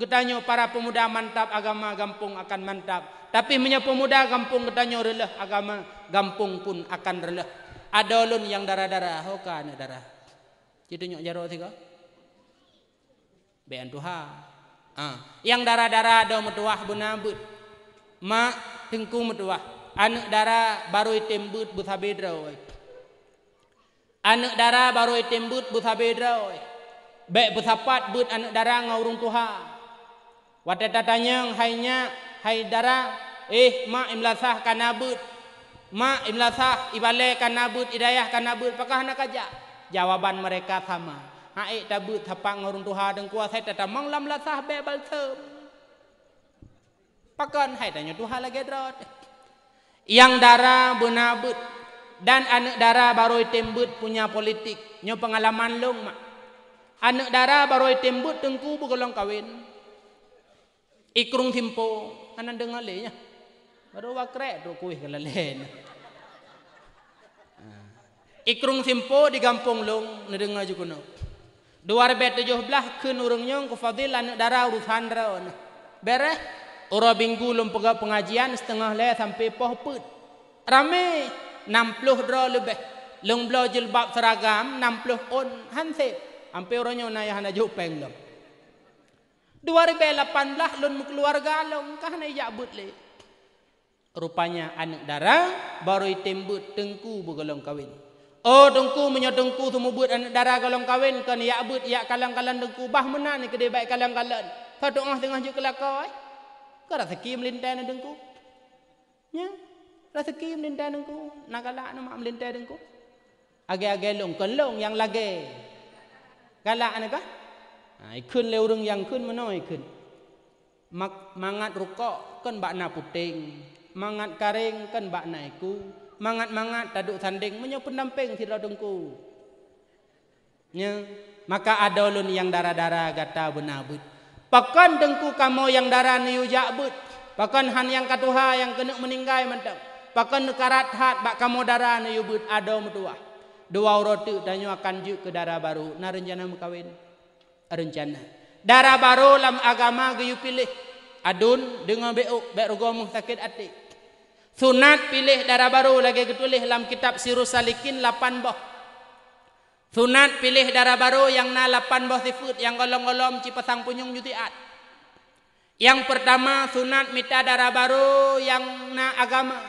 getanyo para pemuda mantap agama Kampung akan mantap. Tapi munyo pemuda gampung getanyo relah agama Kampung pun akan relah. Ada ulun yang darah-darah hoka anak darah. Jadi nyok jaro tiga. BN tuha. Ah, ha. yang darah-darah ada metuah benabut. Mak tengku metuah. Anak darah baru itembut busabedra oi. Anak darah baru itembut busabedra oi be besapat buat anak darang ngau urung tuha. Wate tatanya hainya hai dara eh mak imlasah kana but ma imlasah ibale kana but idayah kana but pakah nak aja. Jawaban mereka sama. Hai eh, tabut thapa ngau urung tuha deng kuasa tatamang lam lasah be bal Pakan hai tanya tuha lagi drot. Yang dara benabut dan anak dara baru tembut punya politik. Nyo pengalaman long mak anak dara baru tembut tengku bukalong kawin ikrung timpo anan dengar lenya baro wakrek tu kui kelalen ah. ikrung timpo di kampung long nedengar juga no dua ribu tujuh belas ke nurung nyong ke fadil anak dara urusan handra on bere Orang minggu pegang pengajian setengah leh sampai poh put. Rame 60 dra lebih. Long belajar bab seragam 60 on hansip. Ampe orangnya nak yang nak jumpa yang lom. 2018 lun keluarga lom kah nak jabut le. Rupanya anak darah baru tembut tengku bukalong kawin. Oh tengku menyo tengku semua anak darah kalong kawin kan jabut ya kalang kalang tengku bah mana ni kedai baik kalang kalang. Kau tengah tengah jual kelakoi. Eh? Kau rasa kim lintai nak tengku? Ya, rasa kim lintai tengku. Nak kalah nak lintai tengku. Agak-agak long kan long yang lagi. Ha, yang mangat mangat mangat mangat rukok, puting, taduk sanding, dengku, กะละอันไหนปะไอ้ขึ้นเร็วเรื่องยังขึ้นมาน้อยขึ้นมักมังงัดรุกก็กันบะนาปุเตงมังงัดกะเร่งกันบะนายกูมังงัดมังงัดตะดุทันเด็งมันยังเป็นน้ำเป่งที่เราดึงกูเนี่ย maka ada ulun yang darah-darah gata benabut pakan dengku kamu yang darah ni ujabut pakan han yang katuha yang kena meninggal mantap pakan nekarat hat bak kamu darah ni ujabut ada mutuah dua roti dan akan juga ke darah baru na rencana mengkawin rencana darah baru dalam agama gayu pilih adun dengan beu berugo sakit ati sunat pilih darah baru lagi ketulis dalam kitab siru salikin 8 boh sunat pilih darah baru yang na 8 boh sifat yang golong-golong ci pasang punyung jutiat yang pertama sunat minta darah baru yang na agama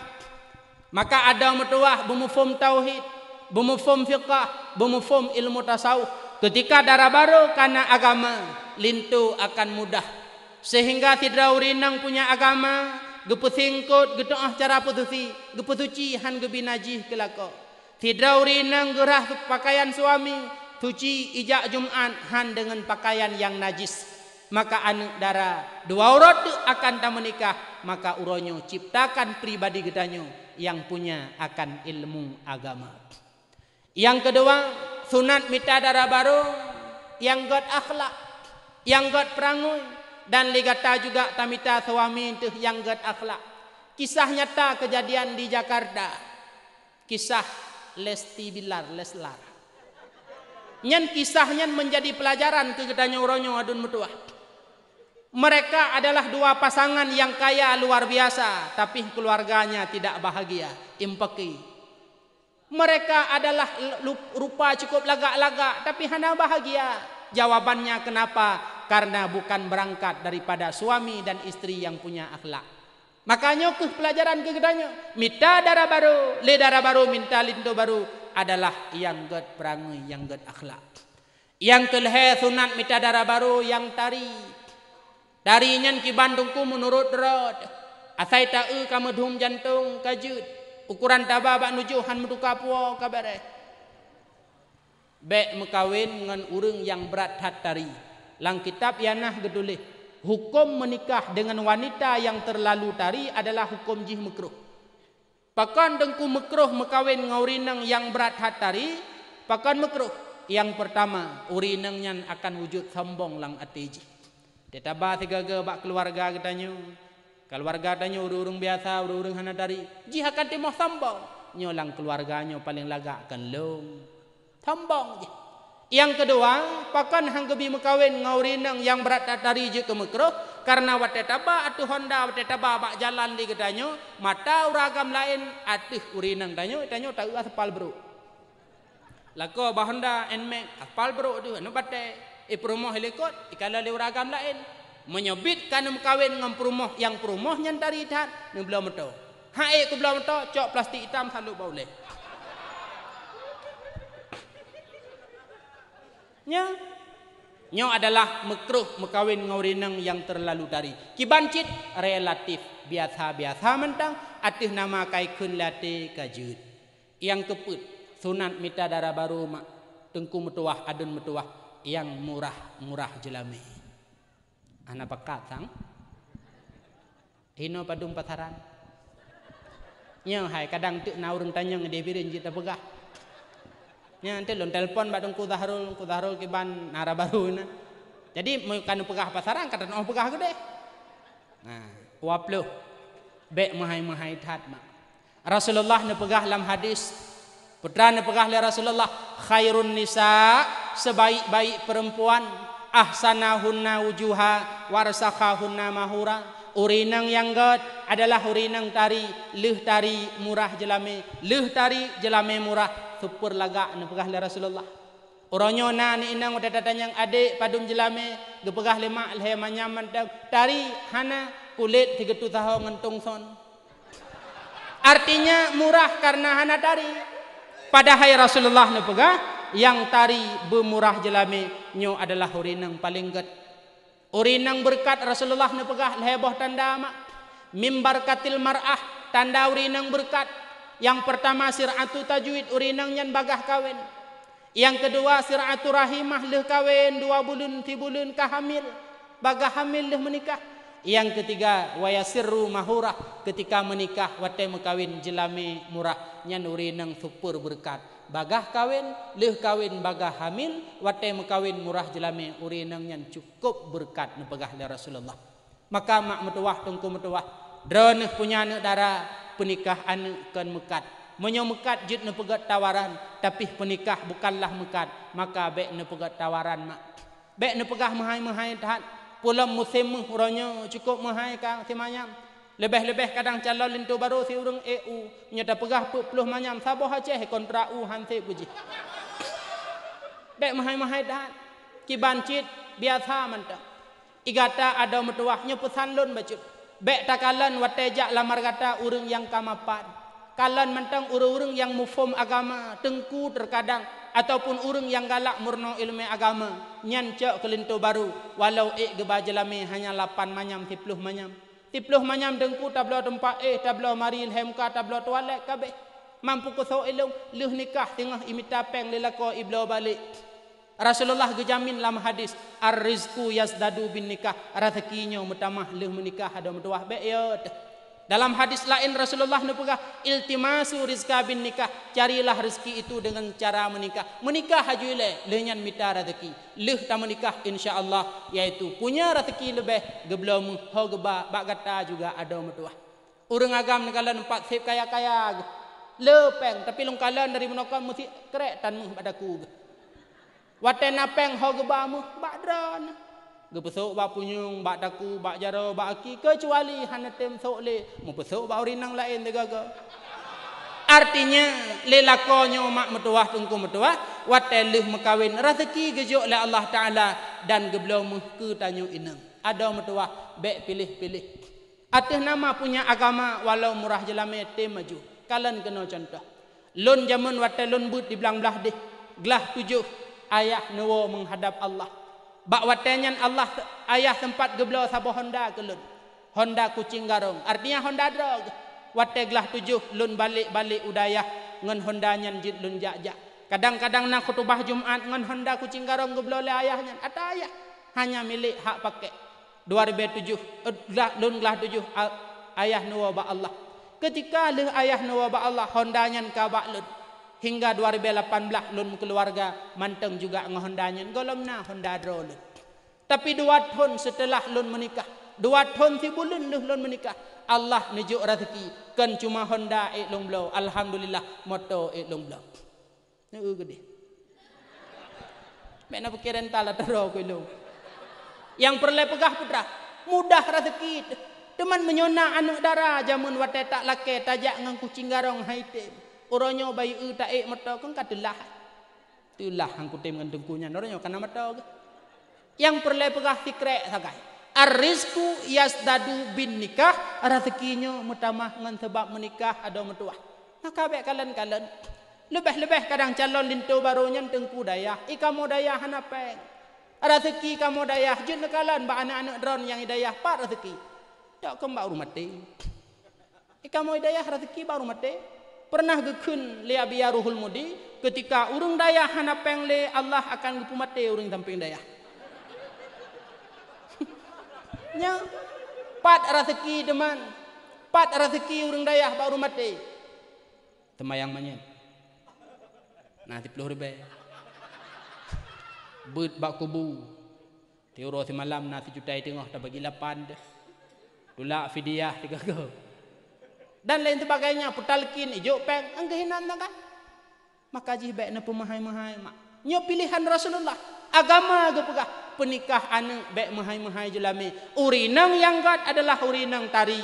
maka ada mutuah bumufum tauhid bermufum fiqah, bermufum ilmu tasawuf. Ketika darah baru karena agama, lintu akan mudah. Sehingga tidak urinang punya agama, gepu singkut, gitu ah cara putusi, gepu suci han gebi najih kelako. Tidak urinang gerah pakaian suami, tuci ijak jumat han dengan pakaian yang najis. Maka anak darah dua urut akan tak menikah, maka uronyo ciptakan pribadi gedanyo yang punya akan ilmu agama. Yang kedua, sunat mita darah baru yang got akhlak, yang got perangui dan ligata juga tamita suami itu yang got akhlak. Kisah nyata kejadian di Jakarta. Kisah Lesti Bilar Leslar. Nyen kisahnya menjadi pelajaran ke kedanya uronyo adun mutua. Mereka adalah dua pasangan yang kaya luar biasa, tapi keluarganya tidak bahagia. Impeki, mereka adalah rupa cukup lagak-lagak tapi hana bahagia jawabannya kenapa karena bukan berangkat daripada suami dan istri yang punya akhlak makanya ke pelajaran ke gedanya minta darah baru le darah baru minta lindo baru adalah yang get perangai yang get akhlak yang kelihe sunat minta darah baru yang tari dari nyan ki bandungku menurut rod asai ta'u e kamadhum jantung kajut ukuran tabah bak nuju han meduka puo kabar eh bek mekawin dengan urung yang berat hatari lang kitab yanah gedulih hukum menikah dengan wanita yang terlalu tari adalah hukum jih makruh pakan dengku makruh mekawin ngaurineng yang berat hatari pakan makruh yang pertama urinangnya akan wujud sombong lang atiji tetaba tiga ge bak keluarga ketanyu keluarga tanya urung-urung biasa, urung-urung hana dari jihakan timo sambong. Nyolang keluarganya paling lagak kan lom. Sambong je. Yang kedua, pakan hang gebi mekawin ngaurinang yang berat dari je ke mekro, karena wate taba atuh honda wate taba bak jalan di gedanyo, mata uragam lain atuh urinang tanyo, tanyo tau aspal bro. Lako bahonda enmek aspal bro tu, nu bate e promo helikot, ikala le uragam lain, menyebitkan kawin dengan perumah yang perumah yang dari dah ni belum meto hai aku belum meto cok plastik hitam salut boleh nya nya adalah makruh mekawin dengan yang terlalu dari kibancit relatif biasa-biasa mentang atih nama kai kun lati kajut yang keput sunat mita darah baru tengku mutuah adun mutuah yang murah-murah jelami. Ana pekat sang. Hino padung pataran. Nya hai kadang tu na urang tanya ngede birin jita pegah. Nya ante lon telepon badung ku zaharul ku zaharul ke ban nara baru na. Jadi mau kanu pegah pasaran, kada oh pegah gede. Nah, waplo. Be mahai mahai tat ma. Rasulullah ne pegah lam hadis. Putra ne pegah le Rasulullah khairun nisa sebaik-baik perempuan ahsanahunna wujuha warsakahunna mahura urinang yang god adalah urinang tari leh tari murah jelame leh tari jelame murah super lagak nepegah le rasulullah Oronyo na ni inang uta yang adik padum jelame gepegah lemak leh manyaman tari hana kulit tigetu tahu ngentung son Artinya murah karena hana tari pada hai Rasulullah nepegah yang tari bermurah jelami nyo adalah urinang paling get urinang berkat Rasulullah ne pegah lebah tanda mak mimbar katil marah tanda urinang berkat yang pertama siratu tajwid urinang yang bagah kawin yang kedua siratu rahimah leh kawin dua bulan ti bulan kahamil bagah hamil leh menikah yang ketiga wayasiru mahurah ketika menikah wate mekawin jelami murah nyan urinang super berkat bagah kawin leh kawin bagah hamil wate mekawin murah jelame urinang yang cukup berkat nepegah dari Rasulullah maka mak metuah tungku metuah drone punya anak dara penikah anak kan mekat menyo mekat jit nepegat tawaran tapi pernikah bukanlah mekat maka be nepegat tawaran mak be nepegah mahai mahai tahat pulam musim ronyo cukup mahai kang semanyam lebih-lebih kadang calon lintu baru si urung EU. Nyata perah puluh manyam. Sabah Aceh kontra U hansi puji. Bek mahai-mahai dah. Kiban cid biasa manta. Igata ada metuah pesan lun bacut. Bek tak kalan watejak lamar kata urung yang kamapan. Kalan mentang urung yang mufum agama. Tengku terkadang. Ataupun urung yang galak murno ilmu agama. Nyancok kelintu baru. Walau ik gebajalami hanya lapan manyam, sepuluh manyam tipluh manyam dengku tablo tempat eh tablo mari ilham ka tablo toilet ka be mampu ko sok elong leh nikah tengah imita peng lelako iblo balik Rasulullah gejamin dalam hadis ar rizqu yazdadu bin nikah rezekinyo mutamah leh menikah ada mutuah be yo dalam hadis lain Rasulullah nubuah iltimasu rizka bin nikah. Carilah rezeki itu dengan cara menikah. Menikah hajule lenyan mita rezeki. Leh tak menikah insya Allah, yaitu punya rezeki lebih geblom hogba bagata juga ada metuah. Urang agam negala empat sip kaya-kaya. Lepeng tapi longkalan dari menoka mesti keretan tan mung padaku. Watena peng hogba mu badron. Gepesok bak punyung, bak taku, bak jaro, bak aki kecuali hanetem sokle, mupesok bak urinang lain degaga. Artinya lelakonyo mak metuah tungku metuah, wateluh mekawin rezeki gejok le Allah Taala dan geblong muhku tanyu inang. Ada metuah baik pilih-pilih. Atuh nama punya agama walau murah jelame tem maju. Kalian kena contoh. Lon jaman wate lon but di belang belah deh. Gelah tujuh ayah nuwo menghadap Allah. Bak watanya Allah ayah tempat gebelah sabo Honda kelun. Honda kucing garong. Artinya Honda drog. Wateglah tujuh lun balik-balik udayah ngan Honda nyen jit lun jajak. Kadang-kadang nak kutubah Jumaat ngan Honda kucing garong gebelah le ayahnya. Ata' ayah hanya milik hak pakai. 2007 uh, eh, lun lah tujuh ayah nuwa Allah ketika le ayah nuwa Allah hondanyan ka ba lun hingga 2018 lun keluarga manteng juga ngahondanya golom na honda drolit tapi dua tahun setelah lun menikah dua tahun si bulan lu lun menikah Allah nejuk rezeki kan cuma honda e lung blow alhamdulillah moto e lung blow nu gede Mana pikiran tala lah, tero ko lu yang perlu pegah putra mudah rezeki teman menyona anak dara jamun wateta laket tajak ngang kucing garong haite Uronyo bayi u tak ik mata kong katulah. Tulah hang kutim dengan tengkunya. Uronyo kena mata ke. Yang perlu pegah sikrek sakai. Arisku yasdadu bin nikah. Rezekinya mutamah dengan sebab menikah ada mertuah. Nak baik kalan-kalan. Lebih-lebih kadang calon lintu barunya tengku daya. Ika mau daya hanapeng. Rezeki kamu daya. Jika kalan buat anak-anak drone yang daya. Pak rezeki. Tak kembak rumah ting. Ika mau daya rezeki baru mati pernah gekun lia Ruhul mudi ketika urung daya hana pengle Allah akan gupumate urung samping daya. Nya pat rezeki deman, pat rezeki urung daya baru mate. Temayang manya. Nah tipuluh ribe. Bud bak kubu. Tiuro semalam nasi cutai tengah tak bagi lapan. Tulak fidyah tiga kau dan lain sebagainya putalkin ijo peng angge hinan nang kan maka jih baik na pemahai-mahai mak nyo pilihan rasulullah agama ge pegah penikah anak baik mahai-mahai jelami urinang yang kat adalah urinang tari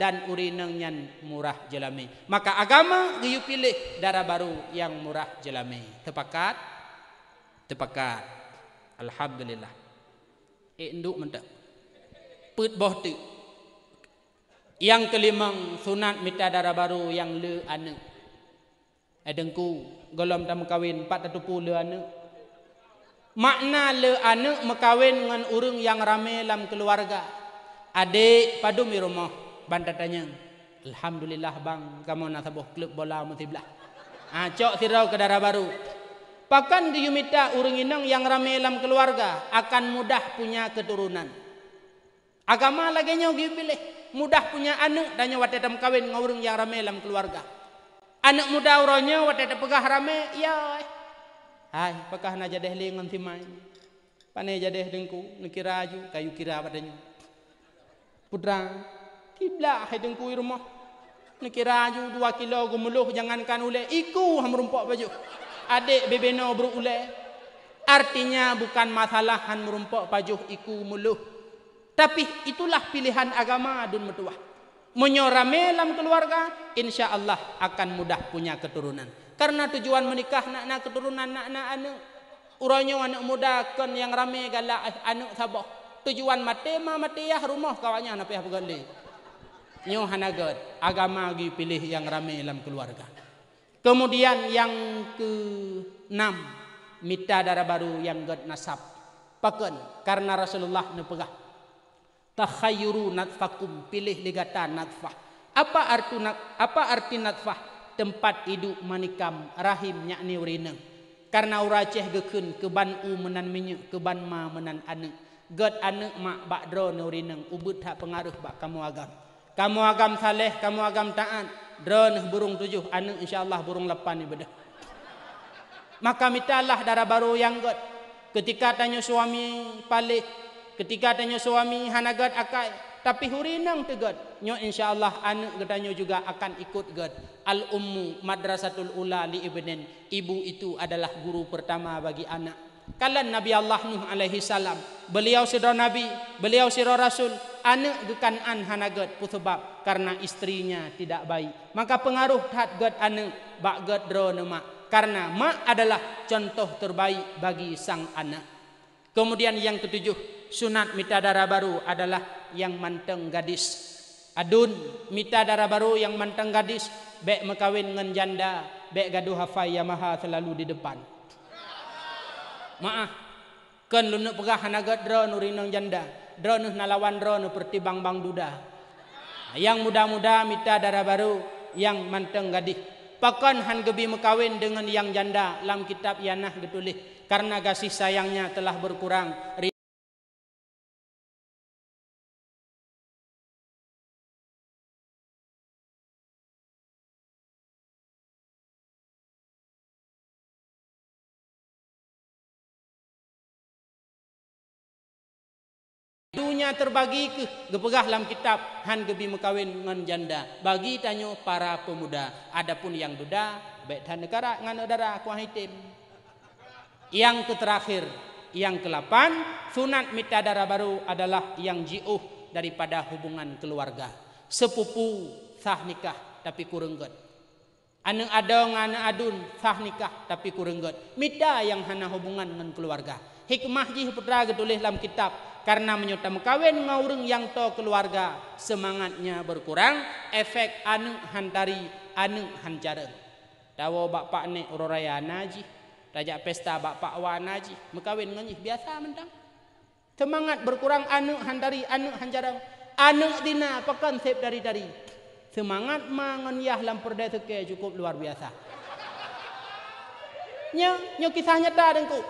dan urinang yang murah jelami maka agama ge pilih darah baru yang murah jelami tepakat tepakat alhamdulillah induk eh, mentak pet boh tu yang kelima sunat mita darah baru yang le anak. Adengku golom dah mekawin 40 le anak. Makna le anak mukawin dengan orang yang ramai dalam keluarga. Adik padu mi rumah bantatanya. Alhamdulillah bang kamu nak sabuh klub bola mutiblah. Ah ha, cok sirau ke darah baru. Pakan di yumita orang inang yang ramai dalam keluarga akan mudah punya keturunan. Agama lagi nyaw gi pilih. Mudah punya anak dan nyau wate tem kawin ngawurung yang ramai dalam keluarga. Anak muda uronya wate tem pegah ramai, ya. Eh. Hai, pegah na jadi heling nanti main. Panai jadi dengku, nukira aju, kayu kira apa dengku. Putra, kibla hai dengku irmah. Nukira aju dua kilo gumuluh jangankan oleh iku hamrumpok baju. Adik bebeno beru oleh Artinya bukan masalah han merumpok pajuh iku muluh. Tapi itulah pilihan agama dun metuah. Menyorame dalam keluarga, insya Allah akan mudah punya keturunan. Karena tujuan menikah nak nak keturunan nak nak anak. Uranya anak muda kan yang rame galak eh, anak sabah. Tujuan mati ma mati ya rumah kawannya nak pihak pegali. Nyohanagat agama lagi pilih yang rame dalam keluarga. Kemudian yang ke enam mita darah baru yang gad nasab. Pakan karena Rasulullah nepegah. Takhayuru natfakum pilih ligata natfah. apa arti apa arti nadfah tempat hidup manikam rahim yakni urina karena uraceh gekeun keban u menan minyak keban ma menan anak gad anak mak badro nurineng ubut tak pengaruh bak kamu agam kamu agam saleh kamu agam taat drone burung tujuh anak insyaallah burung lapan ni ibadah maka mitalah darah baru yang gad ketika tanya suami palih ketika tanya suami hanagat akai tapi hurinang tegat nyo insyaallah anak gedanyo juga akan ikut gad al ummu madrasatul ula li ibnin ibu itu adalah guru pertama bagi anak Kalan Nabi Allah Nuh alaihi salam beliau sira nabi beliau sira rasul anak gekan an hanagat putubab karena istrinya tidak baik maka pengaruh hat gad anak bak gad drone karena mak adalah contoh terbaik bagi sang anak Kemudian yang ketujuh, sunat mita darah baru adalah yang manteng gadis. Adun mita darah baru yang manteng gadis, baik mekawin dengan janda, baik gaduh hafai Maha selalu di depan. Maaf, kan lu nak pegah anak gadra nurinang janda, dra nak nalawan dra nak bang bang duda. Yang muda-muda mita darah baru yang manteng gadis. Pakon han gebi mekawin dengan yang janda. dalam kitab yanah getulih. Karena kasih sayangnya telah berkurang. dunia terbagi ke gepegah dalam kitab han gebi mekawin ngan janda bagi tanyo para pemuda adapun yang duda baik dan negara ngan udara ku hitim yang terakhir yang kelapan sunat mita darah baru adalah yang jiuh daripada hubungan keluarga sepupu sah nikah tapi kurenggot Anak ada dengan anak adun sah nikah tapi kurenggot mita yang hana hubungan dengan keluarga hikmah ji putra ketulis dalam kitab karena menyutam kawin orang yang tahu keluarga semangatnya berkurang efek anu hantari anu hancare dawo bapak ne uroraya naji raja pesta bapak wa naji mekawin ngenyih biasa mentang semangat berkurang anu hantari anu hancare anu dina apa konsep dari dari semangat mangon yah lampur de teke cukup luar biasa nya nya kisah nyata dengku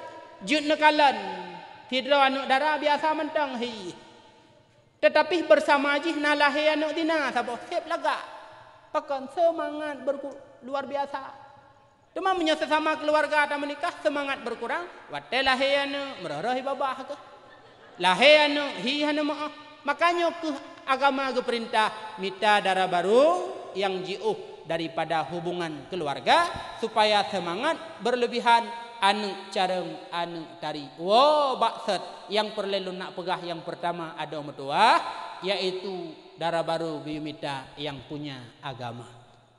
jut nekalan tidak anak darah biasa mentang hi. Tetapi bersama aja nalahi anak dina sabo hep laga. Pakon semangat berku, luar biasa. Cuma punya sesama keluarga atau menikah semangat berkurang. Wate lahi anak merahi bapa ke? Lahi anak hi anak mah. Makanya ke agama ke perintah mita darah baru yang jiuh daripada hubungan keluarga supaya semangat berlebihan Anu carang anu tari wo baksat yang perlu nak pegah yang pertama ada mertua yaitu darah baru biumita yang punya agama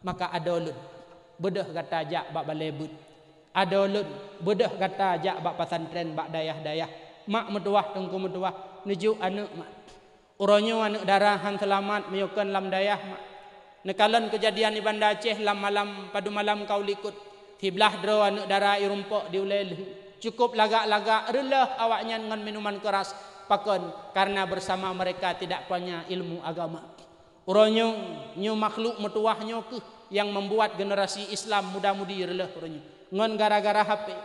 maka ada ulun bedah kata jak bak balebut ada ulun bedah kata jak bak pesantren bak dayah-dayah mak mertua tengku mertua nuju anu mak uronyo anu darah han selamat meyokan lam dayah mak nekalan kejadian di Banda Aceh lam malam padu malam kau likut tiblah dro anak dara irumpok di cukup lagak-lagak relah awaknya dengan minuman keras pakon karena bersama mereka tidak punya ilmu agama uronyo nyu makhluk metuahnyo nyokuh yang membuat generasi Islam muda-mudi relah uronyo ngan gara-gara hape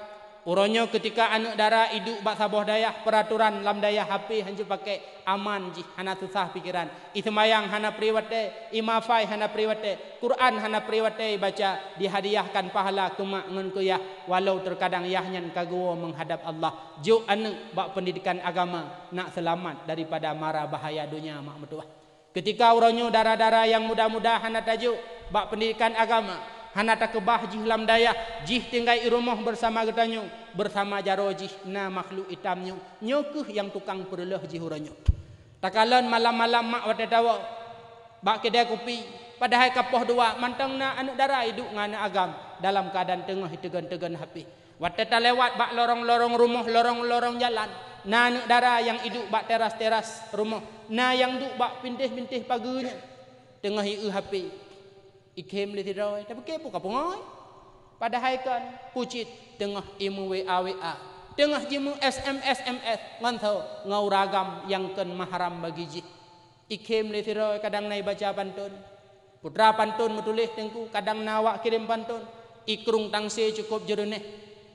Uronyo ketika anak darah hidup bak sabah daya peraturan lam daya HP hanju pakai aman ji hana susah pikiran. Itmayang hana priwate, imafai hana priwate, Quran hana priwate baca dihadiahkan pahala kuma ngun ya walau terkadang yahnyan kaguo menghadap Allah. Jo anak bak pendidikan agama nak selamat daripada mara bahaya dunia mak mertua. Ketika uronyo darah-darah yang muda-muda hana tajuk bak pendidikan agama hana tak kebah jih lam daya jih tinggai irumah bersama kita nyuk, bersama jaroji na makhluk hitam nyuk, nyukuh yang tukang perleh jih uranyo takalan malam-malam mak wate tawa bak kedai kopi padahal kapoh dua mantang na anak dara hidup ngana agam dalam keadaan tengah tegan-tegan hapi wate ta lewat bak lorong-lorong rumah lorong-lorong jalan na anak dara yang hidup bak teras-teras rumah na yang duk bak pindih-pindih pagunya tengah hiu hapi ikhim li tidoi tapi ke buka pengoi pada haikan pucit tengah imu wa wa tengah jimu sms sms ngantau ngauragam yang ken mahram bagi ji ikhim li tidoi kadang naik baca pantun putra pantun metulih tengku kadang nawak kirim pantun ikrung tangsi cukup jeruneh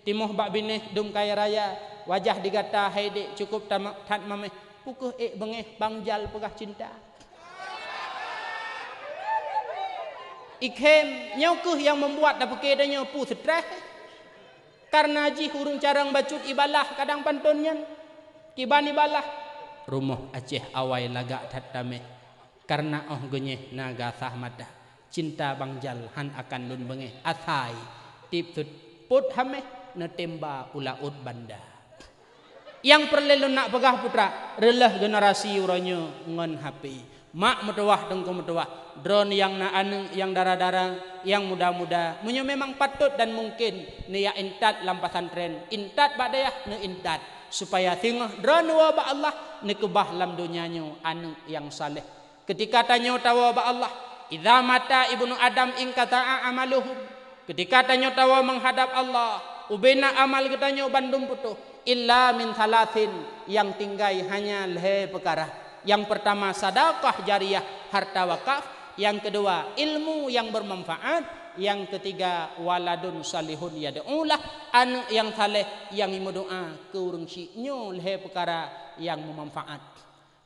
timoh bak bineh dum kaya raya wajah digata haide cukup tan mameh pukuh ek bengeh bangjal pegah cinta ikhem nyaukuh yang membuat dapat kedanya pu stres karena ji hurung carang bacut ibalah kadang pantunnya kibani balah rumah aceh awai lagak tatame karena oh genye naga sahmada cinta bangjal han akan lun bengeh asai tip tut put hame na temba ula ut banda yang perlu nak pegah putra relah generasi uranya ngon happy mak mudawah dengku mudawah Drone yang naan yang darah darah yang muda muda munyo memang patut dan mungkin niya intat lampa santren intat badayah ne intat supaya tingah drone wa Allah ne kebah lam dunyanyo anu yang saleh ketika tanya tawa ba Allah idza mata ibnu adam ing kata amaluh ketika tanya tawa menghadap Allah ubena amal ketanyo bandum putuh illa min salatin yang tinggai hanya leh perkara yang pertama sadaqah jariah harta wakaf Yang kedua ilmu yang bermanfaat yang ketiga waladun salihun yad'ulah anak yang saleh yang imu doa ke urang si perkara yang bermanfaat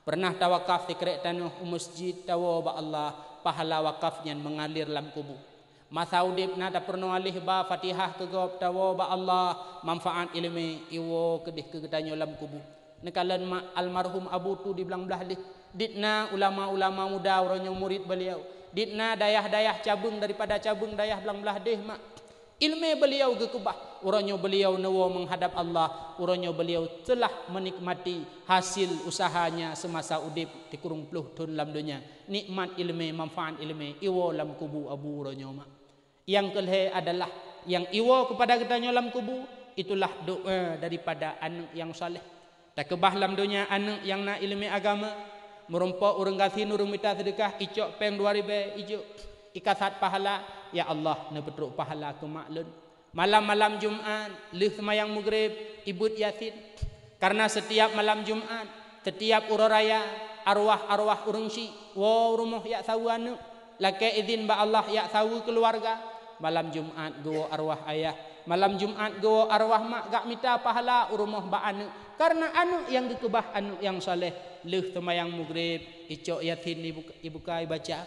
pernah tawakaf di kereta nuh masjid tawaba Allah pahala wakafnya mengalir dalam kubur masa udip nada perno alih ba fatihah ke gop tawaba Allah manfaat ilmi iwo kedih ke ketanyo dalam kubur nekalan almarhum Abu tu belakang belah leh ditna ulama-ulama muda orangnya murid beliau ditna dayah-dayah cabung daripada cabung dayah belakang belah deh mak ilmu beliau gekubah urangnya beliau nawa menghadap Allah urangnya beliau telah menikmati hasil usahanya semasa udip di kurung peluh tahun dalam dunia nikmat ilmu manfaat ilmu iwo lam kubu abu urangnya mak yang kelih adalah yang iwo kepada kita nyolam kubu itulah doa daripada anak yang saleh tak kebah dalam dunia anak yang nak ilmi agama. Merumpak orang kasih nurung minta sedekah. Icok peng dua ribu. Icok ikasat pahala. Ya Allah, ne petruk pahala ke maklun. Malam-malam Jumaat. Lih semayang mugrib. Ibut yasin. Karena setiap malam Jumaat. Setiap urah raya. Arwah-arwah urung si. Wow, rumah yak sawu anak. Laka izin ba Allah yak sawu keluarga. Malam Jumaat gua arwah ayah. Malam Jumaat gua arwah mak gak minta pahala urumah ba anak karena anu yang dikubah anu yang saleh leuh temayang maghrib ico yatin ibu ibu kai baca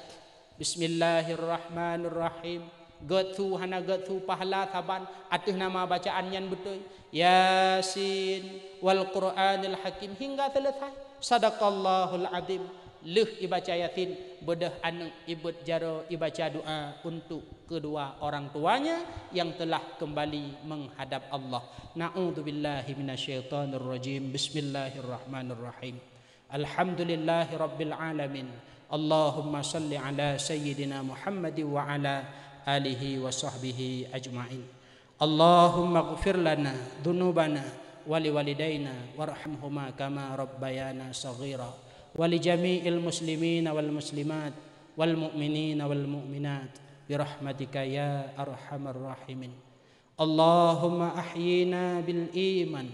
bismillahirrahmanirrahim gatu hana gatu pahala taban atuh nama bacaan yang betul yasin wal qur'anil hakim hingga selesai sadaqallahul Adzim leh ibaca yatin bedah anak ibut jaro ibaca doa untuk kedua orang tuanya yang telah kembali menghadap Allah. Nauzubillahi minasyaitonirrajim. Bismillahirrahmanirrahim. Alhamdulillahirabbil alamin. Allahumma salli ala sayyidina Muhammad wa ala alihi wa sahbihi ajma'in. Allahumma ighfir lana dhunubana wa liwalidayna warhamhuma kama rabbayana saghira. ولجميع المسلمين والمسلمات والمؤمنين والمؤمنات برحمتك يا أرحم الراحمين اللهم أحيينا بالإيمان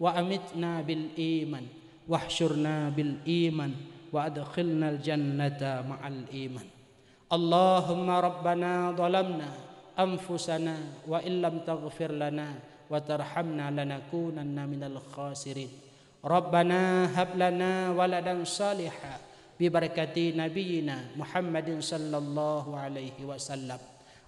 وأمتنا بالإيمان واحشرنا بالإيمان وأدخلنا الجنة مع الإيمان اللهم ربنا ظلمنا أنفسنا وإن لم تغفر لنا وترحمنا لنكونن من الخاسرين ربنا هب لنا ولدا صالحا ببركه نبينا محمد صلى الله عليه وسلم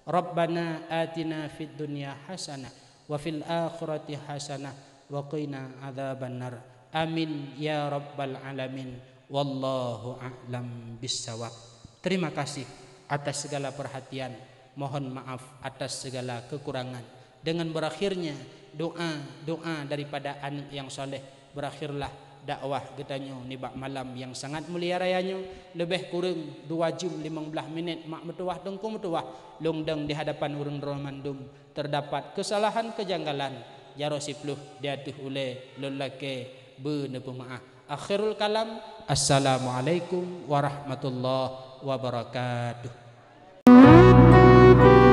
ربنا اتنا في الدنيا حسنه وفي الاخره حسنه وقنا عذاب النار امين يا رب العالمين والله اعلم بالصواب terima kasih atas segala perhatian mohon maaf atas segala kekurangan dengan berakhirnya doa doa daripada anak yang soleh berakhirlah dakwah getanyo ni bak malam yang sangat mulia rayanyo lebih kurang 2 jam 15 minit mak metuah dengku metuah lungdeng di hadapan urang romandum terdapat kesalahan kejanggalan jaro sipluh diatuh oleh lelaki benepu maah akhirul kalam assalamualaikum warahmatullahi wabarakatuh thank you